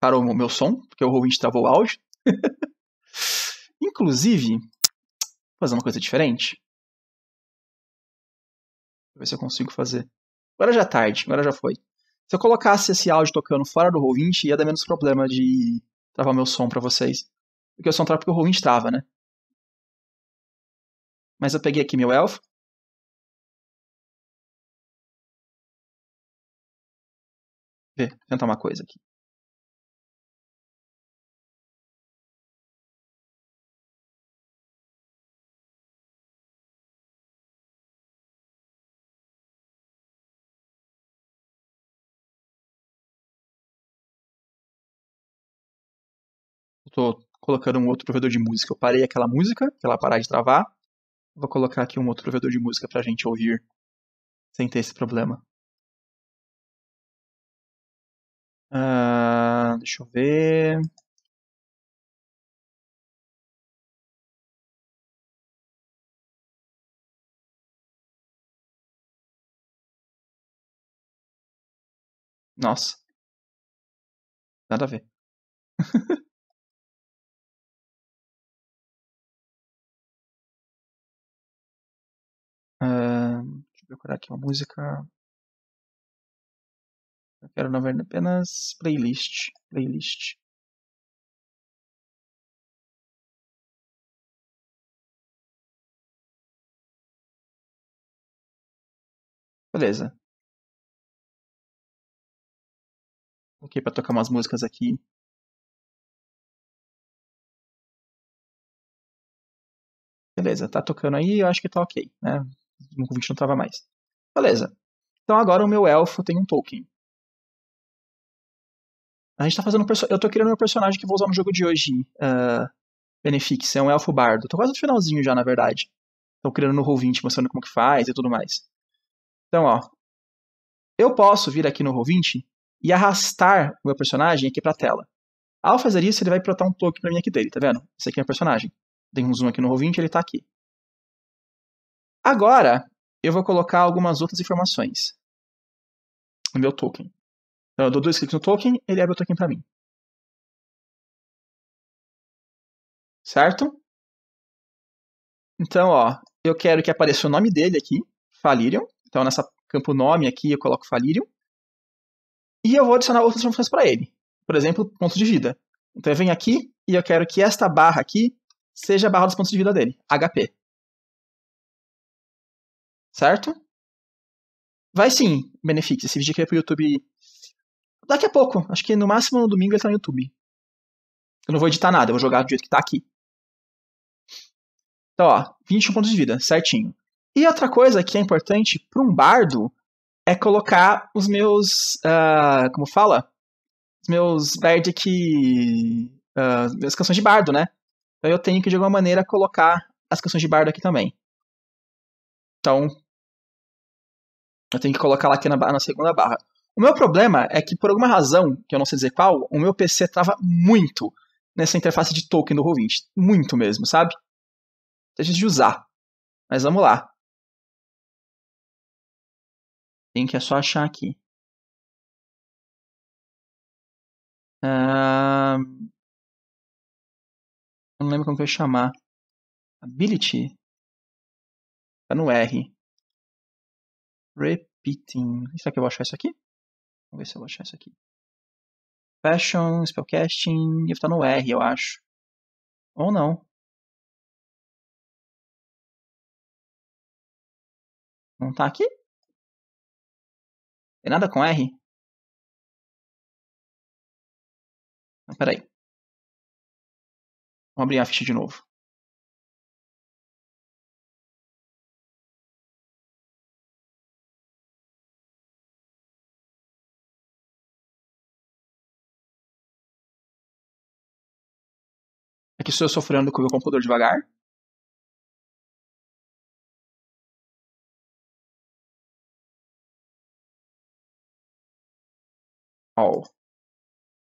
Parou o meu som, porque o Rowind travou o áudio. <laughs> Inclusive, vou fazer uma coisa diferente. Deixa eu ver se eu consigo fazer. Agora já é tarde, agora já foi. Se eu colocasse esse áudio tocando fora do roll ia dar menos problema de travar meu som para vocês. Porque o som trava porque o roll trava, né? Mas eu peguei aqui meu elfo. Vê, tentar uma coisa aqui. Estou colocando um outro provedor de música. Eu parei aquela música, que ela parar de travar. Vou colocar aqui um outro provedor de música pra gente ouvir sem ter esse problema. Ah, deixa eu ver. Nossa. Nada a ver. <laughs> Uh, deixa eu procurar aqui uma música. Eu quero, na verdade, apenas playlist. Playlist. Beleza. ok para tocar umas músicas aqui beleza, tá tocando aí, eu acho que tá ok, né? no convite não trava mais. Beleza. Então agora o meu elfo tem um token. A gente tá fazendo Eu tô criando meu personagem que vou usar no jogo de hoje. Uh, Benefix, é um elfo bardo. Tô quase no finalzinho já, na verdade. Tô criando no Roll20, mostrando como que faz e tudo mais. Então, ó. Eu posso vir aqui no Roll20 e arrastar o meu personagem aqui pra tela. Ao fazer isso, ele vai plotar um token pra mim aqui dele, tá vendo? Esse aqui é o personagem. Tem um zoom aqui no Roll20 ele tá aqui. Agora, eu vou colocar algumas outras informações. No meu token. Então, eu dou dois cliques no token, ele abre o token para mim. Certo? Então, ó, eu quero que apareça o nome dele aqui, Falirion. Então, nessa campo nome aqui, eu coloco Falirion. E eu vou adicionar outras informações para ele. Por exemplo, ponto de vida. Então, eu venho aqui e eu quero que esta barra aqui seja a barra dos pontos de vida dele, HP certo? Vai sim, Benefix, esse vídeo aqui vai é pro YouTube daqui a pouco. Acho que no máximo no domingo ele tá no YouTube. Eu não vou editar nada, eu vou jogar do jeito que tá aqui. Então, ó, 21 pontos de vida, certinho. E outra coisa que é importante para um bardo é colocar os meus. Uh, como fala? Os meus Bardic. Uh, ah, minhas canções de bardo, né? Então eu tenho que de alguma maneira colocar as canções de bardo aqui também. Então, eu tenho que colocar ela aqui na, na segunda barra. O meu problema é que, por alguma razão, que eu não sei dizer qual, o meu PC trava muito nessa interface de token do Roll20. Muito mesmo, sabe? Deixa de usar. Mas vamos lá. Tem que é só achar aqui. Uh... Eu não lembro como que eu ia chamar. Ability? Tá no R. Repeating. Será que eu vou achar isso aqui? Vamos ver se eu vou achar isso aqui. Fashion, Spellcasting, deve estar no R, eu acho. Ou não. Não tá aqui? Tem nada com R? Não, peraí. Vamos abrir a ficha de novo. que estou sofrendo com o meu computador devagar.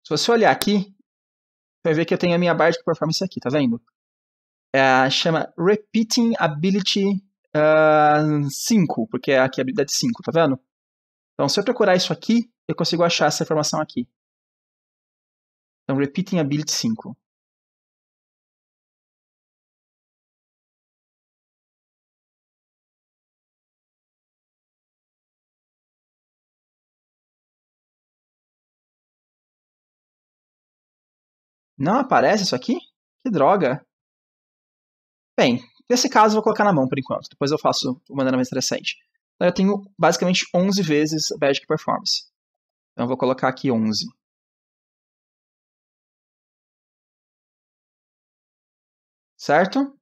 Se você olhar aqui, você vai ver que eu tenho a minha barra de performance aqui, tá vendo? É, chama Repeating Ability uh, ah, 5, porque é aqui a habilidade 5, tá vendo? Então, se eu procurar isso aqui, eu consigo achar essa informação aqui. Então, Repeating Ability 5. Não aparece isso aqui? Que droga. Bem, nesse caso eu vou colocar na mão por enquanto. Depois eu faço uma maneira mais interessante. Então eu tenho basicamente 11 vezes Magic Performance. Então eu vou colocar aqui 11. Certo?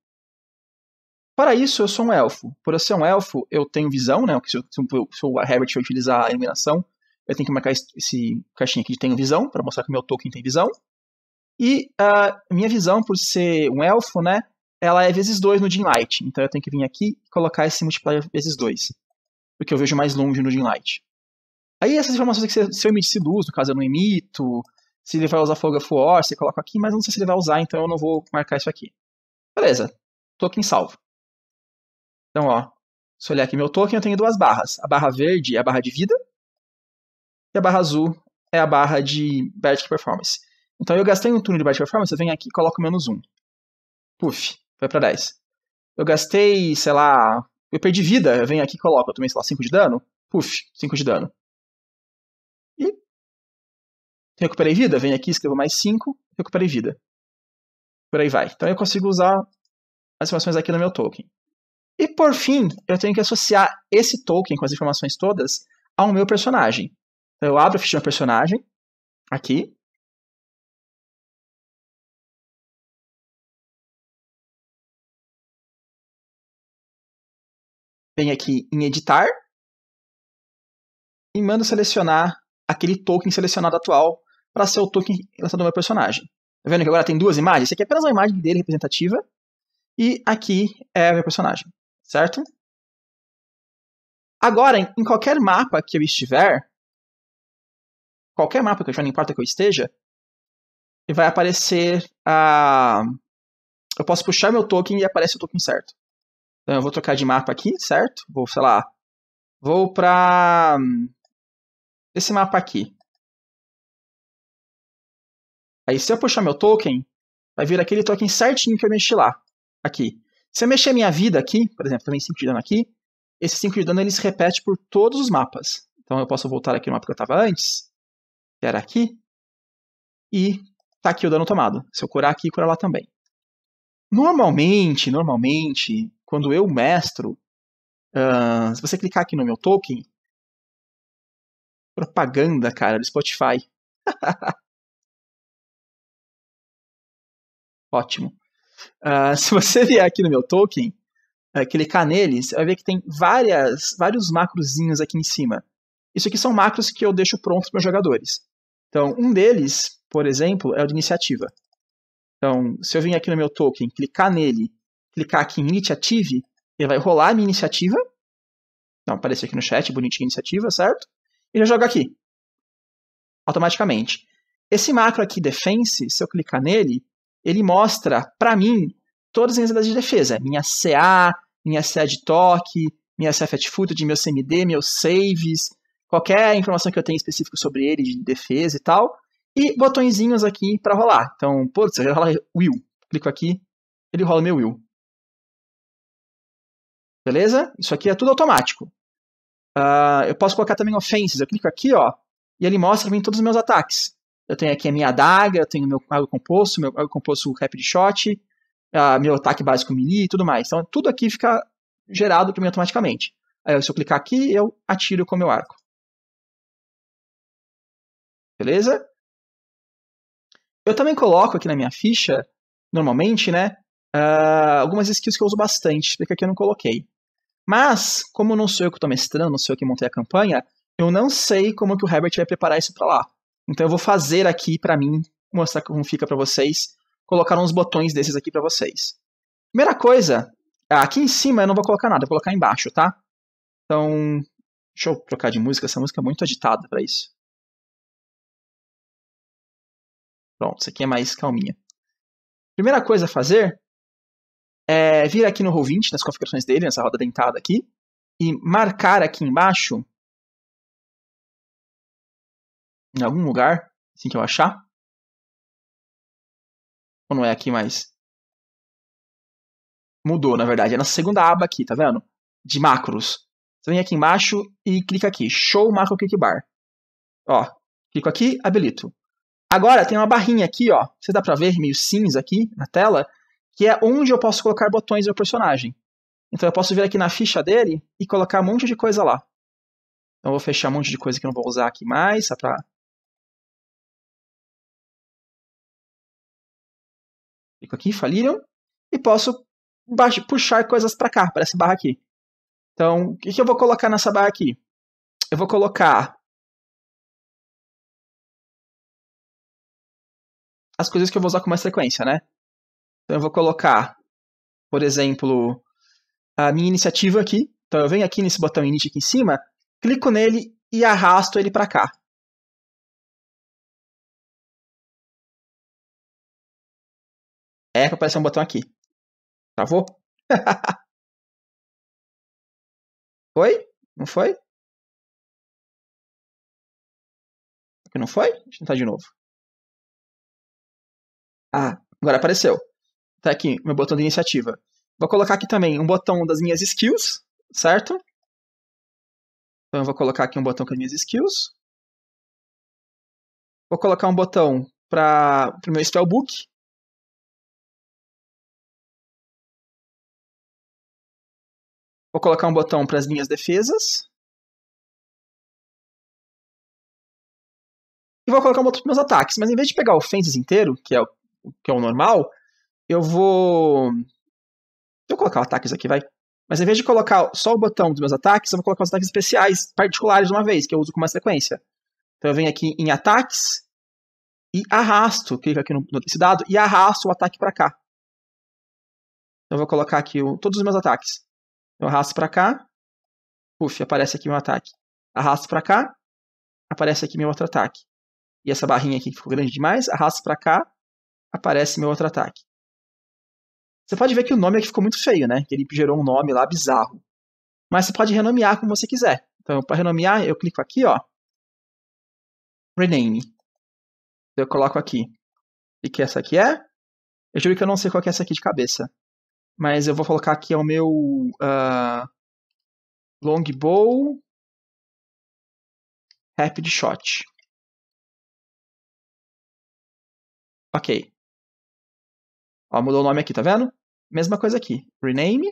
Para isso, eu sou um elfo. Por eu ser um elfo, eu tenho visão, né? Se, eu, se, o Herbert utilizar a iluminação, eu tenho que marcar esse, caixinha aqui de tenho visão, para mostrar que meu token tem visão. E a uh, minha visão, por ser um elfo, né, ela é vezes 2 no Dim Light. Então eu tenho que vir aqui e colocar esse multiplier vezes 2. Porque eu vejo mais longe no Dim Light. Aí essas informações que se, eu emitir luz, no caso eu não emito, se ele vai usar Foga Fuor, você coloca aqui, mas não sei se ele vai usar, então eu não vou marcar isso aqui. Beleza, token salvo. Então, ó, se eu olhar aqui meu token, eu tenho duas barras. A barra verde é a barra de vida e a barra azul é a barra de magic Performance. Então eu gastei um turno de baixa performance, eu venho aqui e coloco menos um. Puf, vai para 10. Eu gastei, sei lá, eu perdi vida, eu venho aqui e coloco, eu tomei, sei lá, 5 de dano. Puf, 5 de dano. E recuperei vida, venho aqui, escrevo mais 5, recuperei vida. Por aí vai. Então eu consigo usar as informações aqui no meu token. E por fim, eu tenho que associar esse token com as informações todas ao meu personagem. Então eu abro a ficha do personagem, aqui, venho aqui em editar e mando selecionar aquele token selecionado atual para ser o token lançado no meu personagem. Tá vendo que agora tem duas imagens? Isso aqui é apenas uma imagem dele representativa e aqui é o meu personagem, certo? Agora, em qualquer mapa que eu estiver, qualquer mapa que eu já não importa que eu esteja, vai aparecer a eu posso puxar meu token e aparece o token certo. Então eu vou trocar de mapa aqui, certo? Vou, sei lá, vou para esse mapa aqui. Aí se eu puxar meu token, vai vir aquele token certinho que eu mexi lá, aqui. Se eu mexer minha vida aqui, por exemplo, também 5 de dano aqui, esse 5 de dano ele se repete por todos os mapas. Então eu posso voltar aqui no mapa que eu estava antes, que era aqui, e tá aqui o dano tomado. Se eu curar aqui, cura lá também. Normalmente, normalmente, quando eu mestro, uh, ah, se você clicar aqui no meu token, propaganda, cara, do Spotify. <laughs> Ótimo. Uh, se você vier aqui no meu token, uh, clicar nele, você vai ver que tem várias, vários macrozinhos aqui em cima. Isso aqui são macros que eu deixo prontos para meus jogadores. Então, um deles, por exemplo, é o de iniciativa. Então, se eu vir aqui no meu token, clicar nele clicar aqui em iniciative, ele vai rolar a minha iniciativa. Não, apareceu aqui no chat, bonitinha iniciativa, certo? E já joga aqui. Automaticamente. Esse macro aqui, Defense, se eu clicar nele, ele mostra para mim todas as minhas unidades de defesa. Minha CA, minha CA de toque, minha CA fat footage, meu CMD, meus saves, qualquer informação que eu tenha específico sobre ele, de defesa e tal. E botõezinhos aqui para rolar. Então, putz, eu já rola Will. Clico aqui, ele rola meu Will. Beleza? Isso aqui é tudo automático. Uh, eu posso colocar também offenses. Eu clico aqui, ó, e ele mostra para mim todos os meus ataques. Eu tenho aqui a minha adaga, eu tenho meu algo composto, meu algo composto rapid shot, uh, meu ataque básico melee e tudo mais. Então, tudo aqui fica gerado para mim automaticamente. Aí, se eu clicar aqui, eu atiro com o meu arco. Beleza? Eu também coloco aqui na minha ficha, normalmente, né, uh, algumas skills que eu uso bastante, porque aqui eu não coloquei. Mas, como não sou eu que estou mestrando, não sou eu que montei a campanha, eu não sei como que o Herbert vai preparar isso para lá. Então eu vou fazer aqui para mim, mostrar como fica para vocês, colocar uns botões desses aqui para vocês. Primeira coisa, ah, aqui em cima eu não vou colocar nada, vou colocar embaixo, tá? Então, deixa eu trocar de música, essa música é muito agitada para isso. Pronto, isso aqui é mais calminha. Primeira coisa a fazer é, vir aqui no Roll20, nas configurações dele, nessa roda dentada aqui, e marcar aqui embaixo, em algum lugar, assim que eu achar. Ou não é aqui mais? Mudou, na verdade. É na segunda aba aqui, tá vendo? De macros. Você vem aqui embaixo e clica aqui, Show Macro Click Bar. Ó, clico aqui, habilito. Agora tem uma barrinha aqui, ó. Você dá pra ver, meio cinza aqui na tela, que é onde eu posso colocar botões do meu personagem. Então eu posso vir aqui na ficha dele e colocar um monte de coisa lá. Então eu vou fechar um monte de coisa que eu não vou usar aqui mais, só para Clico aqui, faliram. E posso puxar coisas para cá, para essa barra aqui. Então, o que, que eu vou colocar nessa barra aqui? Eu vou colocar as coisas que eu vou usar com mais frequência, né? Então eu vou colocar, por exemplo, a minha iniciativa aqui. Então eu venho aqui nesse botão init aqui em cima, clico nele e arrasto ele para cá. É para aparecer um botão aqui. Travou? <laughs> foi? Não foi? Não foi? Deixa eu tentar de novo. Ah, agora apareceu. Tá aqui, meu botão de iniciativa. Vou colocar aqui também um botão das minhas skills, certo? Então eu vou colocar aqui um botão com as minhas skills. Vou colocar um botão para o meu spellbook. Vou colocar um botão para as minhas defesas. E vou colocar um botão para meus ataques. Mas em vez de pegar o fences inteiro, que é o, que é o normal, eu vou. Deixa eu colocar ataques aqui, vai. Mas em vez de colocar só o botão dos meus ataques, eu vou colocar os ataques especiais, particulares de uma vez, que eu uso com mais frequência. Então eu venho aqui em ataques e arrasto, clico aqui no, nesse dado e arrasto o ataque para cá. Então eu vou colocar aqui o, todos os meus ataques. Eu arrasto para cá, puf, aparece aqui meu ataque. Arrasto para cá, aparece aqui meu outro ataque. E essa barrinha aqui que ficou grande demais, arrasto para cá, aparece meu outro ataque. Você pode ver que o nome aqui ficou muito feio, né? Que ele gerou um nome lá bizarro. Mas você pode renomear como você quiser. Então, para renomear, eu clico aqui, ó. Rename. Eu coloco aqui. E que essa aqui é? Eu juro que eu não sei qual que é essa aqui de cabeça. Mas eu vou colocar aqui é o meu uh, ah, Longbow Rapid Shot. Ok. Ó, mudou o nome aqui, tá vendo? Mesma coisa aqui. Rename.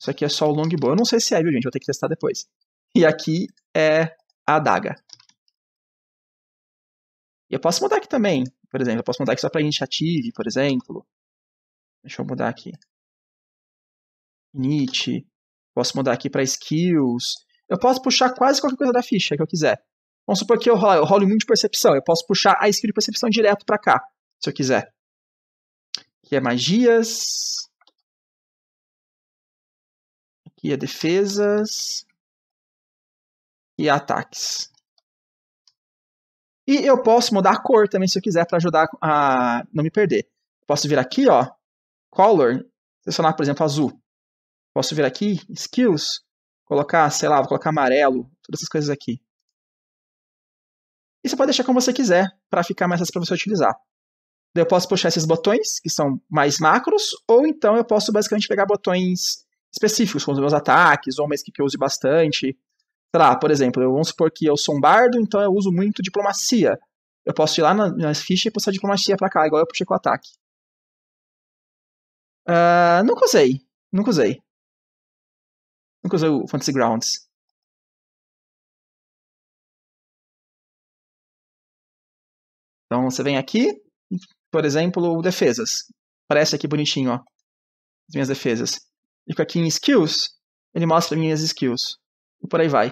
Isso aqui é só o longbow. Eu não sei se é, viu, gente? Vou ter que testar depois. E aqui é a adaga. E eu posso mudar aqui também, por exemplo. Eu posso mudar aqui só para initiative, por exemplo. Deixa eu mudar aqui. Init. Posso mudar aqui para skills. Eu posso puxar quase qualquer coisa da ficha que eu quiser. Vamos supor que eu rolo eu rolo muito de percepção. Eu posso puxar a skill de percepção direto para cá, se eu quiser. Aqui é magias. Aqui é defesas. E ataques. E eu posso mudar a cor também se eu quiser para ajudar a não me perder. Posso vir aqui, ó, color, selecionar, por exemplo, azul. Posso vir aqui, skills, colocar, sei lá, vou colocar amarelo, todas essas coisas aqui. E você pode deixar como você quiser para ficar mais fácil para você utilizar. Eu posso puxar esses botões, que são mais macros, ou então eu posso basicamente pegar botões específicos, com os meus ataques, ou uma skin que eu use bastante. Sei lá, por exemplo, eu, vamos supor que eu sou um bardo, então eu uso muito diplomacia. Eu posso ir lá na, nas fichas e puxar diplomacia pra cá, igual eu puxei com o ataque. Uh, nunca usei. Nunca usei. Nunca usei o Fantasy Grounds. Então você vem aqui, por exemplo, defesas. Parece aqui bonitinho, ó. As minhas defesas. Clico aqui em skills, ele mostra minhas skills. E por aí vai.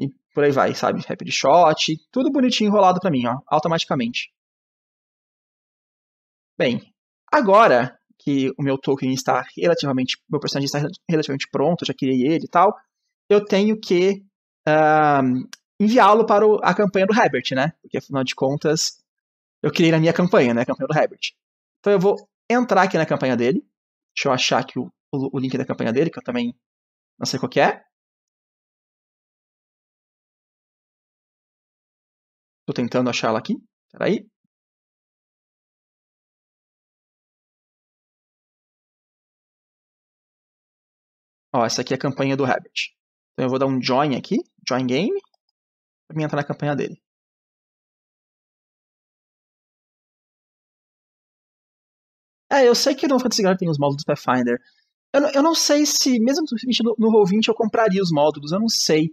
E por aí vai, sabe? Rapid shot, tudo bonitinho enrolado para mim, ó, automaticamente. Bem, agora que o meu token está relativamente, meu personagem está relativamente pronto, já criei ele e tal, eu tenho que um, enviá-lo para o, a campanha do Herbert, né? Porque afinal de contas, eu criei na minha campanha, né? A campanha do Herbert. Então eu vou entrar aqui na campanha dele. Deixa eu achar aqui o, o, o link da campanha dele, que eu também não sei qual que é. Tô tentando achar ela aqui. Peraí. Ó, essa aqui é a campanha do Rabbit. Então eu vou dar um join aqui, join game para mim entrar na campanha dele. É, eu sei que no Fantasy tem os módulos do Pathfinder. Eu não, eu não sei se, mesmo no, no Roll20, eu compraria os módulos, eu não sei.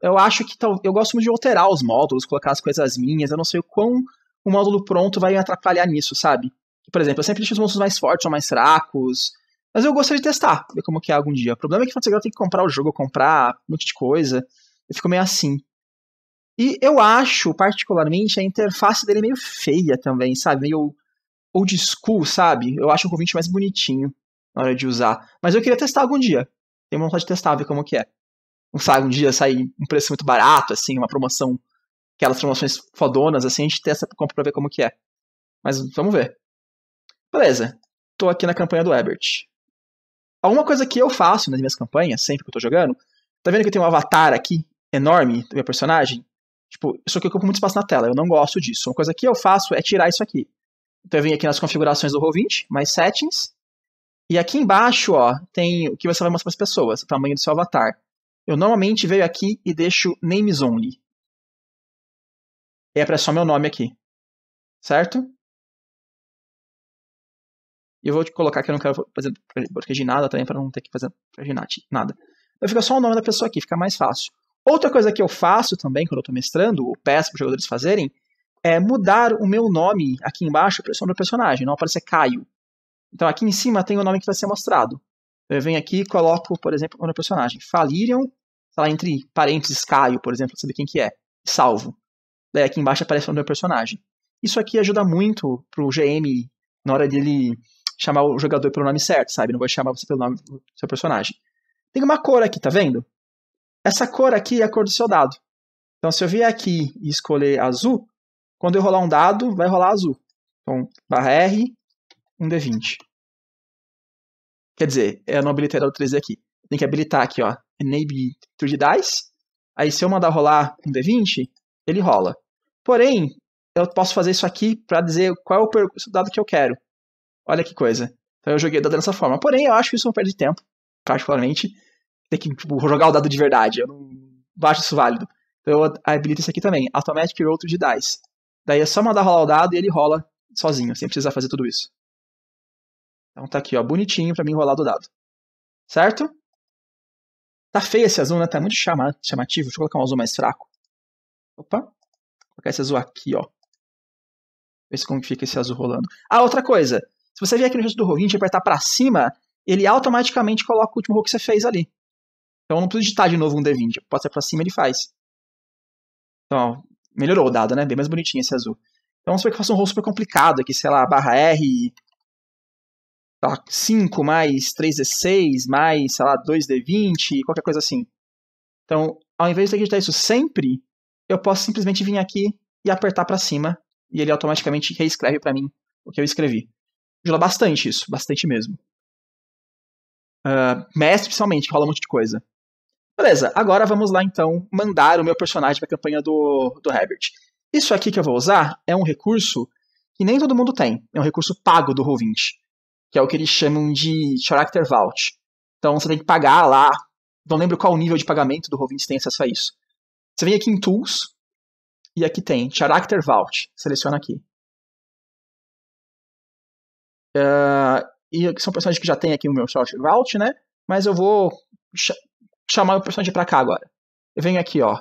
Eu acho que tal, eu gosto muito de alterar os módulos, colocar as coisas minhas, eu não sei o quão o módulo pronto vai me atrapalhar nisso, sabe? Por exemplo, eu sempre deixo os monstros mais fortes ou mais fracos, mas eu gostaria de testar, ver como que é algum dia. O problema é que o Fantasy tem que comprar o jogo, comprar um monte de coisa. Eu fico meio assim. E eu acho, particularmente, a interface dele meio feia também, sabe? Meio old school, sabe? Eu acho o convite mais bonitinho na hora de usar. Mas eu queria testar algum dia. Tenho vontade de testar, ver como que é. Não sabe, um dia sai um preço muito barato, assim, uma promoção, aquelas promoções fodonas, assim, a gente testa, compra pra ver como que é. Mas vamos ver. Beleza. Tô aqui na campanha do Ebert. Alguma coisa que eu faço nas minhas campanhas, sempre que eu tô jogando, tá vendo que eu tenho um avatar aqui, enorme, do meu personagem? Tipo, isso aqui ocupa muito espaço na tela, eu não gosto disso. Uma coisa que eu faço é tirar isso aqui. Então eu venho aqui nas configurações do Roll20, mais settings, e aqui embaixo, ó, tem o que você vai mostrar para as pessoas, o tamanho do seu avatar. Eu normalmente venho aqui e deixo names only. E é para só meu nome aqui. Certo? E eu vou colocar que eu não quero fazer de nada também para não ter que fazer proteger nada. Então ficar só o nome da pessoa aqui, fica mais fácil. Outra coisa que eu faço também quando eu estou mestrando, ou peço para os jogadores fazerem, é mudar o meu nome aqui embaixo para o do personagem, não aparecer Caio. Então aqui em cima tem o nome que vai ser mostrado. Eu venho aqui e coloco, por exemplo, o meu personagem, Falirion, sei lá, entre parênteses Caio, por exemplo, para saber quem que é, salvo. Daí aqui embaixo aparece o meu personagem. Isso aqui ajuda muito pro GM na hora dele chamar o jogador pelo nome certo, sabe? Não vai chamar você pelo nome do seu personagem. Tem uma cor aqui, tá vendo? Essa cor aqui é a cor do seu dado. Então, se eu vier aqui e escolher azul, quando eu rolar um dado, vai rolar azul. Então, barra R, um D20. Quer dizer, eu é não habilitei o 3D aqui. Tem que habilitar aqui, ó, enable to d dice. Aí, se eu mandar rolar um D20, ele rola. Porém, eu posso fazer isso aqui para dizer qual é o dado que eu quero. Olha que coisa. Então, eu joguei o dado dessa forma. Porém, eu acho que isso é uma perda de tempo, particularmente ter que tipo, jogar o dado de verdade. Eu não, não acho isso válido. Então eu habilito isso aqui também, Automatic Roll to de Dice. Daí é só mandar rolar o dado e ele rola sozinho, sem precisar fazer tudo isso. Então tá aqui, ó, bonitinho para mim rolar do dado. Certo? Tá feio esse azul, né? Tá muito chama chamativo. Deixa eu colocar um azul mais fraco. Opa. Vou colocar esse azul aqui, ó. Ver como fica esse azul rolando. Ah, outra coisa. Se você vier aqui no gesto do roll e apertar para cima, ele automaticamente coloca o último roll que você fez ali. Então eu não preciso digitar de novo um D20. Eu posso ir pra cima e ele faz. Então, ó, melhorou o dado, né? Bem mais bonitinho esse azul. Então vamos ver que eu faço um rol super complicado aqui, sei lá, barra R. Tá, 5 mais 3D6 mais, sei lá, 2D20, qualquer coisa assim. Então, ao invés de que digitar isso sempre, eu posso simplesmente vir aqui e apertar para cima e ele automaticamente reescreve para mim o que eu escrevi. Ajuda bastante isso, bastante mesmo. Uh, mestre, principalmente, que rola um monte de coisa. Beleza, agora vamos lá então mandar o meu personagem para a campanha do, do Herbert. Isso aqui que eu vou usar é um recurso que nem todo mundo tem. É um recurso pago do Roll20, que é o que eles chamam de Character Vault. Então você tem que pagar lá, não lembro qual o nível de pagamento do Roll20 tem acesso a isso. Você vem aqui em Tools, e aqui tem Character Vault. Seleciona aqui. Uh, e são personagens que já tem aqui o meu Character Vault, né? Mas eu vou chamar o personagem para cá agora. Eu venho aqui, ó,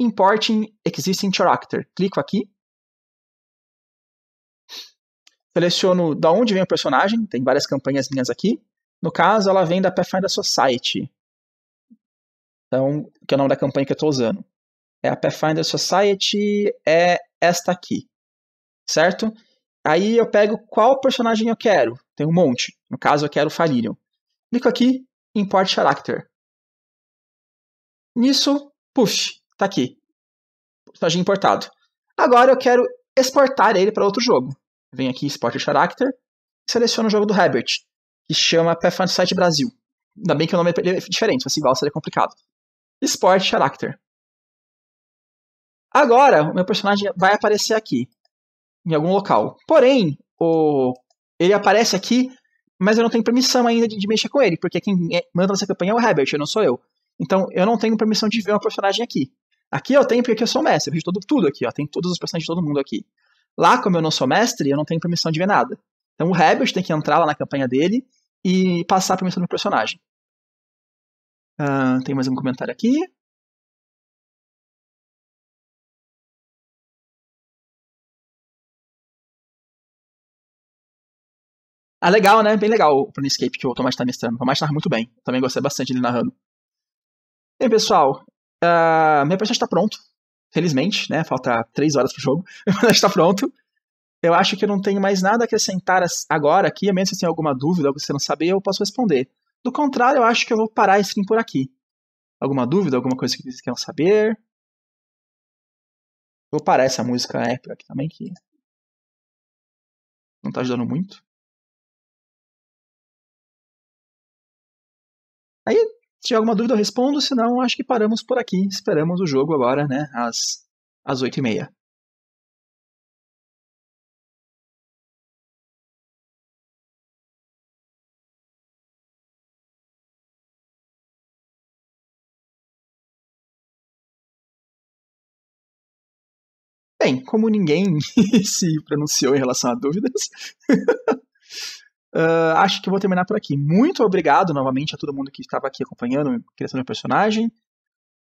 Importing Existing Character. Clico aqui. Seleciono da onde vem o personagem, tem várias campanhas minhas aqui. No caso, ela vem da Pathfinder Society. Então, que é o nome da campanha que eu estou usando. É a Pathfinder Society, é esta aqui. Certo? Aí eu pego qual personagem eu quero. Tem um monte. No caso, eu quero o Falirion. Clico aqui, Import Character. Nisso, push, tá aqui. personagem importado. Agora eu quero exportar ele para outro jogo. Venho aqui em Export Character e seleciono o jogo do Herbert, que chama Pathfinder Site Brasil. Ainda bem que o nome é diferente, mas igual seria complicado. Export Character. Agora, o meu personagem vai aparecer aqui, em algum local. Porém, o... ele aparece aqui, mas eu não tenho permissão ainda de, de mexer com ele, porque quem eh, manda essa campanha é o Herbert, não sou eu. Então eu não tenho permissão de ver uma personagem aqui. Aqui eu tenho porque aqui eu sou mestre, eu vejo todo, tudo aqui, ó, tem todos os personagens de todo mundo aqui. Lá, como eu não sou mestre, eu não tenho permissão de ver nada. Então o Rebels tem que entrar lá na campanha dele e passar a permissão do personagem. Uh, tem mais um comentário aqui. Ah, legal, né? Bem legal o Planescape que o Tomás tá mestrando. O Tomás narra muito bem. também gostei bastante dele narrando. Bem, pessoal, uh, meu personagem está pronto, felizmente, né? Falta três horas pro jogo, <laughs> meu está pronto. Eu acho que eu não tenho mais nada a acrescentar agora aqui, a menos que você tenha alguma dúvida, ou que você não saber, eu posso responder. Do contrário, eu acho que eu vou parar esse stream por aqui. Alguma dúvida, alguma coisa que vocês queiram saber? Vou parar essa música épica aqui também, que não está ajudando muito. Aí, se tiver alguma dúvida, eu respondo, senão acho que paramos por aqui. Esperamos o jogo agora, né, às, às 8 e meia. Bem, como ninguém <laughs> se pronunciou em relação a dúvidas, <laughs> Uh, acho que vou terminar por aqui. Muito obrigado novamente a todo mundo que estava aqui acompanhando, criação do personagem.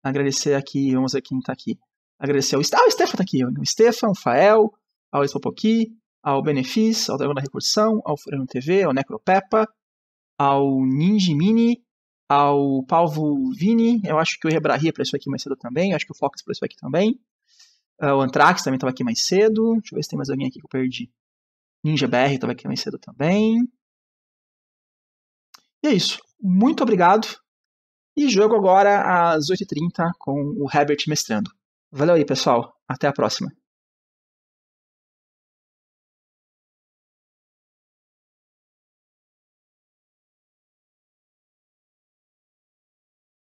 Agradecer aqui, vamos ver quem está aqui. Agradecer ao ah, Stefan tá aqui, o Stefan, o Fael, ao Espopoqui, ao Benefis, ao Dragão da Recursão, ao Furano TV, ao Necropepa, ao Ninja Mini, ao Palvo Vini, eu acho que o Rebrahi apareceu aqui mais cedo também, eu acho que o Fox apareceu aqui também. Ah, o Antrax também estava aqui mais cedo. Deixa eu ver se tem mais alguém aqui que eu perdi. Ninja BR estava aqui mais cedo também. E é isso. Muito obrigado. E jogo agora às 8h30 com o Herbert mestrando. Valeu aí, pessoal. Até a próxima.